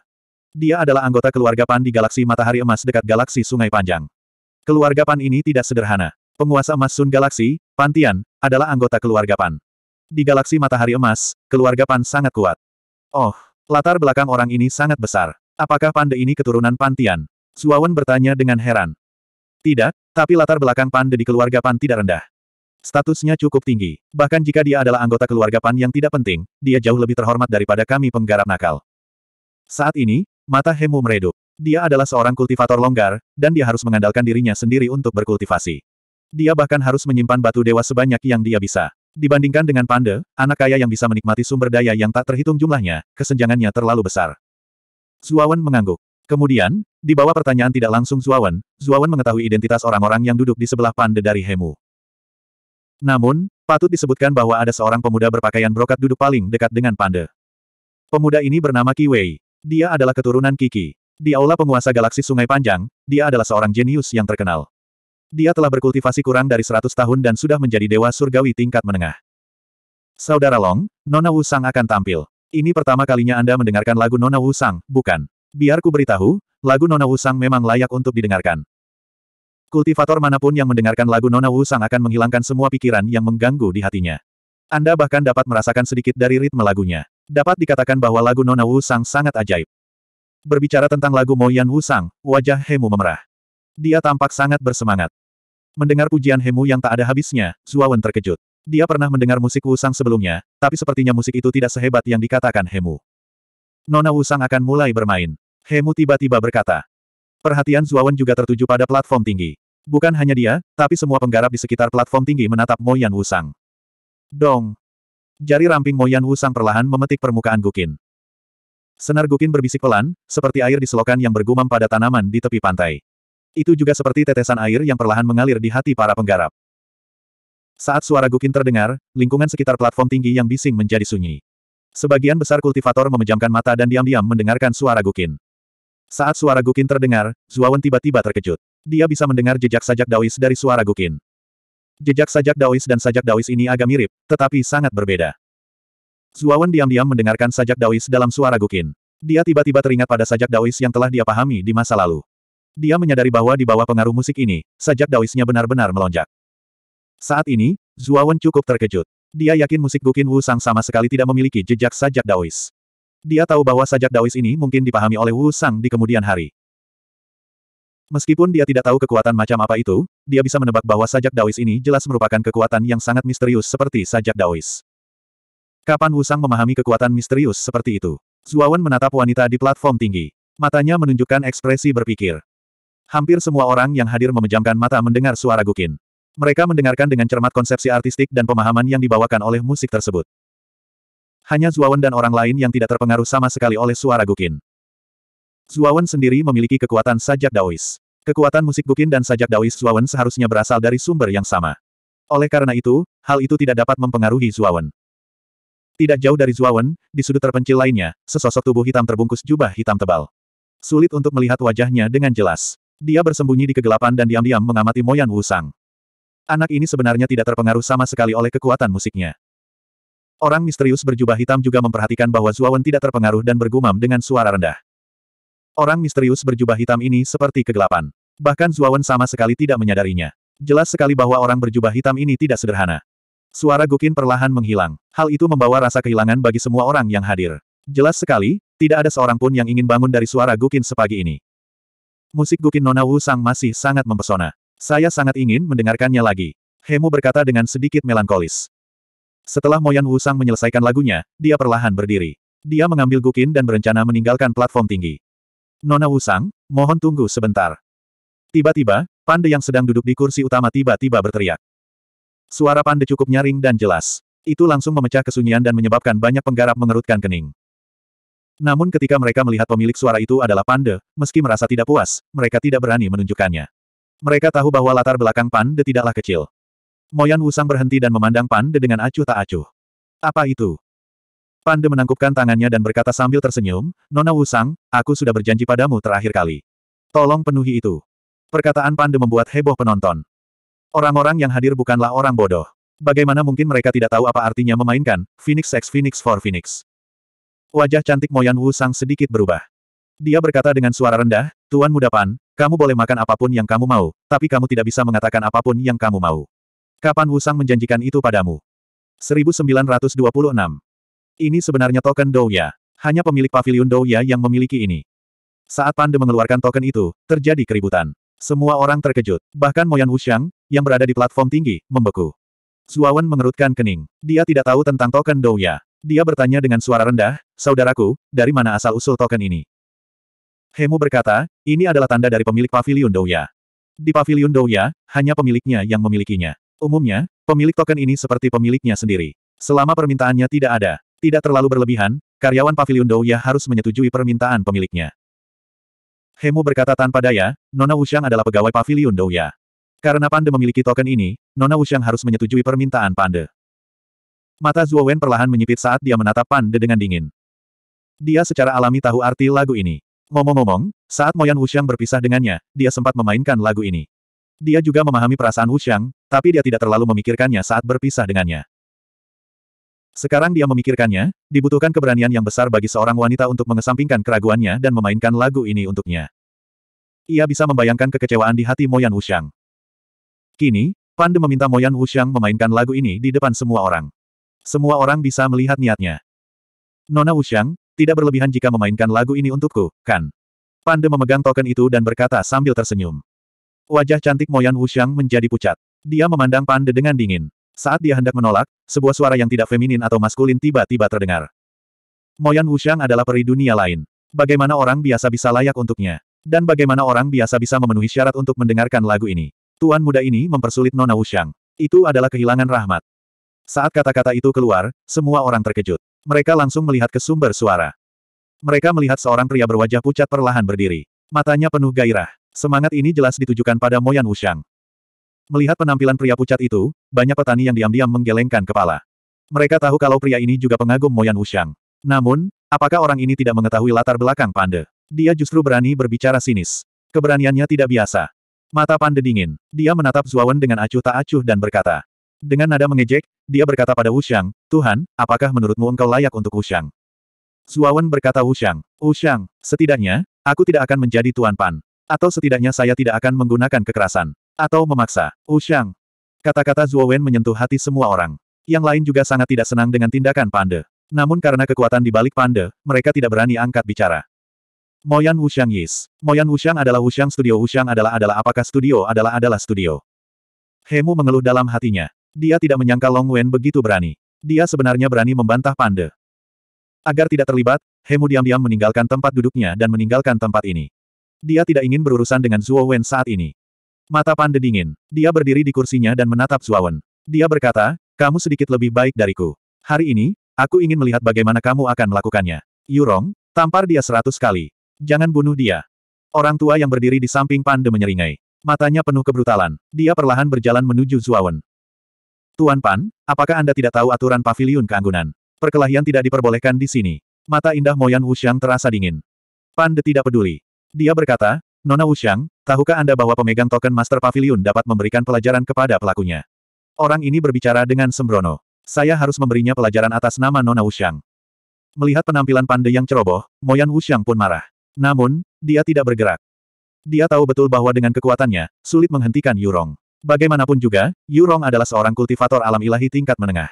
Dia adalah anggota keluarga Pan di galaksi Matahari Emas dekat galaksi Sungai Panjang. Keluarga Pan ini tidak sederhana. Penguasa emas Sun Galaksi, Pantian, adalah anggota keluarga Pan. Di galaksi Matahari Emas, keluarga Pan sangat kuat. Oh, latar belakang orang ini sangat besar. Apakah Panda ini keturunan Pantian? Suawan bertanya dengan heran. Tidak, tapi latar belakang Panda di keluarga Pan tidak rendah. Statusnya cukup tinggi. Bahkan jika dia adalah anggota keluarga Pan yang tidak penting, dia jauh lebih terhormat daripada kami penggarap nakal. Saat ini, Mata Hemu meredup. Dia adalah seorang kultivator longgar, dan dia harus mengandalkan dirinya sendiri untuk berkultivasi. Dia bahkan harus menyimpan batu dewa sebanyak yang dia bisa. Dibandingkan dengan Pande, anak kaya yang bisa menikmati sumber daya yang tak terhitung jumlahnya, kesenjangannya terlalu besar. Zuawan mengangguk. Kemudian, di bawah pertanyaan tidak langsung Zuawan, Zuawan mengetahui identitas orang-orang yang duduk di sebelah Pande dari Hemu. Namun, patut disebutkan bahwa ada seorang pemuda berpakaian brokat duduk paling dekat dengan Pande. Pemuda ini bernama Ki Wei. Dia adalah keturunan Kiki. Di aula penguasa galaksi Sungai Panjang, dia adalah seorang jenius yang terkenal. Dia telah berkultivasi kurang dari 100 tahun dan sudah menjadi dewa surgawi tingkat menengah. Saudara Long, Nona Wu Sang akan tampil. Ini pertama kalinya Anda mendengarkan lagu Nona Wu Sang, bukan? Biarku beritahu, lagu Nona Wu Sang memang layak untuk didengarkan. Kultivator manapun yang mendengarkan lagu Nona Wu Sang akan menghilangkan semua pikiran yang mengganggu di hatinya. Anda bahkan dapat merasakan sedikit dari ritme lagunya. Dapat dikatakan bahwa lagu Nona Wu Sang sangat ajaib. Berbicara tentang lagu Moyan Wu Sang, wajah Hemu memerah. Dia tampak sangat bersemangat. Mendengar pujian Hemu yang tak ada habisnya, Wen terkejut. Dia pernah mendengar musik Wu Sang sebelumnya, tapi sepertinya musik itu tidak sehebat yang dikatakan Hemu. Nona Wu Sang akan mulai bermain. Hemu tiba-tiba berkata. Perhatian Wen juga tertuju pada platform tinggi. Bukan hanya dia, tapi semua penggarap di sekitar platform tinggi menatap Moyan Wusang. Dong, Jari ramping Moyan Yan Wusang perlahan memetik permukaan Gukin. Senar Gukin berbisik pelan, seperti air di selokan yang bergumam pada tanaman di tepi pantai. Itu juga seperti tetesan air yang perlahan mengalir di hati para penggarap. Saat suara Gukin terdengar, lingkungan sekitar platform tinggi yang bising menjadi sunyi. Sebagian besar kultivator memejamkan mata dan diam-diam mendengarkan suara Gukin. Saat suara Gukin terdengar, Zuawan tiba-tiba terkejut. Dia bisa mendengar jejak sajak Daois dari suara Gukin. Jejak sajak Daois dan sajak Daois ini agak mirip, tetapi sangat berbeda. Zuawan diam-diam mendengarkan sajak Daois dalam suara Gukin. Dia tiba-tiba teringat pada sajak Daois yang telah dia pahami di masa lalu. Dia menyadari bahwa di bawah pengaruh musik ini, sajak Daoisnya benar-benar melonjak. Saat ini, Zuawan cukup terkejut. Dia yakin musik Gukin Wu Sang sama sekali tidak memiliki jejak sajak Daois. Dia tahu bahwa sajak Daois ini mungkin dipahami oleh Wu Sang di kemudian hari. Meskipun dia tidak tahu kekuatan macam apa itu, dia bisa menebak bahwa sajak Daois ini jelas merupakan kekuatan yang sangat misterius seperti sajak Daois. Kapan Wusang memahami kekuatan misterius seperti itu? Zuawan menatap wanita di platform tinggi. Matanya menunjukkan ekspresi berpikir. Hampir semua orang yang hadir memejamkan mata mendengar suara Gukin. Mereka mendengarkan dengan cermat konsepsi artistik dan pemahaman yang dibawakan oleh musik tersebut. Hanya Zuawan dan orang lain yang tidak terpengaruh sama sekali oleh suara Gukin. Zuawan sendiri memiliki kekuatan sajak Daois. Kekuatan musik bukin dan sajak Daois Zuawan seharusnya berasal dari sumber yang sama. Oleh karena itu, hal itu tidak dapat mempengaruhi Zuawan. Tidak jauh dari Zuawan, di sudut terpencil lainnya, sesosok tubuh hitam terbungkus jubah hitam tebal. Sulit untuk melihat wajahnya dengan jelas. Dia bersembunyi di kegelapan dan diam-diam mengamati Moyan Wusang. Anak ini sebenarnya tidak terpengaruh sama sekali oleh kekuatan musiknya. Orang misterius berjubah hitam juga memperhatikan bahwa Zuawan tidak terpengaruh dan bergumam dengan suara rendah. Orang misterius berjubah hitam ini seperti kegelapan. Bahkan Zuawan sama sekali tidak menyadarinya. Jelas sekali bahwa orang berjubah hitam ini tidak sederhana. Suara Gukin perlahan menghilang. Hal itu membawa rasa kehilangan bagi semua orang yang hadir. Jelas sekali, tidak ada seorang pun yang ingin bangun dari suara Gukin sepagi ini. Musik Gukin Nona Wu Sang masih sangat mempesona. Saya sangat ingin mendengarkannya lagi. Hemu berkata dengan sedikit melankolis. Setelah Moyan Wu Sang menyelesaikan lagunya, dia perlahan berdiri. Dia mengambil Gukin dan berencana meninggalkan platform tinggi. Nona Wusang, mohon tunggu sebentar. Tiba-tiba, Pande yang sedang duduk di kursi utama tiba-tiba berteriak. Suara Pande cukup nyaring dan jelas. Itu langsung memecah kesunyian dan menyebabkan banyak penggarap mengerutkan kening. Namun ketika mereka melihat pemilik suara itu adalah Pande, meski merasa tidak puas, mereka tidak berani menunjukkannya. Mereka tahu bahwa latar belakang Pande tidaklah kecil. Moyan Wusang berhenti dan memandang Pande dengan acuh tak acuh. Apa itu? Pande menangkupkan tangannya dan berkata sambil tersenyum, Nona Wusang, aku sudah berjanji padamu terakhir kali. Tolong penuhi itu. Perkataan Pande membuat heboh penonton. Orang-orang yang hadir bukanlah orang bodoh. Bagaimana mungkin mereka tidak tahu apa artinya memainkan Phoenix X Phoenix for Phoenix? Wajah cantik Moyan Wusang sedikit berubah. Dia berkata dengan suara rendah, Tuan Muda Pan, kamu boleh makan apapun yang kamu mau, tapi kamu tidak bisa mengatakan apapun yang kamu mau. Kapan Wusang menjanjikan itu padamu? 1926 ini sebenarnya token Douya. Hanya pemilik pavilion Douya yang memiliki ini. Saat Pande mengeluarkan token itu, terjadi keributan. Semua orang terkejut, bahkan Moyan Wuxiang, yang berada di platform tinggi, membeku. Zuawan mengerutkan kening. Dia tidak tahu tentang token Douya. Dia bertanya dengan suara rendah, Saudaraku, dari mana asal-usul token ini? Hemu berkata, ini adalah tanda dari pemilik pavilion Douya. Di pavilion Douya, hanya pemiliknya yang memilikinya. Umumnya, pemilik token ini seperti pemiliknya sendiri. Selama permintaannya tidak ada, tidak terlalu berlebihan, karyawan pavilion Douya harus menyetujui permintaan pemiliknya. Hemu berkata tanpa daya, Nona Wuxiang adalah pegawai pavilion Douya. Karena Panda memiliki token ini, Nona Wuxiang harus menyetujui permintaan Panda. Mata Zhuo Wen perlahan menyipit saat dia menatap Panda dengan dingin. Dia secara alami tahu arti lagu ini. Ngomong-ngomong, saat Moyan Wuxiang berpisah dengannya, dia sempat memainkan lagu ini. Dia juga memahami perasaan Wuxiang, tapi dia tidak terlalu memikirkannya saat berpisah dengannya. Sekarang dia memikirkannya, dibutuhkan keberanian yang besar bagi seorang wanita untuk mengesampingkan keraguannya dan memainkan lagu ini untuknya. Ia bisa membayangkan kekecewaan di hati Moyan Wuxiang. Kini, Pande meminta Moyan Wuxiang memainkan lagu ini di depan semua orang. Semua orang bisa melihat niatnya. Nona Wuxiang, tidak berlebihan jika memainkan lagu ini untukku, kan? Pande memegang token itu dan berkata sambil tersenyum. Wajah cantik Moyan Wuxiang menjadi pucat. Dia memandang Pande dengan dingin. Saat dia hendak menolak, sebuah suara yang tidak feminin atau maskulin tiba-tiba terdengar. Moyan Wushang adalah peri dunia lain. Bagaimana orang biasa bisa layak untuknya? Dan bagaimana orang biasa bisa memenuhi syarat untuk mendengarkan lagu ini? Tuan muda ini mempersulit Nona Wushang. Itu adalah kehilangan rahmat. Saat kata-kata itu keluar, semua orang terkejut. Mereka langsung melihat ke sumber suara. Mereka melihat seorang pria berwajah pucat perlahan berdiri. Matanya penuh gairah. Semangat ini jelas ditujukan pada Moyan Wushang. Melihat penampilan pria pucat itu, banyak petani yang diam-diam menggelengkan kepala. Mereka tahu kalau pria ini juga pengagum Moyan Wuxiang. Namun, apakah orang ini tidak mengetahui latar belakang Pande? Dia justru berani berbicara sinis. Keberaniannya tidak biasa. Mata Pande dingin. Dia menatap Zuawan dengan acuh tak acuh dan berkata. Dengan nada mengejek, dia berkata pada Wuxiang, Tuhan, apakah menurutmu engkau layak untuk Wuxiang? Zuawan berkata Wuxiang, Wuxiang, setidaknya, aku tidak akan menjadi Tuan Pan. Atau setidaknya saya tidak akan menggunakan kekerasan. Atau memaksa. Ushang. Kata-kata Zuo Wen menyentuh hati semua orang. Yang lain juga sangat tidak senang dengan tindakan Pande. Namun karena kekuatan di balik Pande, mereka tidak berani angkat bicara. Moyan Wuxiang Yis. Moyan Wuxiang adalah Wuxiang Studio Wuxiang adalah adalah apakah studio adalah adalah studio. Hemu mengeluh dalam hatinya. Dia tidak menyangka Long Wen begitu berani. Dia sebenarnya berani membantah Pande. Agar tidak terlibat, Hemu diam-diam meninggalkan tempat duduknya dan meninggalkan tempat ini. Dia tidak ingin berurusan dengan Zuo Wen saat ini. Mata Panda dingin. Dia berdiri di kursinya dan menatap Zuawan. Dia berkata, kamu sedikit lebih baik dariku. Hari ini, aku ingin melihat bagaimana kamu akan melakukannya. Yurong, tampar dia seratus kali. Jangan bunuh dia. Orang tua yang berdiri di samping Panda menyeringai. Matanya penuh kebrutalan. Dia perlahan berjalan menuju Zuawan. Tuan Pan, apakah Anda tidak tahu aturan pavilion keanggunan? Perkelahian tidak diperbolehkan di sini. Mata indah Moyan Wuxiang terasa dingin. Panda tidak peduli. Dia berkata, Nona Wuxiang, tahukah Anda bahwa pemegang token Master Pavilion dapat memberikan pelajaran kepada pelakunya? Orang ini berbicara dengan sembrono. Saya harus memberinya pelajaran atas nama Nona Wuxiang. Melihat penampilan pandai yang ceroboh, Moyan Wuxiang pun marah. Namun, dia tidak bergerak. Dia tahu betul bahwa dengan kekuatannya, sulit menghentikan Yurong. Bagaimanapun juga, Yurong adalah seorang kultivator alam ilahi tingkat menengah.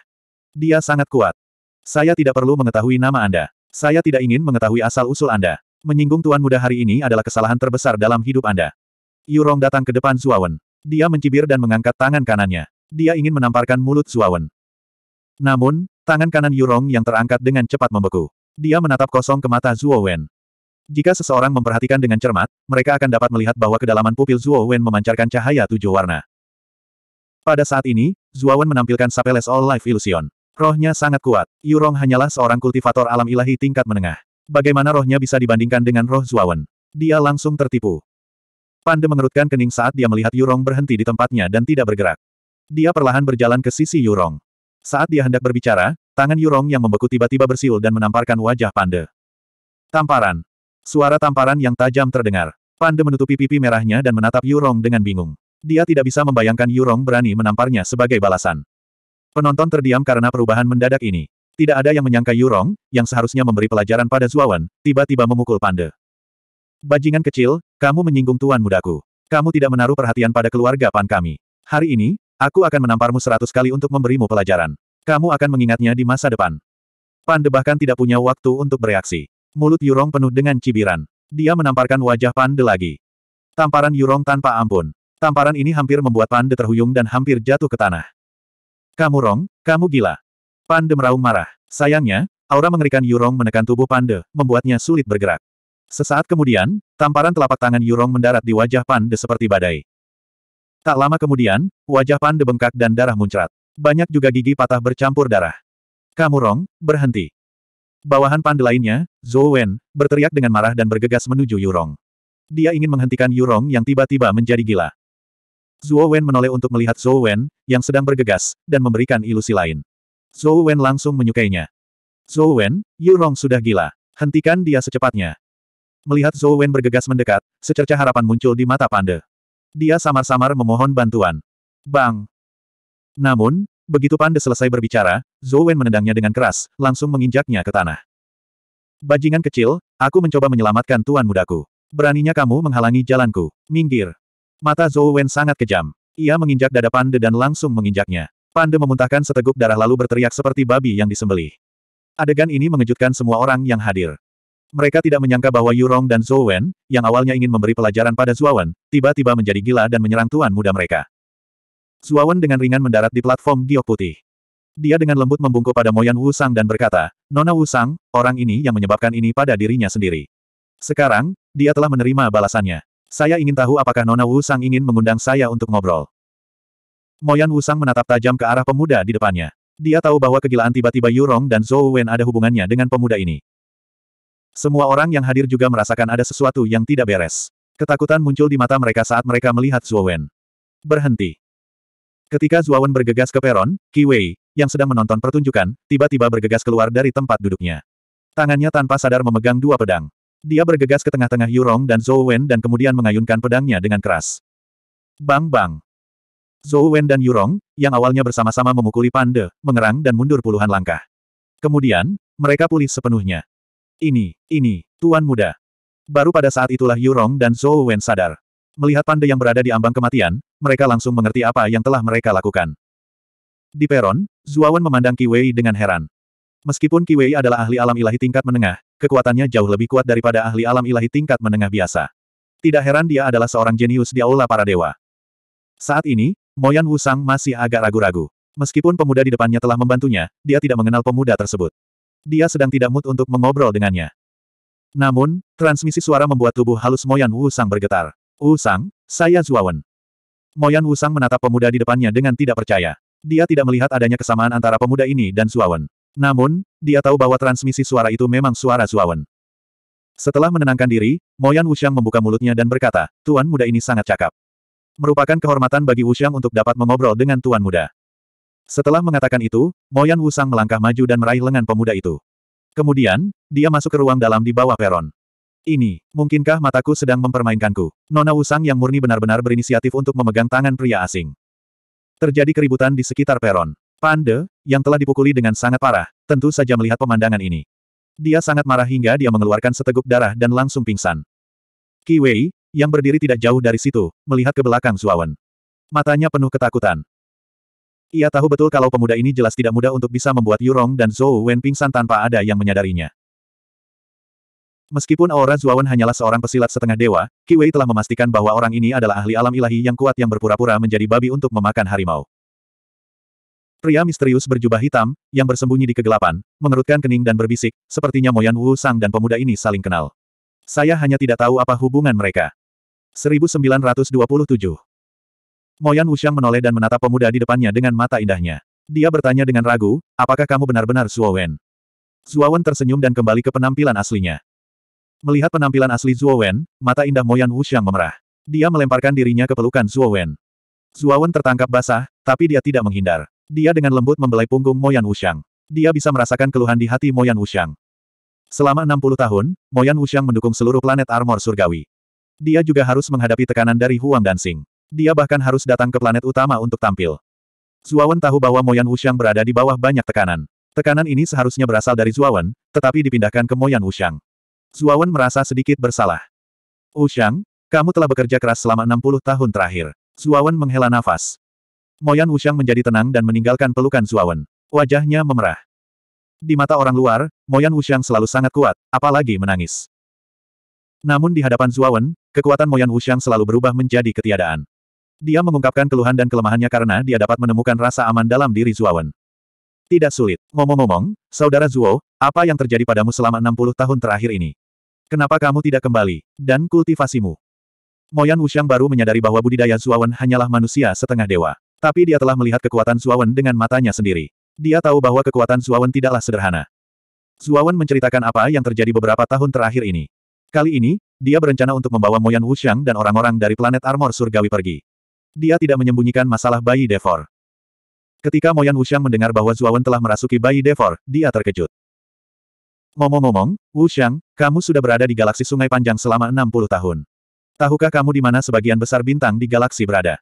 Dia sangat kuat. Saya tidak perlu mengetahui nama Anda. Saya tidak ingin mengetahui asal-usul Anda. Menyinggung Tuan Muda hari ini adalah kesalahan terbesar dalam hidup Anda. Yurong datang ke depan Zuawan. Dia mencibir dan mengangkat tangan kanannya. Dia ingin menamparkan mulut Zuawan. Namun, tangan kanan Yurong yang terangkat dengan cepat membeku. Dia menatap kosong ke mata Zuo Wen. Jika seseorang memperhatikan dengan cermat, mereka akan dapat melihat bahwa kedalaman pupil Zuo Wen memancarkan cahaya tujuh warna. Pada saat ini, Wen menampilkan Sapeles All Life Illusion. Rohnya sangat kuat. Yurong hanyalah seorang kultivator alam ilahi tingkat menengah. Bagaimana rohnya bisa dibandingkan dengan roh Zuawan? Dia langsung tertipu. Pande mengerutkan kening saat dia melihat Yurong berhenti di tempatnya dan tidak bergerak. Dia perlahan berjalan ke sisi Yurong. Saat dia hendak berbicara, tangan Yurong yang membeku tiba-tiba bersiul dan menamparkan wajah Pande. Tamparan. Suara tamparan yang tajam terdengar. Pande menutupi pipi merahnya dan menatap Yurong dengan bingung. Dia tidak bisa membayangkan Yurong berani menamparnya sebagai balasan. Penonton terdiam karena perubahan mendadak ini. Tidak ada yang menyangka Yurong, yang seharusnya memberi pelajaran pada Zuawan, tiba-tiba memukul Pande. Bajingan kecil, kamu menyinggung tuan mudaku. Kamu tidak menaruh perhatian pada keluarga Pan kami. Hari ini, aku akan menamparmu seratus kali untuk memberimu pelajaran. Kamu akan mengingatnya di masa depan. Pande bahkan tidak punya waktu untuk bereaksi. Mulut Yurong penuh dengan cibiran. Dia menamparkan wajah Pande lagi. Tamparan Yurong tanpa ampun. Tamparan ini hampir membuat Pande terhuyung dan hampir jatuh ke tanah. Kamu Rong, kamu gila. Pande meraung marah. Sayangnya, aura mengerikan Yurong menekan tubuh Pande, membuatnya sulit bergerak. Sesaat kemudian, tamparan telapak tangan Yurong mendarat di wajah Pande seperti badai. Tak lama kemudian, wajah Pande bengkak dan darah muncrat. Banyak juga gigi patah bercampur darah. Kamu Rong, berhenti. Bawahan Pande lainnya, Zhou Wen, berteriak dengan marah dan bergegas menuju Yurong. Dia ingin menghentikan Yurong yang tiba-tiba menjadi gila. Zhou Wen menoleh untuk melihat Zhou Wen, yang sedang bergegas, dan memberikan ilusi lain. Zhou Wen langsung menyukainya. Zhou Wen, Yu Rong sudah gila. Hentikan dia secepatnya. Melihat Zhou Wen bergegas mendekat, secerca harapan muncul di mata Pande. Dia samar-samar memohon bantuan. Bang! Namun, begitu Pande selesai berbicara, Zhou Wen menendangnya dengan keras, langsung menginjaknya ke tanah. Bajingan kecil, aku mencoba menyelamatkan tuan mudaku. Beraninya kamu menghalangi jalanku. Minggir! Mata Zhou Wen sangat kejam. Ia menginjak dada Pande dan langsung menginjaknya. Pande memuntahkan seteguk darah lalu berteriak seperti babi yang disembelih. Adegan ini mengejutkan semua orang yang hadir. Mereka tidak menyangka bahwa Yurong dan Zhou Wen, yang awalnya ingin memberi pelajaran pada Wen, tiba-tiba menjadi gila dan menyerang tuan muda mereka. Wen dengan ringan mendarat di platform giok putih. Dia dengan lembut membungkuk pada Moyan Sang dan berkata, Nona Wu Sang, orang ini yang menyebabkan ini pada dirinya sendiri. Sekarang, dia telah menerima balasannya. Saya ingin tahu apakah Nona Wu Sang ingin mengundang saya untuk ngobrol. Moyan Wusang menatap tajam ke arah pemuda di depannya. Dia tahu bahwa kegilaan tiba-tiba Yurong dan Zhou Wen ada hubungannya dengan pemuda ini. Semua orang yang hadir juga merasakan ada sesuatu yang tidak beres. Ketakutan muncul di mata mereka saat mereka melihat Zhou Wen. Berhenti. Ketika Zhou Wen bergegas ke peron, Qi Wei, yang sedang menonton pertunjukan, tiba-tiba bergegas keluar dari tempat duduknya. Tangannya tanpa sadar memegang dua pedang. Dia bergegas ke tengah-tengah Yurong dan Zhou Wen dan kemudian mengayunkan pedangnya dengan keras. Bang bang. Zhou Wen dan Yurong, yang awalnya bersama-sama memukuli Pande, mengerang dan mundur puluhan langkah. Kemudian, mereka pulih sepenuhnya. Ini, ini, Tuan Muda. Baru pada saat itulah Yurong dan Zhou Wen sadar. Melihat Pande yang berada di ambang kematian, mereka langsung mengerti apa yang telah mereka lakukan. Di peron, Zuawan memandang Wei dengan heran. Meskipun Wei adalah ahli alam ilahi tingkat menengah, kekuatannya jauh lebih kuat daripada ahli alam ilahi tingkat menengah biasa. Tidak heran dia adalah seorang jenius di aula para dewa. Saat ini, Moyan Wusang masih agak ragu-ragu. Meskipun pemuda di depannya telah membantunya, dia tidak mengenal pemuda tersebut. Dia sedang tidak mood untuk mengobrol dengannya. Namun, transmisi suara membuat tubuh halus Moyan Wusang bergetar. Wusang, saya Zuawan. Moyan Wusang menatap pemuda di depannya dengan tidak percaya. Dia tidak melihat adanya kesamaan antara pemuda ini dan Zuawan. Namun, dia tahu bahwa transmisi suara itu memang suara Zuawan. Setelah menenangkan diri, Moyan Wusang membuka mulutnya dan berkata, Tuan muda ini sangat cakap. Merupakan kehormatan bagi Wuxiang untuk dapat mengobrol dengan tuan muda. Setelah mengatakan itu, Moyan Wusang melangkah maju dan meraih lengan pemuda itu. Kemudian, dia masuk ke ruang dalam di bawah peron. Ini, mungkinkah mataku sedang mempermainkanku? Nona Wusang yang murni benar-benar berinisiatif untuk memegang tangan pria asing. Terjadi keributan di sekitar peron. Pande, yang telah dipukuli dengan sangat parah, tentu saja melihat pemandangan ini. Dia sangat marah hingga dia mengeluarkan seteguk darah dan langsung pingsan. Ki Wei, yang berdiri tidak jauh dari situ, melihat ke belakang Zuawan. Matanya penuh ketakutan. Ia tahu betul kalau pemuda ini jelas tidak mudah untuk bisa membuat Yurong dan Zhou Wen pingsan tanpa ada yang menyadarinya. Meskipun aura Zuawan hanyalah seorang pesilat setengah dewa, Wei telah memastikan bahwa orang ini adalah ahli alam ilahi yang kuat yang berpura-pura menjadi babi untuk memakan harimau. Pria misterius berjubah hitam, yang bersembunyi di kegelapan, mengerutkan kening dan berbisik, sepertinya Moyan Wu Sang dan pemuda ini saling kenal. Saya hanya tidak tahu apa hubungan mereka. 1927. Moyan Wuxiang menoleh dan menatap pemuda di depannya dengan mata indahnya. Dia bertanya dengan ragu, apakah kamu benar-benar Zuo Wen tersenyum dan kembali ke penampilan aslinya. Melihat penampilan asli Wen, mata indah Moyan Wuxiang memerah. Dia melemparkan dirinya ke pelukan Zuo Wen tertangkap basah, tapi dia tidak menghindar. Dia dengan lembut membelai punggung Moyan Wuxiang. Dia bisa merasakan keluhan di hati Moyan Wuxiang. Selama 60 tahun, Moyan Wuxiang mendukung seluruh planet Armor Surgawi. Dia juga harus menghadapi tekanan dari Huang dan Sing. Dia bahkan harus datang ke planet utama untuk tampil. Zuawan tahu bahwa Moyan Wushang berada di bawah banyak tekanan. Tekanan ini seharusnya berasal dari Zuawan, tetapi dipindahkan ke Moyan Wushang. Zuawan merasa sedikit bersalah. Wushang, kamu telah bekerja keras selama 60 tahun terakhir. Zuawan menghela nafas. Moyan Wushang menjadi tenang dan meninggalkan pelukan Zuawan. Wajahnya memerah. Di mata orang luar, Moyan Wushang selalu sangat kuat, apalagi menangis. Namun di hadapan Zuawan, kekuatan Moyan Wuxiang selalu berubah menjadi ketiadaan. Dia mengungkapkan keluhan dan kelemahannya karena dia dapat menemukan rasa aman dalam diri Zuawan. Tidak sulit. Ngomong-ngomong, Saudara Zuo, apa yang terjadi padamu selama 60 tahun terakhir ini? Kenapa kamu tidak kembali? Dan kultivasimu? Moyan Wuxiang baru menyadari bahwa budidaya Zuawan hanyalah manusia setengah dewa. Tapi dia telah melihat kekuatan Zuawan dengan matanya sendiri. Dia tahu bahwa kekuatan Zuawan tidaklah sederhana. Zuawan menceritakan apa yang terjadi beberapa tahun terakhir ini. Kali ini, dia berencana untuk membawa Moyan Wuxiang dan orang-orang dari planet armor surgawi pergi. Dia tidak menyembunyikan masalah bayi Devor. Ketika Moyan Wuxiang mendengar bahwa Zuawan telah merasuki bayi Devor, dia terkejut. Ngomong-ngomong, Wuxiang, kamu sudah berada di galaksi Sungai Panjang selama 60 tahun. Tahukah kamu di mana sebagian besar bintang di galaksi berada?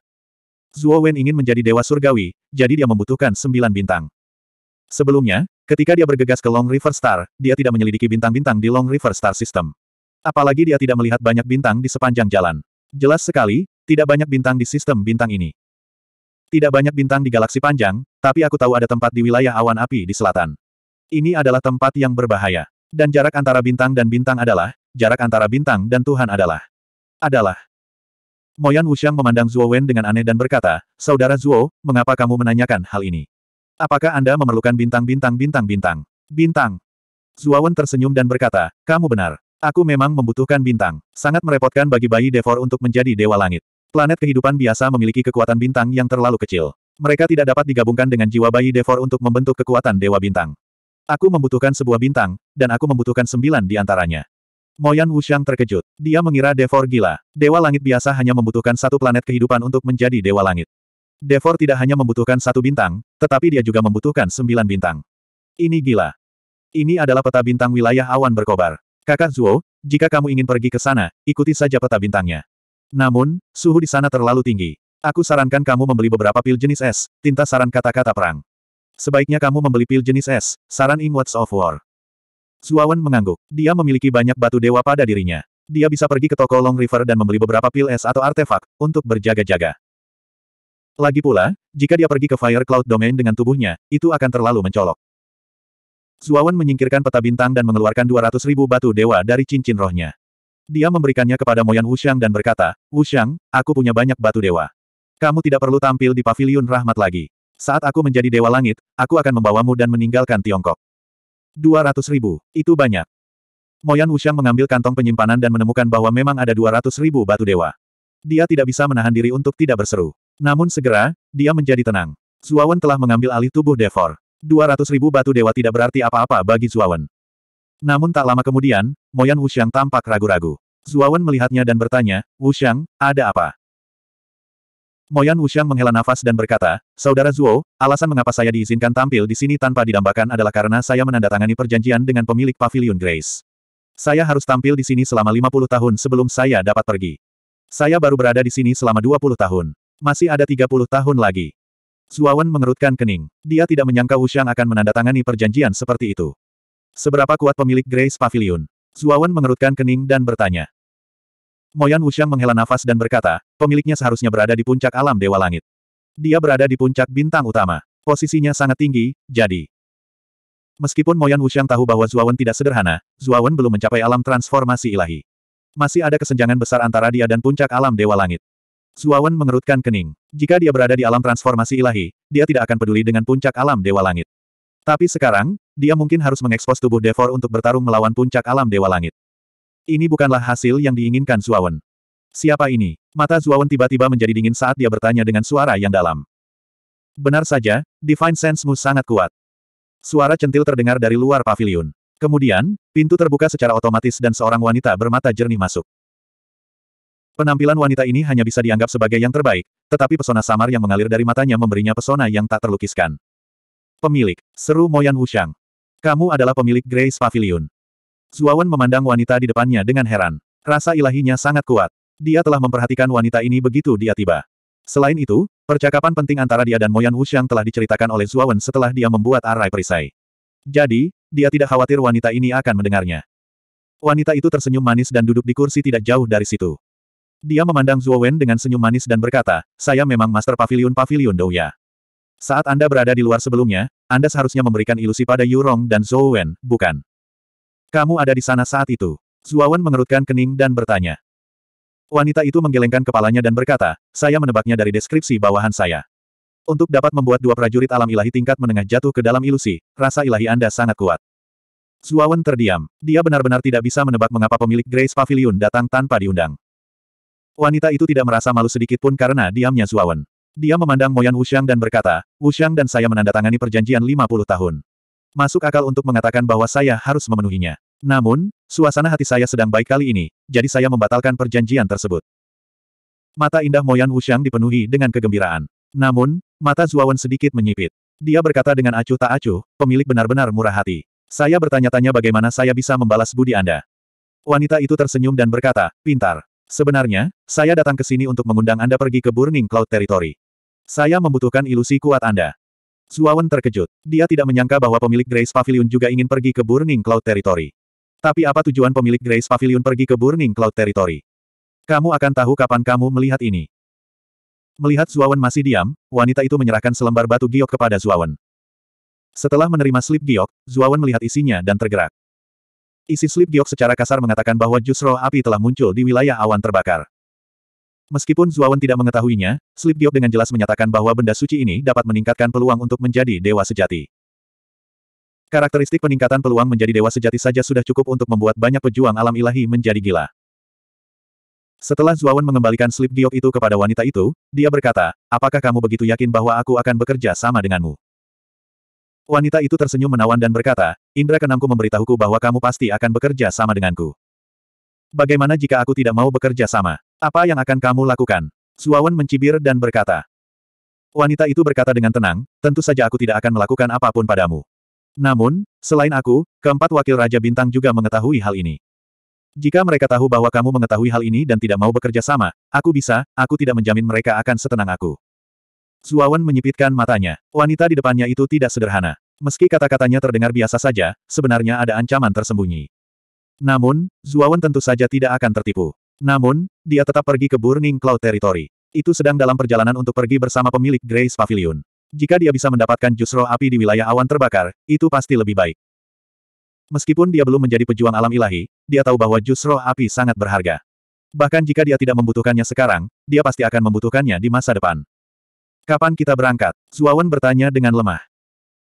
Zuo Wen ingin menjadi dewa surgawi, jadi dia membutuhkan sembilan bintang. Sebelumnya, ketika dia bergegas ke Long River Star, dia tidak menyelidiki bintang-bintang di Long River Star System. Apalagi dia tidak melihat banyak bintang di sepanjang jalan. Jelas sekali, tidak banyak bintang di sistem bintang ini. Tidak banyak bintang di galaksi panjang, tapi aku tahu ada tempat di wilayah awan api di selatan. Ini adalah tempat yang berbahaya. Dan jarak antara bintang dan bintang adalah, jarak antara bintang dan Tuhan adalah. Adalah. Moyan Wuxiang memandang Zuo Wen dengan aneh dan berkata, Saudara Zuo, mengapa kamu menanyakan hal ini? Apakah Anda memerlukan bintang-bintang bintang-bintang? Bintang. Zuo Wen tersenyum dan berkata, kamu benar. Aku memang membutuhkan bintang. Sangat merepotkan bagi bayi Devor untuk menjadi dewa langit. Planet kehidupan biasa memiliki kekuatan bintang yang terlalu kecil. Mereka tidak dapat digabungkan dengan jiwa bayi Devor untuk membentuk kekuatan dewa bintang. Aku membutuhkan sebuah bintang, dan aku membutuhkan sembilan di antaranya. Moyan Wushang terkejut. Dia mengira Devor gila. Dewa langit biasa hanya membutuhkan satu planet kehidupan untuk menjadi dewa langit. Devor tidak hanya membutuhkan satu bintang, tetapi dia juga membutuhkan sembilan bintang. Ini gila. Ini adalah peta bintang wilayah awan berkobar. Kakak Zuo, jika kamu ingin pergi ke sana, ikuti saja peta bintangnya. Namun, suhu di sana terlalu tinggi. Aku sarankan kamu membeli beberapa pil jenis es, tinta saran kata-kata perang. Sebaiknya kamu membeli pil jenis es, saran Inwards of War. Zuawan mengangguk. Dia memiliki banyak batu dewa pada dirinya. Dia bisa pergi ke toko Long River dan membeli beberapa pil es atau artefak, untuk berjaga-jaga. Lagi pula, jika dia pergi ke Fire Cloud Domain dengan tubuhnya, itu akan terlalu mencolok. Zuawan menyingkirkan peta bintang dan mengeluarkan 200 ribu batu dewa dari cincin rohnya. Dia memberikannya kepada Moyan Wuxiang dan berkata, Wuxiang, aku punya banyak batu dewa. Kamu tidak perlu tampil di paviliun rahmat lagi. Saat aku menjadi dewa langit, aku akan membawamu dan meninggalkan Tiongkok. 200 ribu, itu banyak. Moyan Wuxiang mengambil kantong penyimpanan dan menemukan bahwa memang ada 200 ribu batu dewa. Dia tidak bisa menahan diri untuk tidak berseru. Namun segera, dia menjadi tenang. Zuawan telah mengambil alih tubuh Devor ribu batu dewa tidak berarti apa-apa bagi Zuawan. Namun tak lama kemudian, Moyan Wuxiang tampak ragu-ragu. Zuawan melihatnya dan bertanya, Wuxiang, ada apa? Moyan Wuxiang menghela nafas dan berkata, Saudara Zuo, alasan mengapa saya diizinkan tampil di sini tanpa didambakan adalah karena saya menandatangani perjanjian dengan pemilik pavilion Grace. Saya harus tampil di sini selama 50 tahun sebelum saya dapat pergi. Saya baru berada di sini selama 20 tahun. Masih ada 30 tahun lagi. Zuawan mengerutkan kening. Dia tidak menyangka Wushang akan menandatangani perjanjian seperti itu. Seberapa kuat pemilik Grace Pavilion? Zuawan mengerutkan kening dan bertanya. Moyan Wushang menghela nafas dan berkata, pemiliknya seharusnya berada di puncak alam Dewa Langit. Dia berada di puncak bintang utama. Posisinya sangat tinggi, jadi. Meskipun Moyan Wushang tahu bahwa Zuawan tidak sederhana, Zuawan belum mencapai alam transformasi ilahi. Masih ada kesenjangan besar antara dia dan puncak alam Dewa Langit. Suawan mengerutkan kening. Jika dia berada di alam transformasi ilahi, dia tidak akan peduli dengan puncak alam Dewa Langit. Tapi sekarang, dia mungkin harus mengekspos tubuh Devor untuk bertarung melawan puncak alam Dewa Langit. Ini bukanlah hasil yang diinginkan Suawan. Siapa ini? Mata Zuawan tiba-tiba menjadi dingin saat dia bertanya dengan suara yang dalam. Benar saja, Divine Sense-mu sangat kuat. Suara centil terdengar dari luar pavilion. Kemudian, pintu terbuka secara otomatis dan seorang wanita bermata jernih masuk. Penampilan wanita ini hanya bisa dianggap sebagai yang terbaik, tetapi pesona samar yang mengalir dari matanya memberinya pesona yang tak terlukiskan. Pemilik, seru Moyan Wushang. Kamu adalah pemilik Grace Pavilion. Zuawan memandang wanita di depannya dengan heran. Rasa ilahinya sangat kuat. Dia telah memperhatikan wanita ini begitu dia tiba. Selain itu, percakapan penting antara dia dan Moyan Wushang telah diceritakan oleh Zuawan setelah dia membuat arai perisai. Jadi, dia tidak khawatir wanita ini akan mendengarnya. Wanita itu tersenyum manis dan duduk di kursi tidak jauh dari situ. Dia memandang Zuo Wen dengan senyum manis dan berkata, saya memang Master Pavilion Pavilion Douya. Saat Anda berada di luar sebelumnya, Anda seharusnya memberikan ilusi pada Yurong dan Zuo Wen, bukan? Kamu ada di sana saat itu. Zuo Wen mengerutkan kening dan bertanya. Wanita itu menggelengkan kepalanya dan berkata, saya menebaknya dari deskripsi bawahan saya. Untuk dapat membuat dua prajurit alam ilahi tingkat menengah jatuh ke dalam ilusi, rasa ilahi Anda sangat kuat. Zuawan terdiam. Dia benar-benar tidak bisa menebak mengapa pemilik Grace Pavilion datang tanpa diundang. Wanita itu tidak merasa malu sedikit pun karena diamnya Zuawan. Dia memandang Moyan Wushang dan berkata, Wushang dan saya menandatangani perjanjian 50 tahun. Masuk akal untuk mengatakan bahwa saya harus memenuhinya. Namun, suasana hati saya sedang baik kali ini, jadi saya membatalkan perjanjian tersebut. Mata indah Moyan Wushang dipenuhi dengan kegembiraan. Namun, mata Zuawan sedikit menyipit. Dia berkata dengan acuh tak acuh, pemilik benar-benar murah hati. Saya bertanya-tanya bagaimana saya bisa membalas budi Anda. Wanita itu tersenyum dan berkata, pintar. Sebenarnya, saya datang ke sini untuk mengundang Anda pergi ke Burning Cloud Territory. Saya membutuhkan ilusi kuat Anda. Zuawan terkejut. Dia tidak menyangka bahwa pemilik Grace Pavilion juga ingin pergi ke Burning Cloud Territory. Tapi apa tujuan pemilik Grace Pavilion pergi ke Burning Cloud Territory? Kamu akan tahu kapan kamu melihat ini. Melihat Zuawan masih diam, wanita itu menyerahkan selembar batu giok kepada Zuawan. Setelah menerima slip giok, Zuawan melihat isinya dan tergerak. Isi slip giok secara kasar mengatakan bahwa justru api telah muncul di wilayah awan terbakar. Meskipun Zuawan tidak mengetahuinya, slip giok dengan jelas menyatakan bahwa benda suci ini dapat meningkatkan peluang untuk menjadi dewa sejati. Karakteristik peningkatan peluang menjadi dewa sejati saja sudah cukup untuk membuat banyak pejuang alam ilahi menjadi gila. Setelah Zuawan mengembalikan slip giok itu kepada wanita itu, dia berkata, apakah kamu begitu yakin bahwa aku akan bekerja sama denganmu? Wanita itu tersenyum menawan dan berkata, Indra keenamku memberitahuku bahwa kamu pasti akan bekerja sama denganku. Bagaimana jika aku tidak mau bekerja sama? Apa yang akan kamu lakukan? Suawan mencibir dan berkata. Wanita itu berkata dengan tenang, tentu saja aku tidak akan melakukan apapun padamu. Namun, selain aku, keempat wakil Raja Bintang juga mengetahui hal ini. Jika mereka tahu bahwa kamu mengetahui hal ini dan tidak mau bekerja sama, aku bisa, aku tidak menjamin mereka akan setenang aku. Zuawan menyipitkan matanya. Wanita di depannya itu tidak sederhana. Meski kata-katanya terdengar biasa saja, sebenarnya ada ancaman tersembunyi. Namun, Zuawan tentu saja tidak akan tertipu. Namun, dia tetap pergi ke Burning Cloud Territory. Itu sedang dalam perjalanan untuk pergi bersama pemilik Grace Pavilion. Jika dia bisa mendapatkan jus roh api di wilayah awan terbakar, itu pasti lebih baik. Meskipun dia belum menjadi pejuang alam ilahi, dia tahu bahwa jus roh api sangat berharga. Bahkan jika dia tidak membutuhkannya sekarang, dia pasti akan membutuhkannya di masa depan. Kapan kita berangkat? Zuawan bertanya dengan lemah.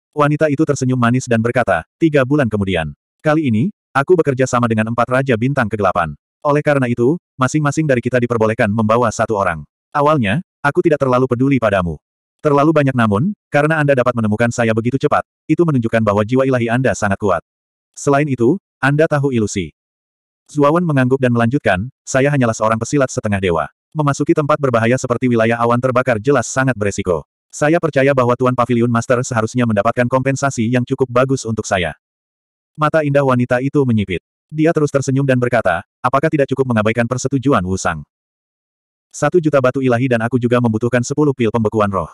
Wanita itu tersenyum manis dan berkata, tiga bulan kemudian. Kali ini, aku bekerja sama dengan empat Raja Bintang Kegelapan. Oleh karena itu, masing-masing dari kita diperbolehkan membawa satu orang. Awalnya, aku tidak terlalu peduli padamu. Terlalu banyak namun, karena Anda dapat menemukan saya begitu cepat, itu menunjukkan bahwa jiwa ilahi Anda sangat kuat. Selain itu, Anda tahu ilusi. Zuawan mengangguk dan melanjutkan, saya hanyalah seorang pesilat setengah dewa. Memasuki tempat berbahaya seperti wilayah awan terbakar jelas sangat beresiko. Saya percaya bahwa Tuan Pavilion Master seharusnya mendapatkan kompensasi yang cukup bagus untuk saya. Mata indah wanita itu menyipit. Dia terus tersenyum dan berkata, apakah tidak cukup mengabaikan persetujuan Wusang? Satu juta batu ilahi dan aku juga membutuhkan sepuluh pil pembekuan roh.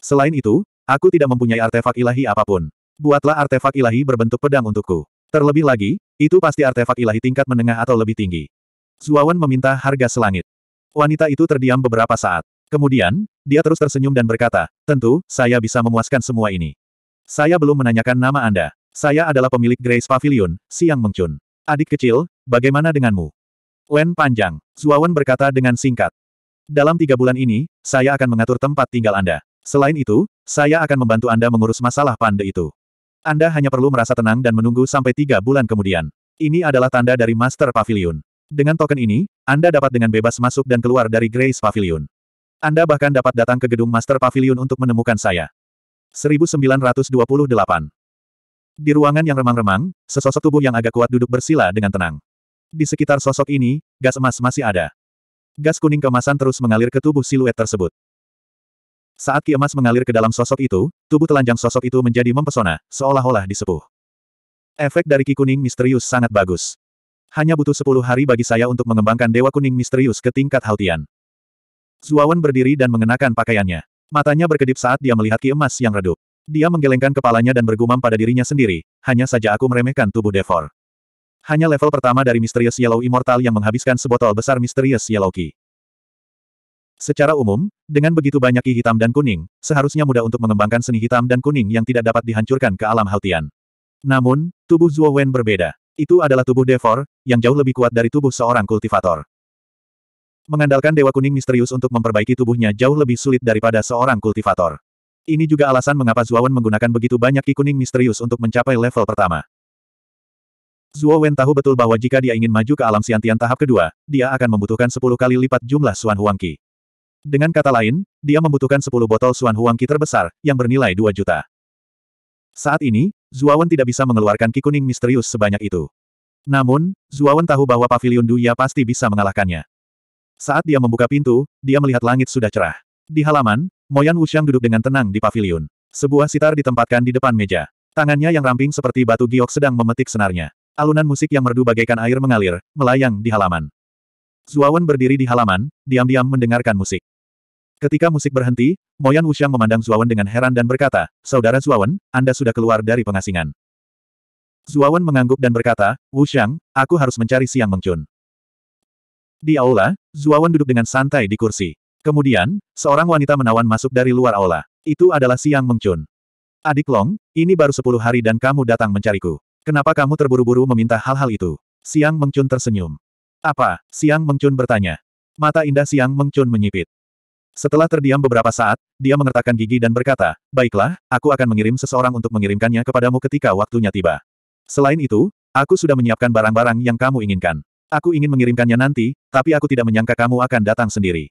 Selain itu, aku tidak mempunyai artefak ilahi apapun. Buatlah artefak ilahi berbentuk pedang untukku. Terlebih lagi, itu pasti artefak ilahi tingkat menengah atau lebih tinggi. Zuawan meminta harga selangit. Wanita itu terdiam beberapa saat. Kemudian, dia terus tersenyum dan berkata, tentu, saya bisa memuaskan semua ini. Saya belum menanyakan nama Anda. Saya adalah pemilik Grace Pavilion, Siang Mengcun. Adik kecil, bagaimana denganmu? Wen panjang. Zuawan berkata dengan singkat. Dalam tiga bulan ini, saya akan mengatur tempat tinggal Anda. Selain itu, saya akan membantu Anda mengurus masalah pande itu. Anda hanya perlu merasa tenang dan menunggu sampai tiga bulan kemudian. Ini adalah tanda dari Master Pavilion. Dengan token ini, Anda dapat dengan bebas masuk dan keluar dari Grace Pavilion. Anda bahkan dapat datang ke gedung Master Pavilion untuk menemukan saya. 1928 Di ruangan yang remang-remang, sesosok tubuh yang agak kuat duduk bersila dengan tenang. Di sekitar sosok ini, gas emas masih ada. Gas kuning kemasan terus mengalir ke tubuh siluet tersebut. Saat ki emas mengalir ke dalam sosok itu, tubuh telanjang sosok itu menjadi mempesona, seolah-olah disepuh. Efek dari ki kuning misterius sangat bagus. Hanya butuh sepuluh hari bagi saya untuk mengembangkan Dewa Kuning Misterius ke tingkat Hautian. Zuawan berdiri dan mengenakan pakaiannya. Matanya berkedip saat dia melihat ki emas yang redup. Dia menggelengkan kepalanya dan bergumam pada dirinya sendiri, hanya saja aku meremehkan tubuh Devor. Hanya level pertama dari Misterius Yellow Immortal yang menghabiskan sebotol besar Misterius Yellow Ki. Secara umum, dengan begitu banyak ki hitam dan kuning, seharusnya mudah untuk mengembangkan seni hitam dan kuning yang tidak dapat dihancurkan ke alam Hautian. Namun, tubuh Zuo Wen berbeda. Itu adalah tubuh Devor, yang jauh lebih kuat dari tubuh seorang kultivator. Mengandalkan Dewa Kuning misterius untuk memperbaiki tubuhnya jauh lebih sulit daripada seorang kultivator. Ini juga alasan mengapa Zuowen menggunakan begitu banyak Ki Kuning misterius untuk mencapai level pertama. Zuowen tahu betul bahwa jika dia ingin maju ke alam siantian tahap kedua, dia akan membutuhkan 10 kali lipat jumlah Huang Ki. Dengan kata lain, dia membutuhkan 10 botol Huang Ki terbesar, yang bernilai 2 juta. Saat ini, Zuawan tidak bisa mengeluarkan kikuning misterius sebanyak itu. Namun, Zuawan tahu bahwa Pavilion Duya pasti bisa mengalahkannya. Saat dia membuka pintu, dia melihat langit sudah cerah. Di halaman, Moyan Wuxiang duduk dengan tenang di pavilion. Sebuah sitar ditempatkan di depan meja. Tangannya yang ramping seperti batu giok sedang memetik senarnya. Alunan musik yang merdu bagaikan air mengalir, melayang di halaman. Zuawan berdiri di halaman, diam-diam mendengarkan musik. Ketika musik berhenti, Moyan Wuxiang memandang Zuawan dengan heran dan berkata, Saudara Zuawan, Anda sudah keluar dari pengasingan. Zuawan mengangguk dan berkata, Wuxiang, aku harus mencari Siang Mengcun. Di aula, Zuawan duduk dengan santai di kursi. Kemudian, seorang wanita menawan masuk dari luar aula. Itu adalah Siang Mengcun. Adik Long, ini baru sepuluh hari dan kamu datang mencariku. Kenapa kamu terburu-buru meminta hal-hal itu? Siang Mengcun tersenyum. Apa? Siang Mengcun bertanya. Mata indah Siang Mengcun menyipit. Setelah terdiam beberapa saat, dia mengertakkan gigi dan berkata, Baiklah, aku akan mengirim seseorang untuk mengirimkannya kepadamu ketika waktunya tiba. Selain itu, aku sudah menyiapkan barang-barang yang kamu inginkan. Aku ingin mengirimkannya nanti, tapi aku tidak menyangka kamu akan datang sendiri.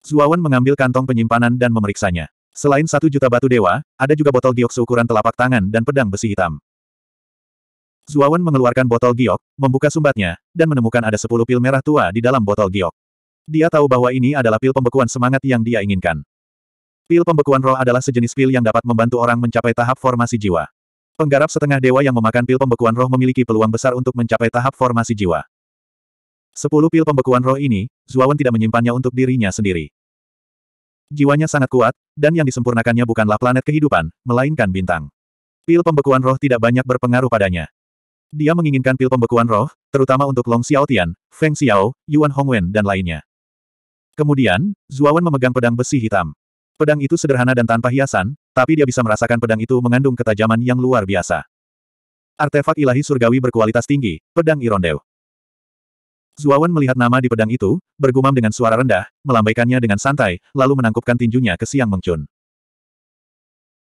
Zuawan mengambil kantong penyimpanan dan memeriksanya. Selain satu juta batu dewa, ada juga botol giok seukuran telapak tangan dan pedang besi hitam. Zuawan mengeluarkan botol giok, membuka sumbatnya, dan menemukan ada sepuluh pil merah tua di dalam botol giok. Dia tahu bahwa ini adalah pil pembekuan semangat yang dia inginkan. Pil pembekuan roh adalah sejenis pil yang dapat membantu orang mencapai tahap formasi jiwa. Penggarap setengah dewa yang memakan pil pembekuan roh memiliki peluang besar untuk mencapai tahap formasi jiwa. Sepuluh pil pembekuan roh ini, Zuawan tidak menyimpannya untuk dirinya sendiri. Jiwanya sangat kuat, dan yang disempurnakannya bukanlah planet kehidupan, melainkan bintang. Pil pembekuan roh tidak banyak berpengaruh padanya. Dia menginginkan pil pembekuan roh, terutama untuk Long Xiaotian, Feng Xiao, Yuan Hongwen dan lainnya. Kemudian, Zuawan memegang pedang besi hitam. Pedang itu sederhana dan tanpa hiasan, tapi dia bisa merasakan pedang itu mengandung ketajaman yang luar biasa. Artefak ilahi surgawi berkualitas tinggi, pedang Irondeu. Zuawan melihat nama di pedang itu, bergumam dengan suara rendah, melambaikannya dengan santai, lalu menangkupkan tinjunya ke Siang Mengcun.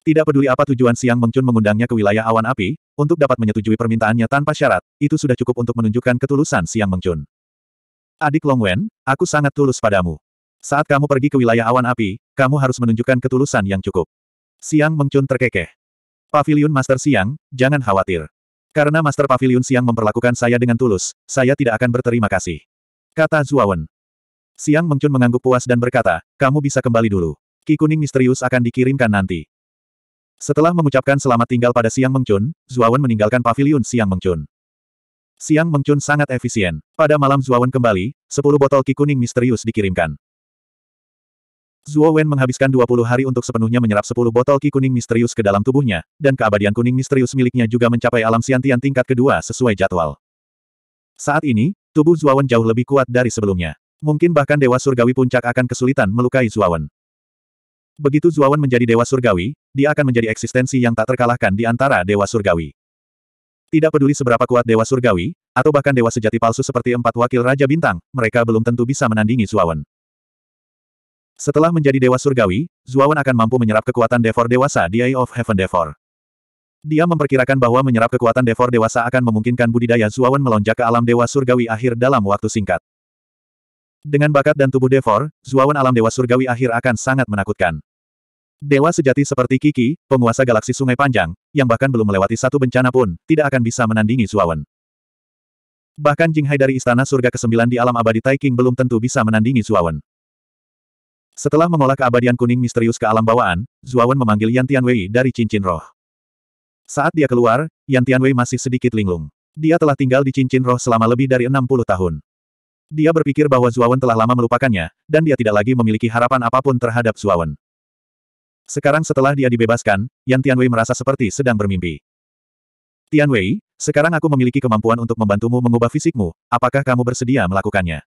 Tidak peduli apa tujuan Siang Mengcun mengundangnya ke wilayah awan api, untuk dapat menyetujui permintaannya tanpa syarat, itu sudah cukup untuk menunjukkan ketulusan Siang Mengcun. Adik Longwen, aku sangat tulus padamu. Saat kamu pergi ke wilayah awan api, kamu harus menunjukkan ketulusan yang cukup. Siang Mengcun terkekeh. Pavilion Master Siang, jangan khawatir. Karena Master Pavilion Siang memperlakukan saya dengan tulus, saya tidak akan berterima kasih. Kata Zuawan. Siang Mengcun mengangguk puas dan berkata, kamu bisa kembali dulu. Ki kuning misterius akan dikirimkan nanti. Setelah mengucapkan selamat tinggal pada Siang Mengcun, Zuawan meninggalkan Pavilion Siang Mengcun. Siang Mengcun sangat efisien. Pada malam Wen kembali, 10 botol ki kuning misterius dikirimkan. Zuo Wen menghabiskan 20 hari untuk sepenuhnya menyerap 10 botol ki kuning misterius ke dalam tubuhnya, dan keabadian kuning misterius miliknya juga mencapai alam siantian tingkat kedua sesuai jadwal. Saat ini, tubuh Wen jauh lebih kuat dari sebelumnya. Mungkin bahkan Dewa Surgawi Puncak akan kesulitan melukai Wen. Begitu Wen menjadi Dewa Surgawi, dia akan menjadi eksistensi yang tak terkalahkan di antara Dewa Surgawi. Tidak peduli seberapa kuat Dewa Surgawi, atau bahkan Dewa Sejati palsu seperti empat wakil Raja Bintang, mereka belum tentu bisa menandingi Zuawan. Setelah menjadi Dewa Surgawi, Zuawan akan mampu menyerap kekuatan Devor Dewasa di Eye of Heaven Devor. Dia memperkirakan bahwa menyerap kekuatan Devor Dewasa akan memungkinkan budidaya Zuawan melonjak ke alam Dewa Surgawi akhir dalam waktu singkat. Dengan bakat dan tubuh Devor, Zuawan alam Dewa Surgawi akhir akan sangat menakutkan. Dewa sejati seperti Kiki, penguasa galaksi sungai panjang, yang bahkan belum melewati satu bencana pun, tidak akan bisa menandingi Suawan. Bahkan Jinghai dari Istana Surga ke-9 di alam abadi Taiking belum tentu bisa menandingi Suawan. Setelah mengolah keabadian kuning misterius ke alam bawaan, Zuawan memanggil Yan Tianwei dari cincin roh. Saat dia keluar, Yan Tianwei masih sedikit linglung. Dia telah tinggal di cincin roh selama lebih dari 60 tahun. Dia berpikir bahwa Zuawan telah lama melupakannya, dan dia tidak lagi memiliki harapan apapun terhadap Zuawan. Sekarang setelah dia dibebaskan, Yan Tianwei merasa seperti sedang bermimpi. Tianwei, sekarang aku memiliki kemampuan untuk membantumu mengubah fisikmu, apakah kamu bersedia melakukannya?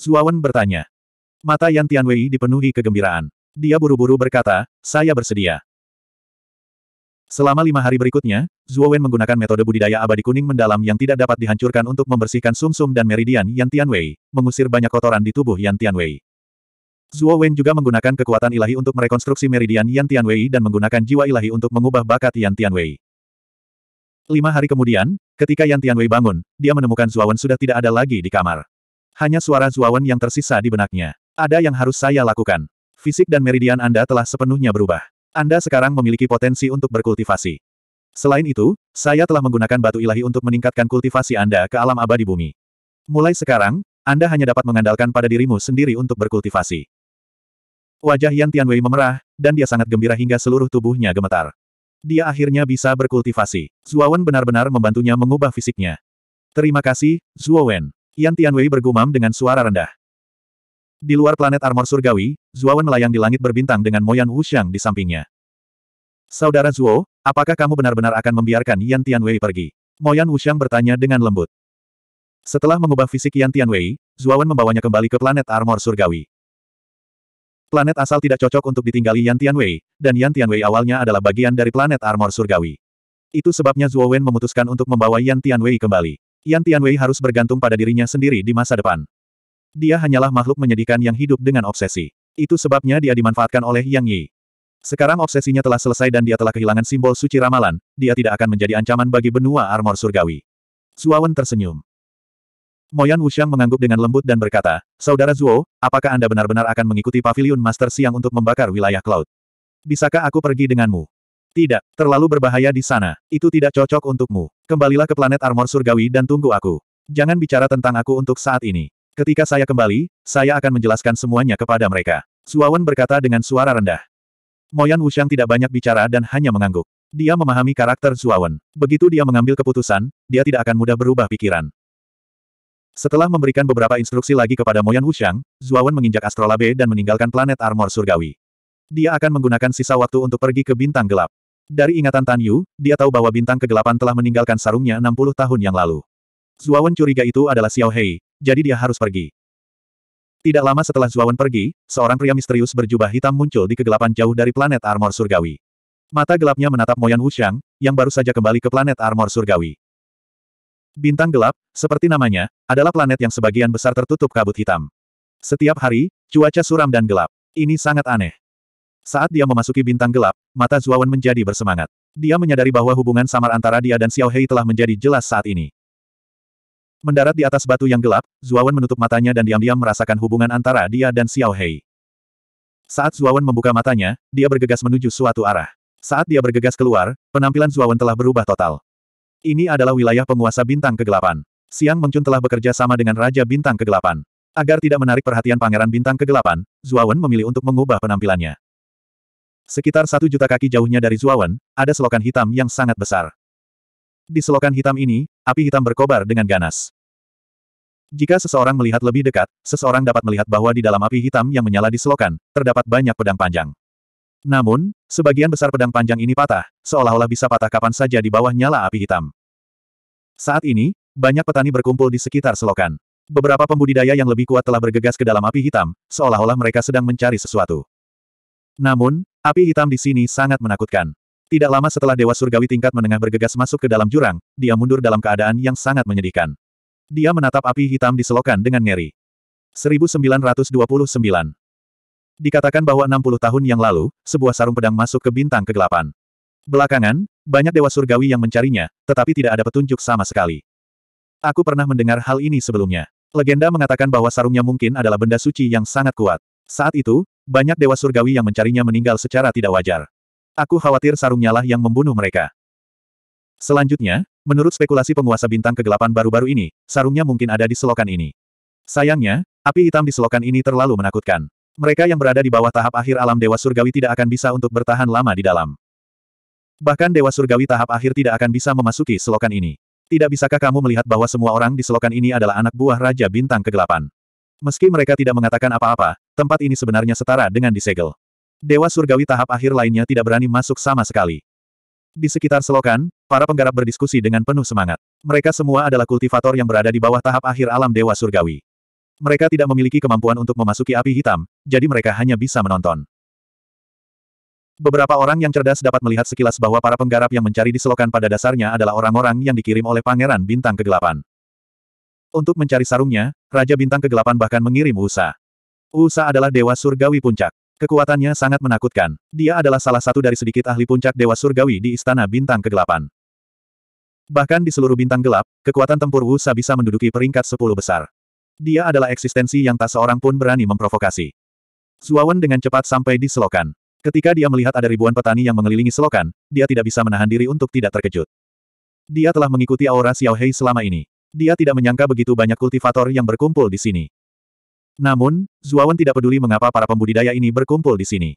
Zuawan bertanya. Mata Yan Tianwei dipenuhi kegembiraan. Dia buru-buru berkata, saya bersedia. Selama lima hari berikutnya, Zuowen menggunakan metode budidaya abadi kuning mendalam yang tidak dapat dihancurkan untuk membersihkan sumsum -sum dan meridian Yan Tianwei, mengusir banyak kotoran di tubuh Yan Tianwei. Zuo Wen juga menggunakan kekuatan ilahi untuk merekonstruksi meridian Yan Tianwei dan menggunakan jiwa ilahi untuk mengubah bakat Yan Tianwei. Lima hari kemudian, ketika Yan Tianwei bangun, dia menemukan Zuo Wen sudah tidak ada lagi di kamar. Hanya suara Zuo Wen yang tersisa di benaknya. Ada yang harus saya lakukan. Fisik dan meridian Anda telah sepenuhnya berubah. Anda sekarang memiliki potensi untuk berkultivasi. Selain itu, saya telah menggunakan batu ilahi untuk meningkatkan kultivasi Anda ke alam abadi bumi. Mulai sekarang, Anda hanya dapat mengandalkan pada dirimu sendiri untuk berkultivasi. Wajah Yan Tianwei memerah, dan dia sangat gembira hingga seluruh tubuhnya gemetar. Dia akhirnya bisa berkultivasi. Zuowen benar-benar membantunya mengubah fisiknya. Terima kasih, Zuowen. Yan Tianwei bergumam dengan suara rendah. Di luar planet armor surgawi, Zuowen melayang di langit berbintang dengan Moyan Wuxiang di sampingnya. Saudara Zuo, apakah kamu benar-benar akan membiarkan Yan Tianwei pergi? Moyan Wuxiang bertanya dengan lembut. Setelah mengubah fisik Yan Tianwei, Zuowen membawanya kembali ke planet armor surgawi. Planet asal tidak cocok untuk ditinggali Yan Tianwei, dan Yan Tianwei awalnya adalah bagian dari planet armor surgawi. Itu sebabnya Zuo Wen memutuskan untuk membawa Yan Tianwei kembali. Yan Tianwei harus bergantung pada dirinya sendiri di masa depan. Dia hanyalah makhluk menyedihkan yang hidup dengan obsesi. Itu sebabnya dia dimanfaatkan oleh Yang Yi. Sekarang obsesinya telah selesai dan dia telah kehilangan simbol suci ramalan, dia tidak akan menjadi ancaman bagi benua armor surgawi. Wen tersenyum. Moyan Wuxiang mengangguk dengan lembut dan berkata, Saudara Zuo, apakah Anda benar-benar akan mengikuti pavilion Master Siang untuk membakar wilayah Cloud? Bisakah aku pergi denganmu? Tidak, terlalu berbahaya di sana. Itu tidak cocok untukmu. Kembalilah ke planet armor surgawi dan tunggu aku. Jangan bicara tentang aku untuk saat ini. Ketika saya kembali, saya akan menjelaskan semuanya kepada mereka. Suawan berkata dengan suara rendah. Moyan Wuxiang tidak banyak bicara dan hanya mengangguk. Dia memahami karakter Suawan. Begitu dia mengambil keputusan, dia tidak akan mudah berubah pikiran. Setelah memberikan beberapa instruksi lagi kepada Moyan Wuxiang, Zuawan menginjak astrolabe dan meninggalkan planet armor surgawi. Dia akan menggunakan sisa waktu untuk pergi ke bintang gelap. Dari ingatan Tan Yu, dia tahu bahwa bintang kegelapan telah meninggalkan sarungnya 60 tahun yang lalu. Zuawan curiga itu adalah Xiao Hei, jadi dia harus pergi. Tidak lama setelah Zuawan pergi, seorang pria misterius berjubah hitam muncul di kegelapan jauh dari planet armor surgawi. Mata gelapnya menatap Moyan Wuxiang, yang baru saja kembali ke planet armor surgawi. Bintang gelap, seperti namanya, adalah planet yang sebagian besar tertutup kabut hitam. Setiap hari, cuaca suram dan gelap. Ini sangat aneh. Saat dia memasuki bintang gelap, mata Zuawan menjadi bersemangat. Dia menyadari bahwa hubungan samar antara dia dan Xiao Hei telah menjadi jelas saat ini. Mendarat di atas batu yang gelap, Zuawan menutup matanya dan diam-diam merasakan hubungan antara dia dan Xiao Hei. Saat Zuawan membuka matanya, dia bergegas menuju suatu arah. Saat dia bergegas keluar, penampilan Zuawan telah berubah total. Ini adalah wilayah penguasa bintang kegelapan. Siang Mengcun telah bekerja sama dengan Raja Bintang Kegelapan. Agar tidak menarik perhatian Pangeran Bintang Kegelapan, Zuawan memilih untuk mengubah penampilannya. Sekitar satu juta kaki jauhnya dari Zuawan, ada selokan hitam yang sangat besar. Di selokan hitam ini, api hitam berkobar dengan ganas. Jika seseorang melihat lebih dekat, seseorang dapat melihat bahwa di dalam api hitam yang menyala di selokan, terdapat banyak pedang panjang. Namun, sebagian besar pedang panjang ini patah, seolah-olah bisa patah kapan saja di bawah nyala api hitam. Saat ini, banyak petani berkumpul di sekitar selokan. Beberapa pembudidaya yang lebih kuat telah bergegas ke dalam api hitam, seolah-olah mereka sedang mencari sesuatu. Namun, api hitam di sini sangat menakutkan. Tidak lama setelah Dewa Surgawi tingkat menengah bergegas masuk ke dalam jurang, dia mundur dalam keadaan yang sangat menyedihkan. Dia menatap api hitam di selokan dengan ngeri. 1929 Dikatakan bahwa 60 tahun yang lalu, sebuah sarung pedang masuk ke bintang kegelapan. Belakangan, banyak dewa surgawi yang mencarinya, tetapi tidak ada petunjuk sama sekali. Aku pernah mendengar hal ini sebelumnya. Legenda mengatakan bahwa sarungnya mungkin adalah benda suci yang sangat kuat. Saat itu, banyak dewa surgawi yang mencarinya meninggal secara tidak wajar. Aku khawatir sarungnya lah yang membunuh mereka. Selanjutnya, menurut spekulasi penguasa bintang kegelapan baru-baru ini, sarungnya mungkin ada di selokan ini. Sayangnya, api hitam di selokan ini terlalu menakutkan. Mereka yang berada di bawah tahap akhir alam Dewa Surgawi tidak akan bisa untuk bertahan lama di dalam. Bahkan Dewa Surgawi tahap akhir tidak akan bisa memasuki selokan ini. Tidak bisakah kamu melihat bahwa semua orang di selokan ini adalah anak buah Raja Bintang Kegelapan? Meski mereka tidak mengatakan apa-apa, tempat ini sebenarnya setara dengan disegel. Dewa Surgawi tahap akhir lainnya tidak berani masuk sama sekali. Di sekitar selokan, para penggarap berdiskusi dengan penuh semangat. Mereka semua adalah kultivator yang berada di bawah tahap akhir alam Dewa Surgawi. Mereka tidak memiliki kemampuan untuk memasuki api hitam, jadi mereka hanya bisa menonton. Beberapa orang yang cerdas dapat melihat sekilas bahwa para penggarap yang mencari diselokan pada dasarnya adalah orang-orang yang dikirim oleh Pangeran Bintang Kegelapan. Untuk mencari sarungnya, Raja Bintang Kegelapan bahkan mengirim Usa. Usa adalah Dewa Surgawi Puncak. Kekuatannya sangat menakutkan. Dia adalah salah satu dari sedikit ahli puncak Dewa Surgawi di Istana Bintang Kegelapan. Bahkan di seluruh bintang gelap, kekuatan tempur Wusa bisa menduduki peringkat 10 besar. Dia adalah eksistensi yang tak seorang pun berani memprovokasi. Zuawan dengan cepat sampai di selokan. Ketika dia melihat ada ribuan petani yang mengelilingi selokan, dia tidak bisa menahan diri untuk tidak terkejut. Dia telah mengikuti aura Xiaohei selama ini. Dia tidak menyangka begitu banyak kultivator yang berkumpul di sini. Namun, Zuawan tidak peduli mengapa para pembudidaya ini berkumpul di sini.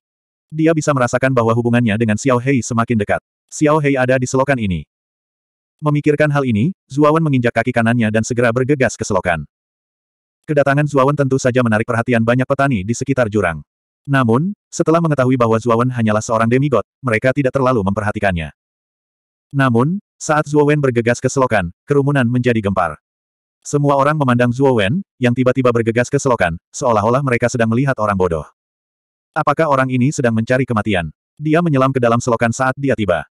Dia bisa merasakan bahwa hubungannya dengan Xiao Hei semakin dekat. Xiao Hei ada di selokan ini. Memikirkan hal ini, Zuawan menginjak kaki kanannya dan segera bergegas ke selokan. Kedatangan Zuawan tentu saja menarik perhatian banyak petani di sekitar jurang. Namun, setelah mengetahui bahwa Zuawan hanyalah seorang demigod, mereka tidak terlalu memperhatikannya. Namun, saat Zuawan bergegas ke selokan, kerumunan menjadi gempar. Semua orang memandang Zuawan, yang tiba-tiba bergegas ke selokan, seolah-olah mereka sedang melihat orang bodoh. Apakah orang ini sedang mencari kematian? Dia menyelam ke dalam selokan saat dia tiba.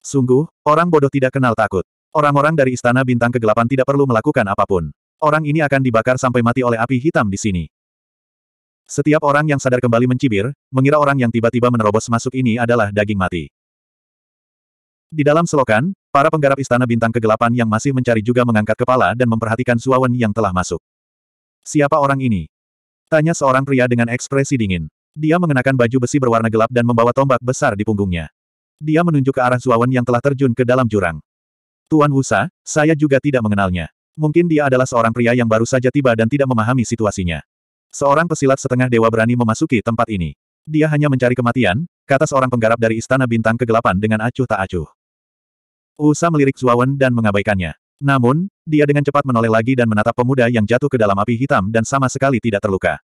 Sungguh, orang bodoh tidak kenal takut. Orang-orang dari Istana Bintang Kegelapan tidak perlu melakukan apapun. Orang ini akan dibakar sampai mati oleh api hitam di sini. Setiap orang yang sadar kembali mencibir, mengira orang yang tiba-tiba menerobos masuk ini adalah daging mati. Di dalam selokan, para penggarap istana bintang kegelapan yang masih mencari juga mengangkat kepala dan memperhatikan suawan yang telah masuk. Siapa orang ini? Tanya seorang pria dengan ekspresi dingin. Dia mengenakan baju besi berwarna gelap dan membawa tombak besar di punggungnya. Dia menunjuk ke arah suawan yang telah terjun ke dalam jurang. Tuan Wusa, saya juga tidak mengenalnya. Mungkin dia adalah seorang pria yang baru saja tiba dan tidak memahami situasinya. Seorang pesilat setengah dewa berani memasuki tempat ini. Dia hanya mencari kematian, kata seorang penggarap dari Istana Bintang Kegelapan dengan acuh tak acuh. Usa melirik Zuawan dan mengabaikannya. Namun, dia dengan cepat menoleh lagi dan menatap pemuda yang jatuh ke dalam api hitam dan sama sekali tidak terluka.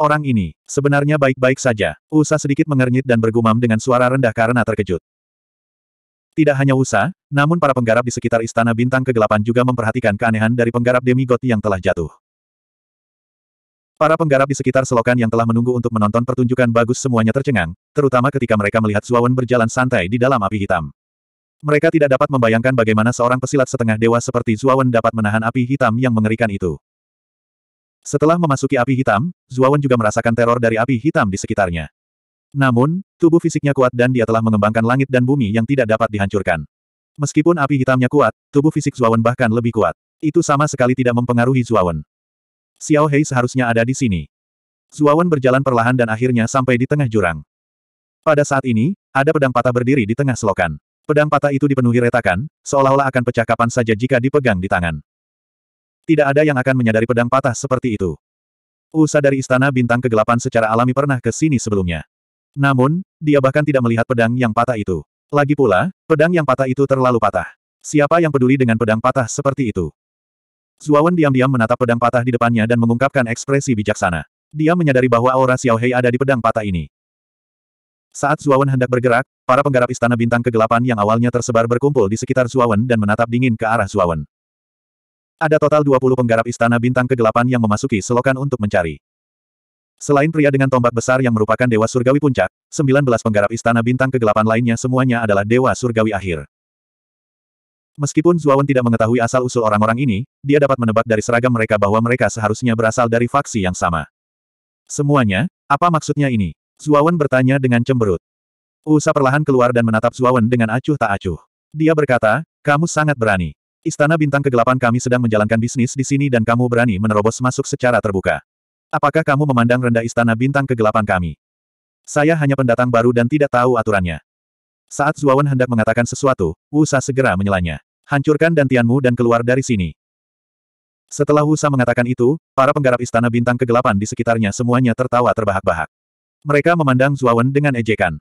Orang ini, sebenarnya baik-baik saja. Usa sedikit mengernyit dan bergumam dengan suara rendah karena terkejut. Tidak hanya Usa, namun para penggarap di sekitar Istana Bintang Kegelapan juga memperhatikan keanehan dari penggarap demigod yang telah jatuh. Para penggarap di sekitar selokan yang telah menunggu untuk menonton pertunjukan bagus semuanya tercengang, terutama ketika mereka melihat Zuawan berjalan santai di dalam api hitam. Mereka tidak dapat membayangkan bagaimana seorang pesilat setengah dewa seperti Zuawan dapat menahan api hitam yang mengerikan itu. Setelah memasuki api hitam, Zuawan juga merasakan teror dari api hitam di sekitarnya. Namun, tubuh fisiknya kuat dan dia telah mengembangkan langit dan bumi yang tidak dapat dihancurkan. Meskipun api hitamnya kuat, tubuh fisik Zuawan bahkan lebih kuat. Itu sama sekali tidak mempengaruhi Zuawan. Xiao Hei seharusnya ada di sini. Zuawan berjalan perlahan dan akhirnya sampai di tengah jurang. Pada saat ini, ada pedang patah berdiri di tengah selokan. Pedang patah itu dipenuhi retakan, seolah-olah akan pecah kapan saja jika dipegang di tangan. Tidak ada yang akan menyadari pedang patah seperti itu. Usa dari Istana Bintang Kegelapan secara alami pernah ke sini sebelumnya. Namun, dia bahkan tidak melihat pedang yang patah itu. Lagi pula, pedang yang patah itu terlalu patah. Siapa yang peduli dengan pedang patah seperti itu? Zuawan diam-diam menatap pedang patah di depannya dan mengungkapkan ekspresi bijaksana. Dia menyadari bahwa aura Xiaohei ada di pedang patah ini. Saat Zuawan hendak bergerak, para penggarap Istana Bintang Kegelapan yang awalnya tersebar berkumpul di sekitar Zuawan dan menatap dingin ke arah Zuawan. Ada total 20 penggarap Istana Bintang Kegelapan yang memasuki selokan untuk mencari. Selain pria dengan tombak besar yang merupakan Dewa Surgawi Puncak, 19 penggarap Istana Bintang Kegelapan lainnya semuanya adalah Dewa Surgawi Akhir. Meskipun Zuawan tidak mengetahui asal-usul orang-orang ini, dia dapat menebak dari seragam mereka bahwa mereka seharusnya berasal dari faksi yang sama. Semuanya, apa maksudnya ini? Zuawan bertanya dengan cemberut. Usa perlahan keluar dan menatap Zuawan dengan acuh tak acuh. Dia berkata, kamu sangat berani. Istana Bintang Kegelapan kami sedang menjalankan bisnis di sini dan kamu berani menerobos masuk secara terbuka. Apakah kamu memandang rendah istana bintang kegelapan kami? Saya hanya pendatang baru dan tidak tahu aturannya. Saat Zuawan hendak mengatakan sesuatu, Wusa segera menyelanya. Hancurkan dantianmu dan keluar dari sini. Setelah Wusa mengatakan itu, para penggarap istana bintang kegelapan di sekitarnya semuanya tertawa terbahak-bahak. Mereka memandang Zuawan dengan ejekan.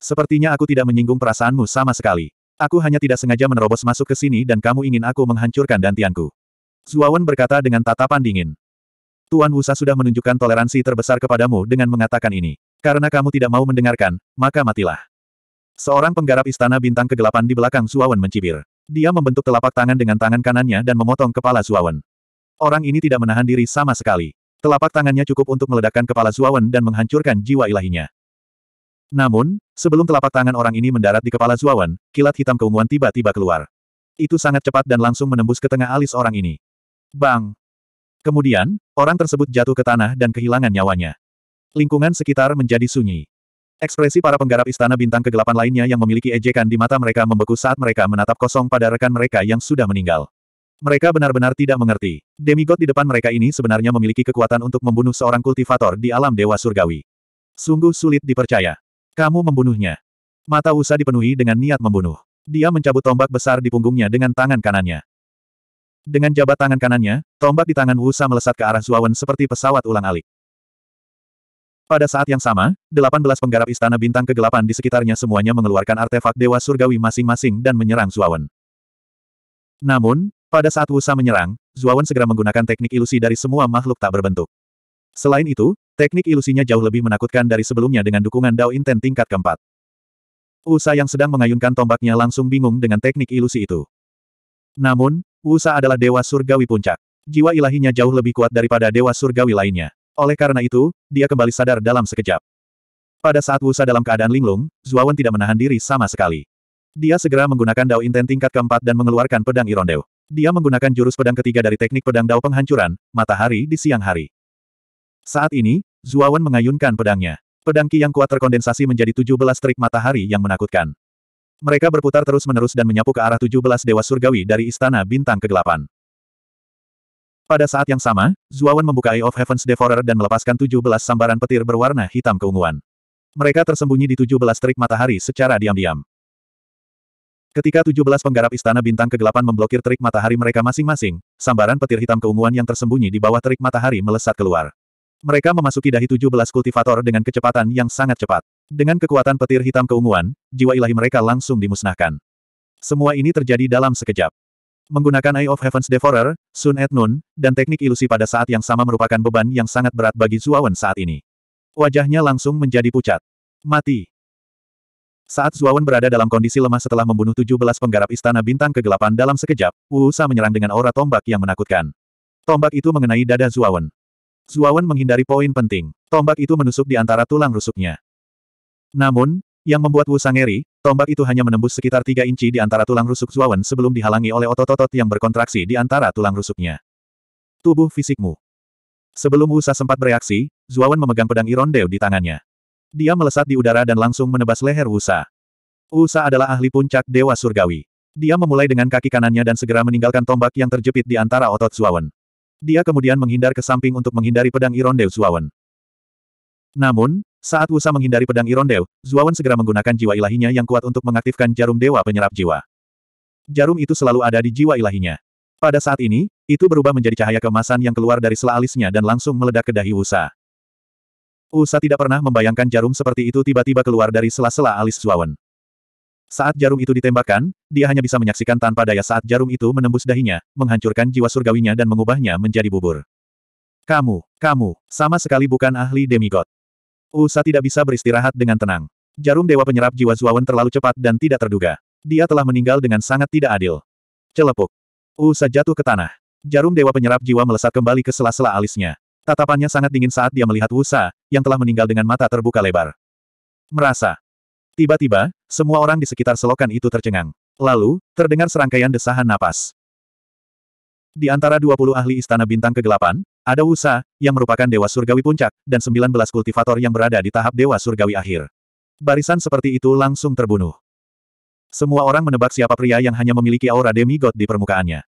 Sepertinya aku tidak menyinggung perasaanmu sama sekali. Aku hanya tidak sengaja menerobos masuk ke sini dan kamu ingin aku menghancurkan dantianku. Zuawan berkata dengan tatapan dingin. Tuan Wusa sudah menunjukkan toleransi terbesar kepadamu dengan mengatakan ini. Karena kamu tidak mau mendengarkan, maka matilah. Seorang penggarap istana bintang kegelapan di belakang Suawan mencibir. Dia membentuk telapak tangan dengan tangan kanannya dan memotong kepala Suawan. Orang ini tidak menahan diri sama sekali. Telapak tangannya cukup untuk meledakkan kepala Suawan dan menghancurkan jiwa ilahinya. Namun, sebelum telapak tangan orang ini mendarat di kepala Suawan, kilat hitam keunguan tiba-tiba keluar. Itu sangat cepat dan langsung menembus ke tengah alis orang ini. Bang! Kemudian, orang tersebut jatuh ke tanah dan kehilangan nyawanya. Lingkungan sekitar menjadi sunyi. Ekspresi para penggarap istana bintang kegelapan lainnya yang memiliki ejekan di mata mereka membeku saat mereka menatap kosong pada rekan mereka yang sudah meninggal. Mereka benar-benar tidak mengerti. Demigod di depan mereka ini sebenarnya memiliki kekuatan untuk membunuh seorang kultivator di alam dewa surgawi. Sungguh sulit dipercaya. Kamu membunuhnya. Mata Usa dipenuhi dengan niat membunuh. Dia mencabut tombak besar di punggungnya dengan tangan kanannya. Dengan jabat tangan kanannya, tombak di tangan Wusa melesat ke arah Zuawan seperti pesawat ulang-alik. Pada saat yang sama, 18 penggarap istana bintang kegelapan di sekitarnya semuanya mengeluarkan artefak dewa surgawi masing-masing dan menyerang Zuawan. Namun, pada saat Wusa menyerang, Zuawan segera menggunakan teknik ilusi dari semua makhluk tak berbentuk. Selain itu, teknik ilusinya jauh lebih menakutkan dari sebelumnya dengan dukungan Dao Inten tingkat keempat. Usa yang sedang mengayunkan tombaknya langsung bingung dengan teknik ilusi itu. Namun, Wusa adalah dewa surgawi puncak. Jiwa ilahinya jauh lebih kuat daripada dewa surgawi lainnya. Oleh karena itu, dia kembali sadar dalam sekejap. Pada saat Wusa dalam keadaan linglung, Zuawan tidak menahan diri sama sekali. Dia segera menggunakan Dao Inten tingkat keempat dan mengeluarkan pedang Irondeu. Dia menggunakan jurus pedang ketiga dari teknik pedang Dao penghancuran, matahari di siang hari. Saat ini, Zuawan mengayunkan pedangnya. Pedang Ki yang kuat terkondensasi menjadi 17 terik matahari yang menakutkan. Mereka berputar terus-menerus dan menyapu ke arah 17 dewa surgawi dari Istana Bintang Kegelapan. Pada saat yang sama, Zuawan membuka Eye of Heaven's Devourer dan melepaskan 17 sambaran petir berwarna hitam keunguan. Mereka tersembunyi di 17 terik matahari secara diam-diam. Ketika 17 penggarap Istana Bintang Kegelapan memblokir terik matahari mereka masing-masing, sambaran petir hitam keunguan yang tersembunyi di bawah terik matahari melesat keluar. Mereka memasuki dahi 17 kultivator dengan kecepatan yang sangat cepat. Dengan kekuatan petir hitam keunguan, jiwa ilahi mereka langsung dimusnahkan. Semua ini terjadi dalam sekejap. Menggunakan Eye of Heaven's Devourer, Sun Et Nun, dan teknik ilusi pada saat yang sama merupakan beban yang sangat berat bagi Zuawan saat ini. Wajahnya langsung menjadi pucat. Mati. Saat Zuawan berada dalam kondisi lemah setelah membunuh 17 penggarap Istana Bintang Kegelapan dalam sekejap, Wu Sa menyerang dengan aura tombak yang menakutkan. Tombak itu mengenai dada Zuawan. Zuawan menghindari poin penting. Tombak itu menusuk di antara tulang rusuknya. Namun, yang membuat Wu Sangeri, tombak itu hanya menembus sekitar tiga inci di antara tulang rusuk Zuawan sebelum dihalangi oleh otot-otot yang berkontraksi di antara tulang rusuknya. Tubuh fisikmu. Sebelum Wu Sa sempat bereaksi, Zuawan memegang pedang Irondeu di tangannya. Dia melesat di udara dan langsung menebas leher Wu Sa. Wu Sa adalah ahli puncak Dewa Surgawi. Dia memulai dengan kaki kanannya dan segera meninggalkan tombak yang terjepit di antara otot Zuawan. Dia kemudian menghindar ke samping untuk menghindari pedang Irondeu Zuawan. Namun, saat Wusa menghindari pedang Irondeu, Zuawan segera menggunakan jiwa ilahinya yang kuat untuk mengaktifkan jarum dewa penyerap jiwa. Jarum itu selalu ada di jiwa ilahinya. Pada saat ini, itu berubah menjadi cahaya kemasan yang keluar dari sela alisnya dan langsung meledak ke dahi Wusa. Wusa tidak pernah membayangkan jarum seperti itu tiba-tiba keluar dari sela-sela alis Zuawan. Saat jarum itu ditembakkan, dia hanya bisa menyaksikan tanpa daya saat jarum itu menembus dahinya, menghancurkan jiwa surgawinya dan mengubahnya menjadi bubur. Kamu, kamu, sama sekali bukan ahli demigod. Usa tidak bisa beristirahat dengan tenang. Jarum dewa penyerap jiwa Zuawan terlalu cepat dan tidak terduga. Dia telah meninggal dengan sangat tidak adil. Celepuk. Usa jatuh ke tanah. Jarum dewa penyerap jiwa melesat kembali ke sela-sela alisnya. Tatapannya sangat dingin saat dia melihat Usa, yang telah meninggal dengan mata terbuka lebar. Merasa, Tiba-tiba, semua orang di sekitar selokan itu tercengang. Lalu, terdengar serangkaian desahan napas. Di antara 20 ahli Istana Bintang Kegelapan, ada Wusa, yang merupakan Dewa Surgawi Puncak, dan 19 kultivator yang berada di tahap Dewa Surgawi Akhir. Barisan seperti itu langsung terbunuh. Semua orang menebak siapa pria yang hanya memiliki aura demigod di permukaannya.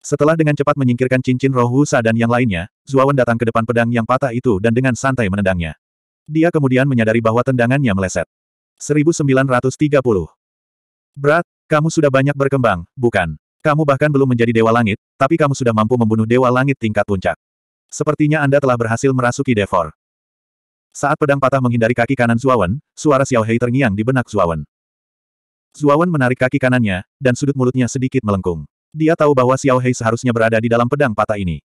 Setelah dengan cepat menyingkirkan cincin roh Wusa dan yang lainnya, Zuawan datang ke depan pedang yang patah itu dan dengan santai menendangnya. Dia kemudian menyadari bahwa tendangannya meleset. 1930. Berat, kamu sudah banyak berkembang, bukan? Kamu bahkan belum menjadi Dewa Langit, tapi kamu sudah mampu membunuh Dewa Langit tingkat puncak. Sepertinya Anda telah berhasil merasuki Devor. Saat pedang patah menghindari kaki kanan Zuawan, suara Xiao Hei terngiang di benak Zuawan. Zuawan menarik kaki kanannya, dan sudut mulutnya sedikit melengkung. Dia tahu bahwa Xiao Hei seharusnya berada di dalam pedang patah ini.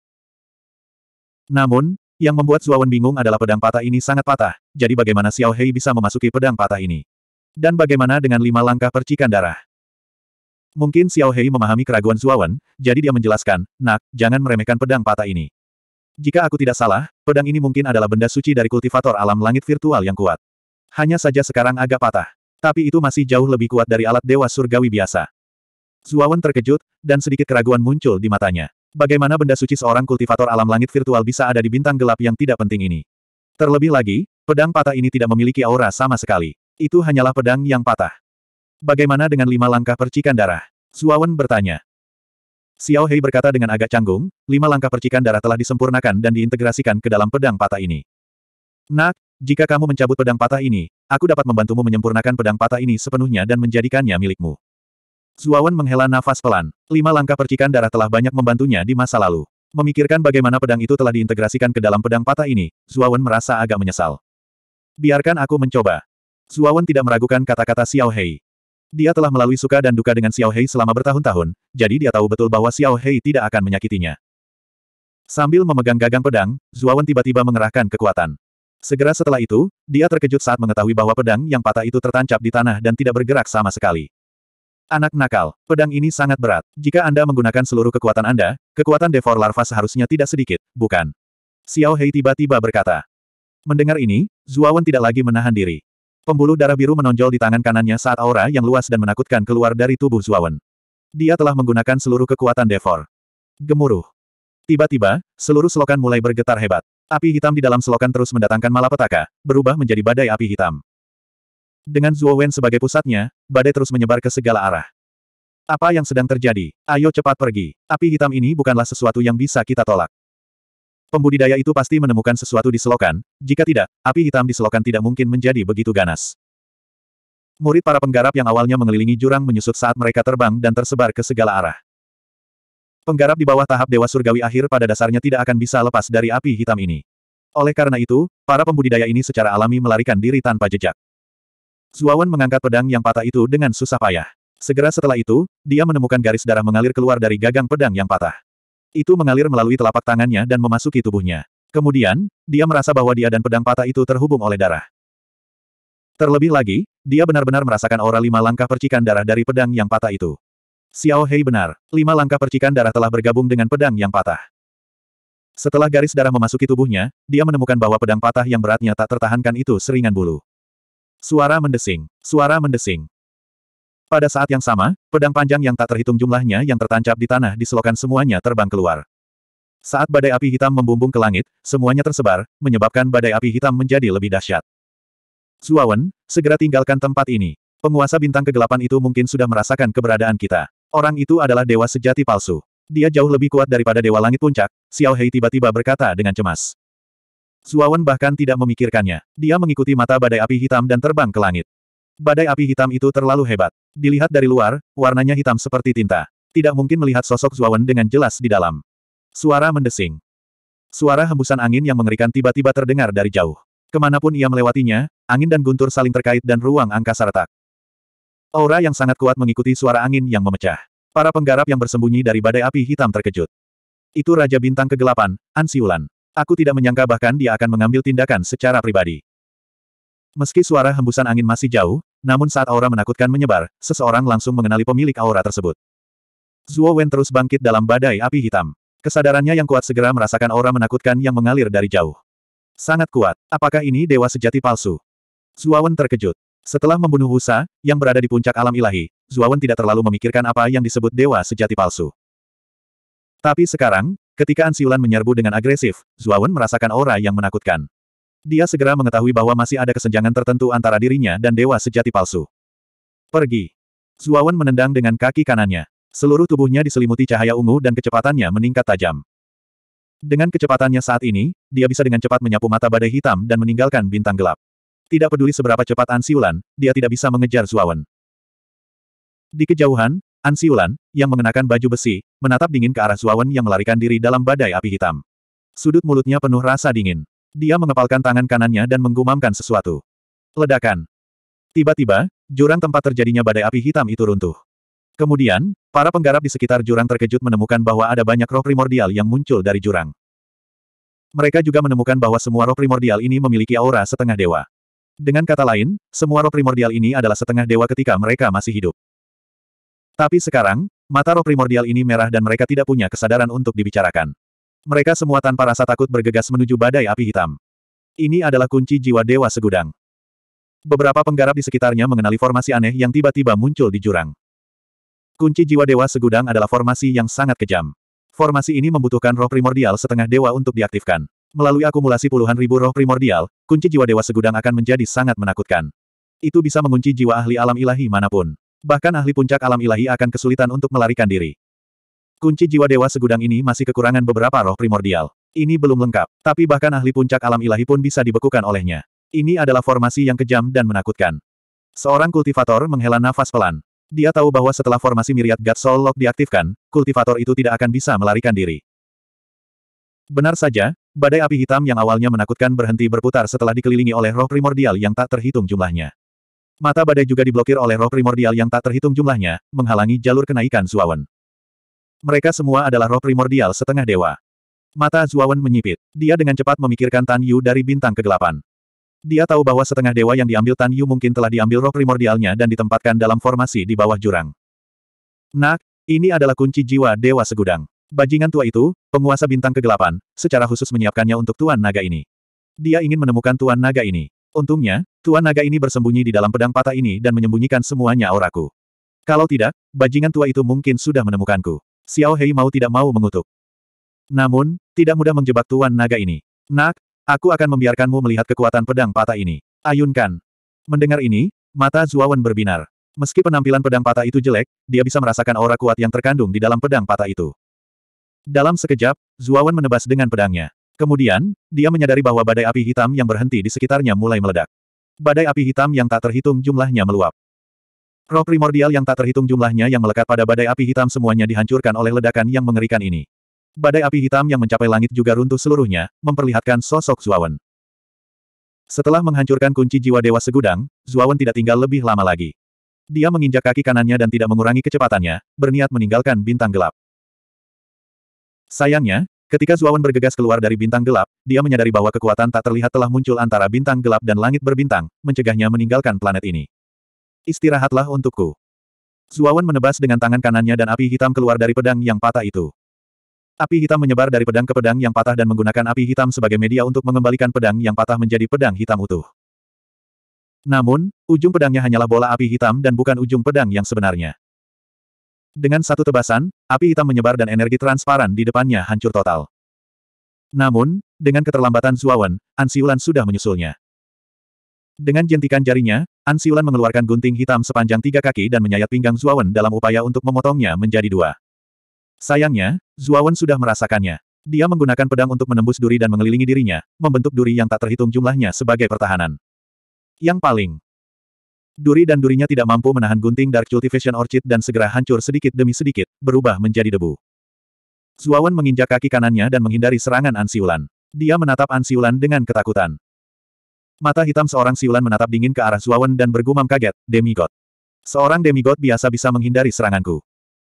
Namun, yang membuat Zuawan bingung adalah pedang patah ini sangat patah, jadi bagaimana Xiao Hei bisa memasuki pedang patah ini? Dan bagaimana dengan lima langkah percikan darah? Mungkin Xiao Hei memahami keraguan Zuawan, jadi dia menjelaskan, nak, jangan meremehkan pedang patah ini. Jika aku tidak salah, pedang ini mungkin adalah benda suci dari kultivator alam langit virtual yang kuat. Hanya saja sekarang agak patah. Tapi itu masih jauh lebih kuat dari alat dewa surgawi biasa. Zuawan terkejut, dan sedikit keraguan muncul di matanya. Bagaimana benda suci seorang kultivator alam langit virtual bisa ada di bintang gelap yang tidak penting ini? Terlebih lagi, pedang patah ini tidak memiliki aura sama sekali. Itu hanyalah pedang yang patah. Bagaimana dengan lima langkah percikan darah? Zuawan bertanya. Xiao Hei berkata dengan agak canggung, lima langkah percikan darah telah disempurnakan dan diintegrasikan ke dalam pedang patah ini. Nak, jika kamu mencabut pedang patah ini, aku dapat membantumu menyempurnakan pedang patah ini sepenuhnya dan menjadikannya milikmu. Zuawan menghela nafas pelan. Lima langkah percikan darah telah banyak membantunya di masa lalu. Memikirkan bagaimana pedang itu telah diintegrasikan ke dalam pedang patah ini, Zuawan merasa agak menyesal. Biarkan aku mencoba. Zuawan tidak meragukan kata-kata Xiao Hei. Dia telah melalui suka dan duka dengan Xiao Hei selama bertahun-tahun, jadi dia tahu betul bahwa Xiao Hei tidak akan menyakitinya. Sambil memegang gagang pedang, Zuawan tiba-tiba mengerahkan kekuatan. Segera setelah itu, dia terkejut saat mengetahui bahwa pedang yang patah itu tertancap di tanah dan tidak bergerak sama sekali. Anak nakal, pedang ini sangat berat. Jika Anda menggunakan seluruh kekuatan Anda, kekuatan devor larva seharusnya tidak sedikit, bukan? Xiao Hei tiba-tiba berkata. Mendengar ini, Zuawan tidak lagi menahan diri. Pembuluh darah biru menonjol di tangan kanannya saat aura yang luas dan menakutkan keluar dari tubuh Zuawan. Dia telah menggunakan seluruh kekuatan devor. Gemuruh. Tiba-tiba, seluruh selokan mulai bergetar hebat. Api hitam di dalam selokan terus mendatangkan malapetaka, berubah menjadi badai api hitam. Dengan Zuo Wen sebagai pusatnya, badai terus menyebar ke segala arah. Apa yang sedang terjadi? Ayo cepat pergi. Api hitam ini bukanlah sesuatu yang bisa kita tolak. Pembudidaya itu pasti menemukan sesuatu di selokan, jika tidak, api hitam di selokan tidak mungkin menjadi begitu ganas. Murid para penggarap yang awalnya mengelilingi jurang menyusut saat mereka terbang dan tersebar ke segala arah. Penggarap di bawah tahap Dewa Surgawi akhir pada dasarnya tidak akan bisa lepas dari api hitam ini. Oleh karena itu, para pembudidaya ini secara alami melarikan diri tanpa jejak. Zuawan mengangkat pedang yang patah itu dengan susah payah. Segera setelah itu, dia menemukan garis darah mengalir keluar dari gagang pedang yang patah. Itu mengalir melalui telapak tangannya dan memasuki tubuhnya. Kemudian, dia merasa bahwa dia dan pedang patah itu terhubung oleh darah. Terlebih lagi, dia benar-benar merasakan aura lima langkah percikan darah dari pedang yang patah itu. Xiao Hei benar, lima langkah percikan darah telah bergabung dengan pedang yang patah. Setelah garis darah memasuki tubuhnya, dia menemukan bahwa pedang patah yang beratnya tak tertahankan itu seringan bulu. Suara mendesing. Suara mendesing. Pada saat yang sama, pedang panjang yang tak terhitung jumlahnya yang tertancap di tanah di selokan semuanya terbang keluar. Saat badai api hitam membumbung ke langit, semuanya tersebar, menyebabkan badai api hitam menjadi lebih dahsyat. Zuawan, segera tinggalkan tempat ini. Penguasa bintang kegelapan itu mungkin sudah merasakan keberadaan kita. Orang itu adalah dewa sejati palsu. Dia jauh lebih kuat daripada dewa langit puncak, Xiao Hei tiba-tiba berkata dengan cemas. Suawan bahkan tidak memikirkannya. Dia mengikuti mata badai api hitam dan terbang ke langit. Badai api hitam itu terlalu hebat. Dilihat dari luar, warnanya hitam seperti tinta. Tidak mungkin melihat sosok Suawan dengan jelas di dalam. Suara mendesing. Suara hembusan angin yang mengerikan tiba-tiba terdengar dari jauh. Kemanapun ia melewatinya, angin dan guntur saling terkait dan ruang angkasa retak. Aura yang sangat kuat mengikuti suara angin yang memecah. Para penggarap yang bersembunyi dari badai api hitam terkejut. Itu Raja Bintang Kegelapan, Ansiulan. Aku tidak menyangka bahkan dia akan mengambil tindakan secara pribadi. Meski suara hembusan angin masih jauh, namun saat aura menakutkan menyebar, seseorang langsung mengenali pemilik aura tersebut. Zuo Wen terus bangkit dalam badai api hitam. Kesadarannya yang kuat segera merasakan aura menakutkan yang mengalir dari jauh. Sangat kuat. Apakah ini dewa sejati palsu? Zuo Wen terkejut. Setelah membunuh Husa, yang berada di puncak alam ilahi, Zuo Wen tidak terlalu memikirkan apa yang disebut dewa sejati palsu. Tapi sekarang, ketika Ansiulan menyerbu dengan agresif, Zuawan merasakan aura yang menakutkan. Dia segera mengetahui bahwa masih ada kesenjangan tertentu antara dirinya dan dewa sejati palsu. Pergi. Zuawan menendang dengan kaki kanannya. Seluruh tubuhnya diselimuti cahaya ungu dan kecepatannya meningkat tajam. Dengan kecepatannya saat ini, dia bisa dengan cepat menyapu mata badai hitam dan meninggalkan bintang gelap. Tidak peduli seberapa cepat Ansiulan, dia tidak bisa mengejar Zuawan. Di kejauhan, An Siulan, yang mengenakan baju besi, menatap dingin ke arah Zuawan yang melarikan diri dalam badai api hitam. Sudut mulutnya penuh rasa dingin. Dia mengepalkan tangan kanannya dan menggumamkan sesuatu. Ledakan. Tiba-tiba, jurang tempat terjadinya badai api hitam itu runtuh. Kemudian, para penggarap di sekitar jurang terkejut menemukan bahwa ada banyak roh primordial yang muncul dari jurang. Mereka juga menemukan bahwa semua roh primordial ini memiliki aura setengah dewa. Dengan kata lain, semua roh primordial ini adalah setengah dewa ketika mereka masih hidup. Tapi sekarang, mata roh primordial ini merah dan mereka tidak punya kesadaran untuk dibicarakan. Mereka semua tanpa rasa takut bergegas menuju badai api hitam. Ini adalah kunci jiwa Dewa Segudang. Beberapa penggarap di sekitarnya mengenali formasi aneh yang tiba-tiba muncul di jurang. Kunci jiwa Dewa Segudang adalah formasi yang sangat kejam. Formasi ini membutuhkan roh primordial setengah dewa untuk diaktifkan. Melalui akumulasi puluhan ribu roh primordial, kunci jiwa Dewa Segudang akan menjadi sangat menakutkan. Itu bisa mengunci jiwa ahli alam ilahi manapun. Bahkan ahli puncak alam ilahi akan kesulitan untuk melarikan diri. Kunci jiwa dewa segudang ini masih kekurangan beberapa roh primordial. Ini belum lengkap, tapi bahkan ahli puncak alam ilahi pun bisa dibekukan olehnya. Ini adalah formasi yang kejam dan menakutkan. Seorang kultivator menghela nafas pelan. Dia tahu bahwa setelah formasi miriat God Soul Lock diaktifkan, kultivator itu tidak akan bisa melarikan diri. Benar saja, badai api hitam yang awalnya menakutkan berhenti berputar setelah dikelilingi oleh roh primordial yang tak terhitung jumlahnya. Mata badai juga diblokir oleh roh primordial yang tak terhitung jumlahnya, menghalangi jalur kenaikan Zuawan. Mereka semua adalah roh primordial setengah dewa. Mata Zuawan menyipit. Dia dengan cepat memikirkan Tan Yu dari bintang kegelapan. Dia tahu bahwa setengah dewa yang diambil Tan Yu mungkin telah diambil roh primordialnya dan ditempatkan dalam formasi di bawah jurang. Nak, ini adalah kunci jiwa dewa segudang. Bajingan tua itu, penguasa bintang kegelapan, secara khusus menyiapkannya untuk Tuan Naga ini. Dia ingin menemukan Tuan Naga ini. Untungnya, Tuan Naga ini bersembunyi di dalam pedang patah ini dan menyembunyikan semuanya auraku. Kalau tidak, bajingan tua itu mungkin sudah menemukanku. Xiao Hei mau tidak mau mengutuk. Namun, tidak mudah menjebak Tuan Naga ini. Nak, aku akan membiarkanmu melihat kekuatan pedang patah ini. Ayunkan. Mendengar ini, mata Zuawan berbinar. Meski penampilan pedang patah itu jelek, dia bisa merasakan aura kuat yang terkandung di dalam pedang patah itu. Dalam sekejap, Zuawan menebas dengan pedangnya. Kemudian, dia menyadari bahwa badai api hitam yang berhenti di sekitarnya mulai meledak. Badai api hitam yang tak terhitung jumlahnya meluap. Roh primordial yang tak terhitung jumlahnya yang melekat pada badai api hitam semuanya dihancurkan oleh ledakan yang mengerikan ini. Badai api hitam yang mencapai langit juga runtuh seluruhnya, memperlihatkan sosok Zuawan. Setelah menghancurkan kunci jiwa Dewa Segudang, Zuawan tidak tinggal lebih lama lagi. Dia menginjak kaki kanannya dan tidak mengurangi kecepatannya, berniat meninggalkan bintang gelap. Sayangnya, Ketika Zuawan bergegas keluar dari bintang gelap, dia menyadari bahwa kekuatan tak terlihat telah muncul antara bintang gelap dan langit berbintang, mencegahnya meninggalkan planet ini. Istirahatlah untukku. Zuawan menebas dengan tangan kanannya dan api hitam keluar dari pedang yang patah itu. Api hitam menyebar dari pedang ke pedang yang patah dan menggunakan api hitam sebagai media untuk mengembalikan pedang yang patah menjadi pedang hitam utuh. Namun, ujung pedangnya hanyalah bola api hitam dan bukan ujung pedang yang sebenarnya. Dengan satu tebasan, api hitam menyebar dan energi transparan di depannya hancur total. Namun, dengan keterlambatan Zuawan, Ansiulan sudah menyusulnya. Dengan jentikan jarinya, Ansiulan mengeluarkan gunting hitam sepanjang tiga kaki dan menyayat pinggang Zuawan dalam upaya untuk memotongnya menjadi dua. Sayangnya, Zuawan sudah merasakannya. Dia menggunakan pedang untuk menembus duri dan mengelilingi dirinya, membentuk duri yang tak terhitung jumlahnya sebagai pertahanan. Yang paling Duri dan durinya tidak mampu menahan gunting Dark Cultivation Orchid dan segera hancur sedikit demi sedikit, berubah menjadi debu. Zuawan menginjak kaki kanannya dan menghindari serangan Ansiulan. Dia menatap Ansiulan dengan ketakutan. Mata hitam seorang Siulan menatap dingin ke arah Zuawan dan bergumam kaget, demigod. Seorang demigod biasa bisa menghindari seranganku.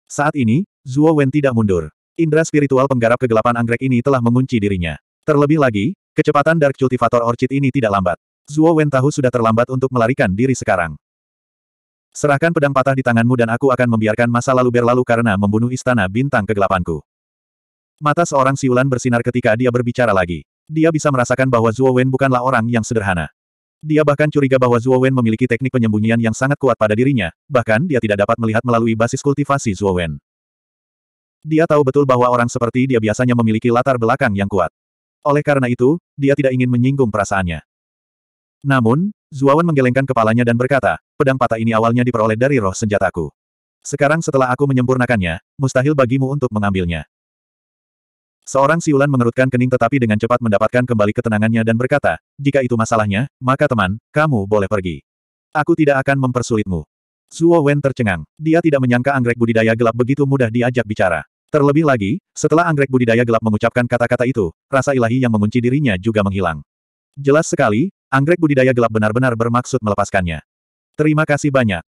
Saat ini, Zuo Wen tidak mundur. Indra spiritual penggarap kegelapan anggrek ini telah mengunci dirinya. Terlebih lagi, kecepatan Dark Cultivator Orchid ini tidak lambat. Zuo Wen tahu sudah terlambat untuk melarikan diri sekarang. Serahkan pedang patah di tanganmu dan aku akan membiarkan masa lalu berlalu karena membunuh istana bintang kegelapanku. Mata seorang siulan bersinar ketika dia berbicara lagi. Dia bisa merasakan bahwa Zuo Wen bukanlah orang yang sederhana. Dia bahkan curiga bahwa Zuo Wen memiliki teknik penyembunyian yang sangat kuat pada dirinya, bahkan dia tidak dapat melihat melalui basis kultivasi Zuo Wen. Dia tahu betul bahwa orang seperti dia biasanya memiliki latar belakang yang kuat. Oleh karena itu, dia tidak ingin menyinggung perasaannya. Namun, Zuawan menggelengkan kepalanya dan berkata, pedang patah ini awalnya diperoleh dari roh senjataku. Sekarang setelah aku menyempurnakannya, mustahil bagimu untuk mengambilnya. Seorang siulan mengerutkan kening tetapi dengan cepat mendapatkan kembali ketenangannya dan berkata, jika itu masalahnya, maka teman, kamu boleh pergi. Aku tidak akan mempersulitmu. Zuo Wen tercengang. Dia tidak menyangka anggrek budidaya gelap begitu mudah diajak bicara. Terlebih lagi, setelah anggrek budidaya gelap mengucapkan kata-kata itu, rasa ilahi yang mengunci dirinya juga menghilang. Jelas sekali, Anggrek budidaya gelap benar-benar bermaksud melepaskannya. Terima kasih banyak.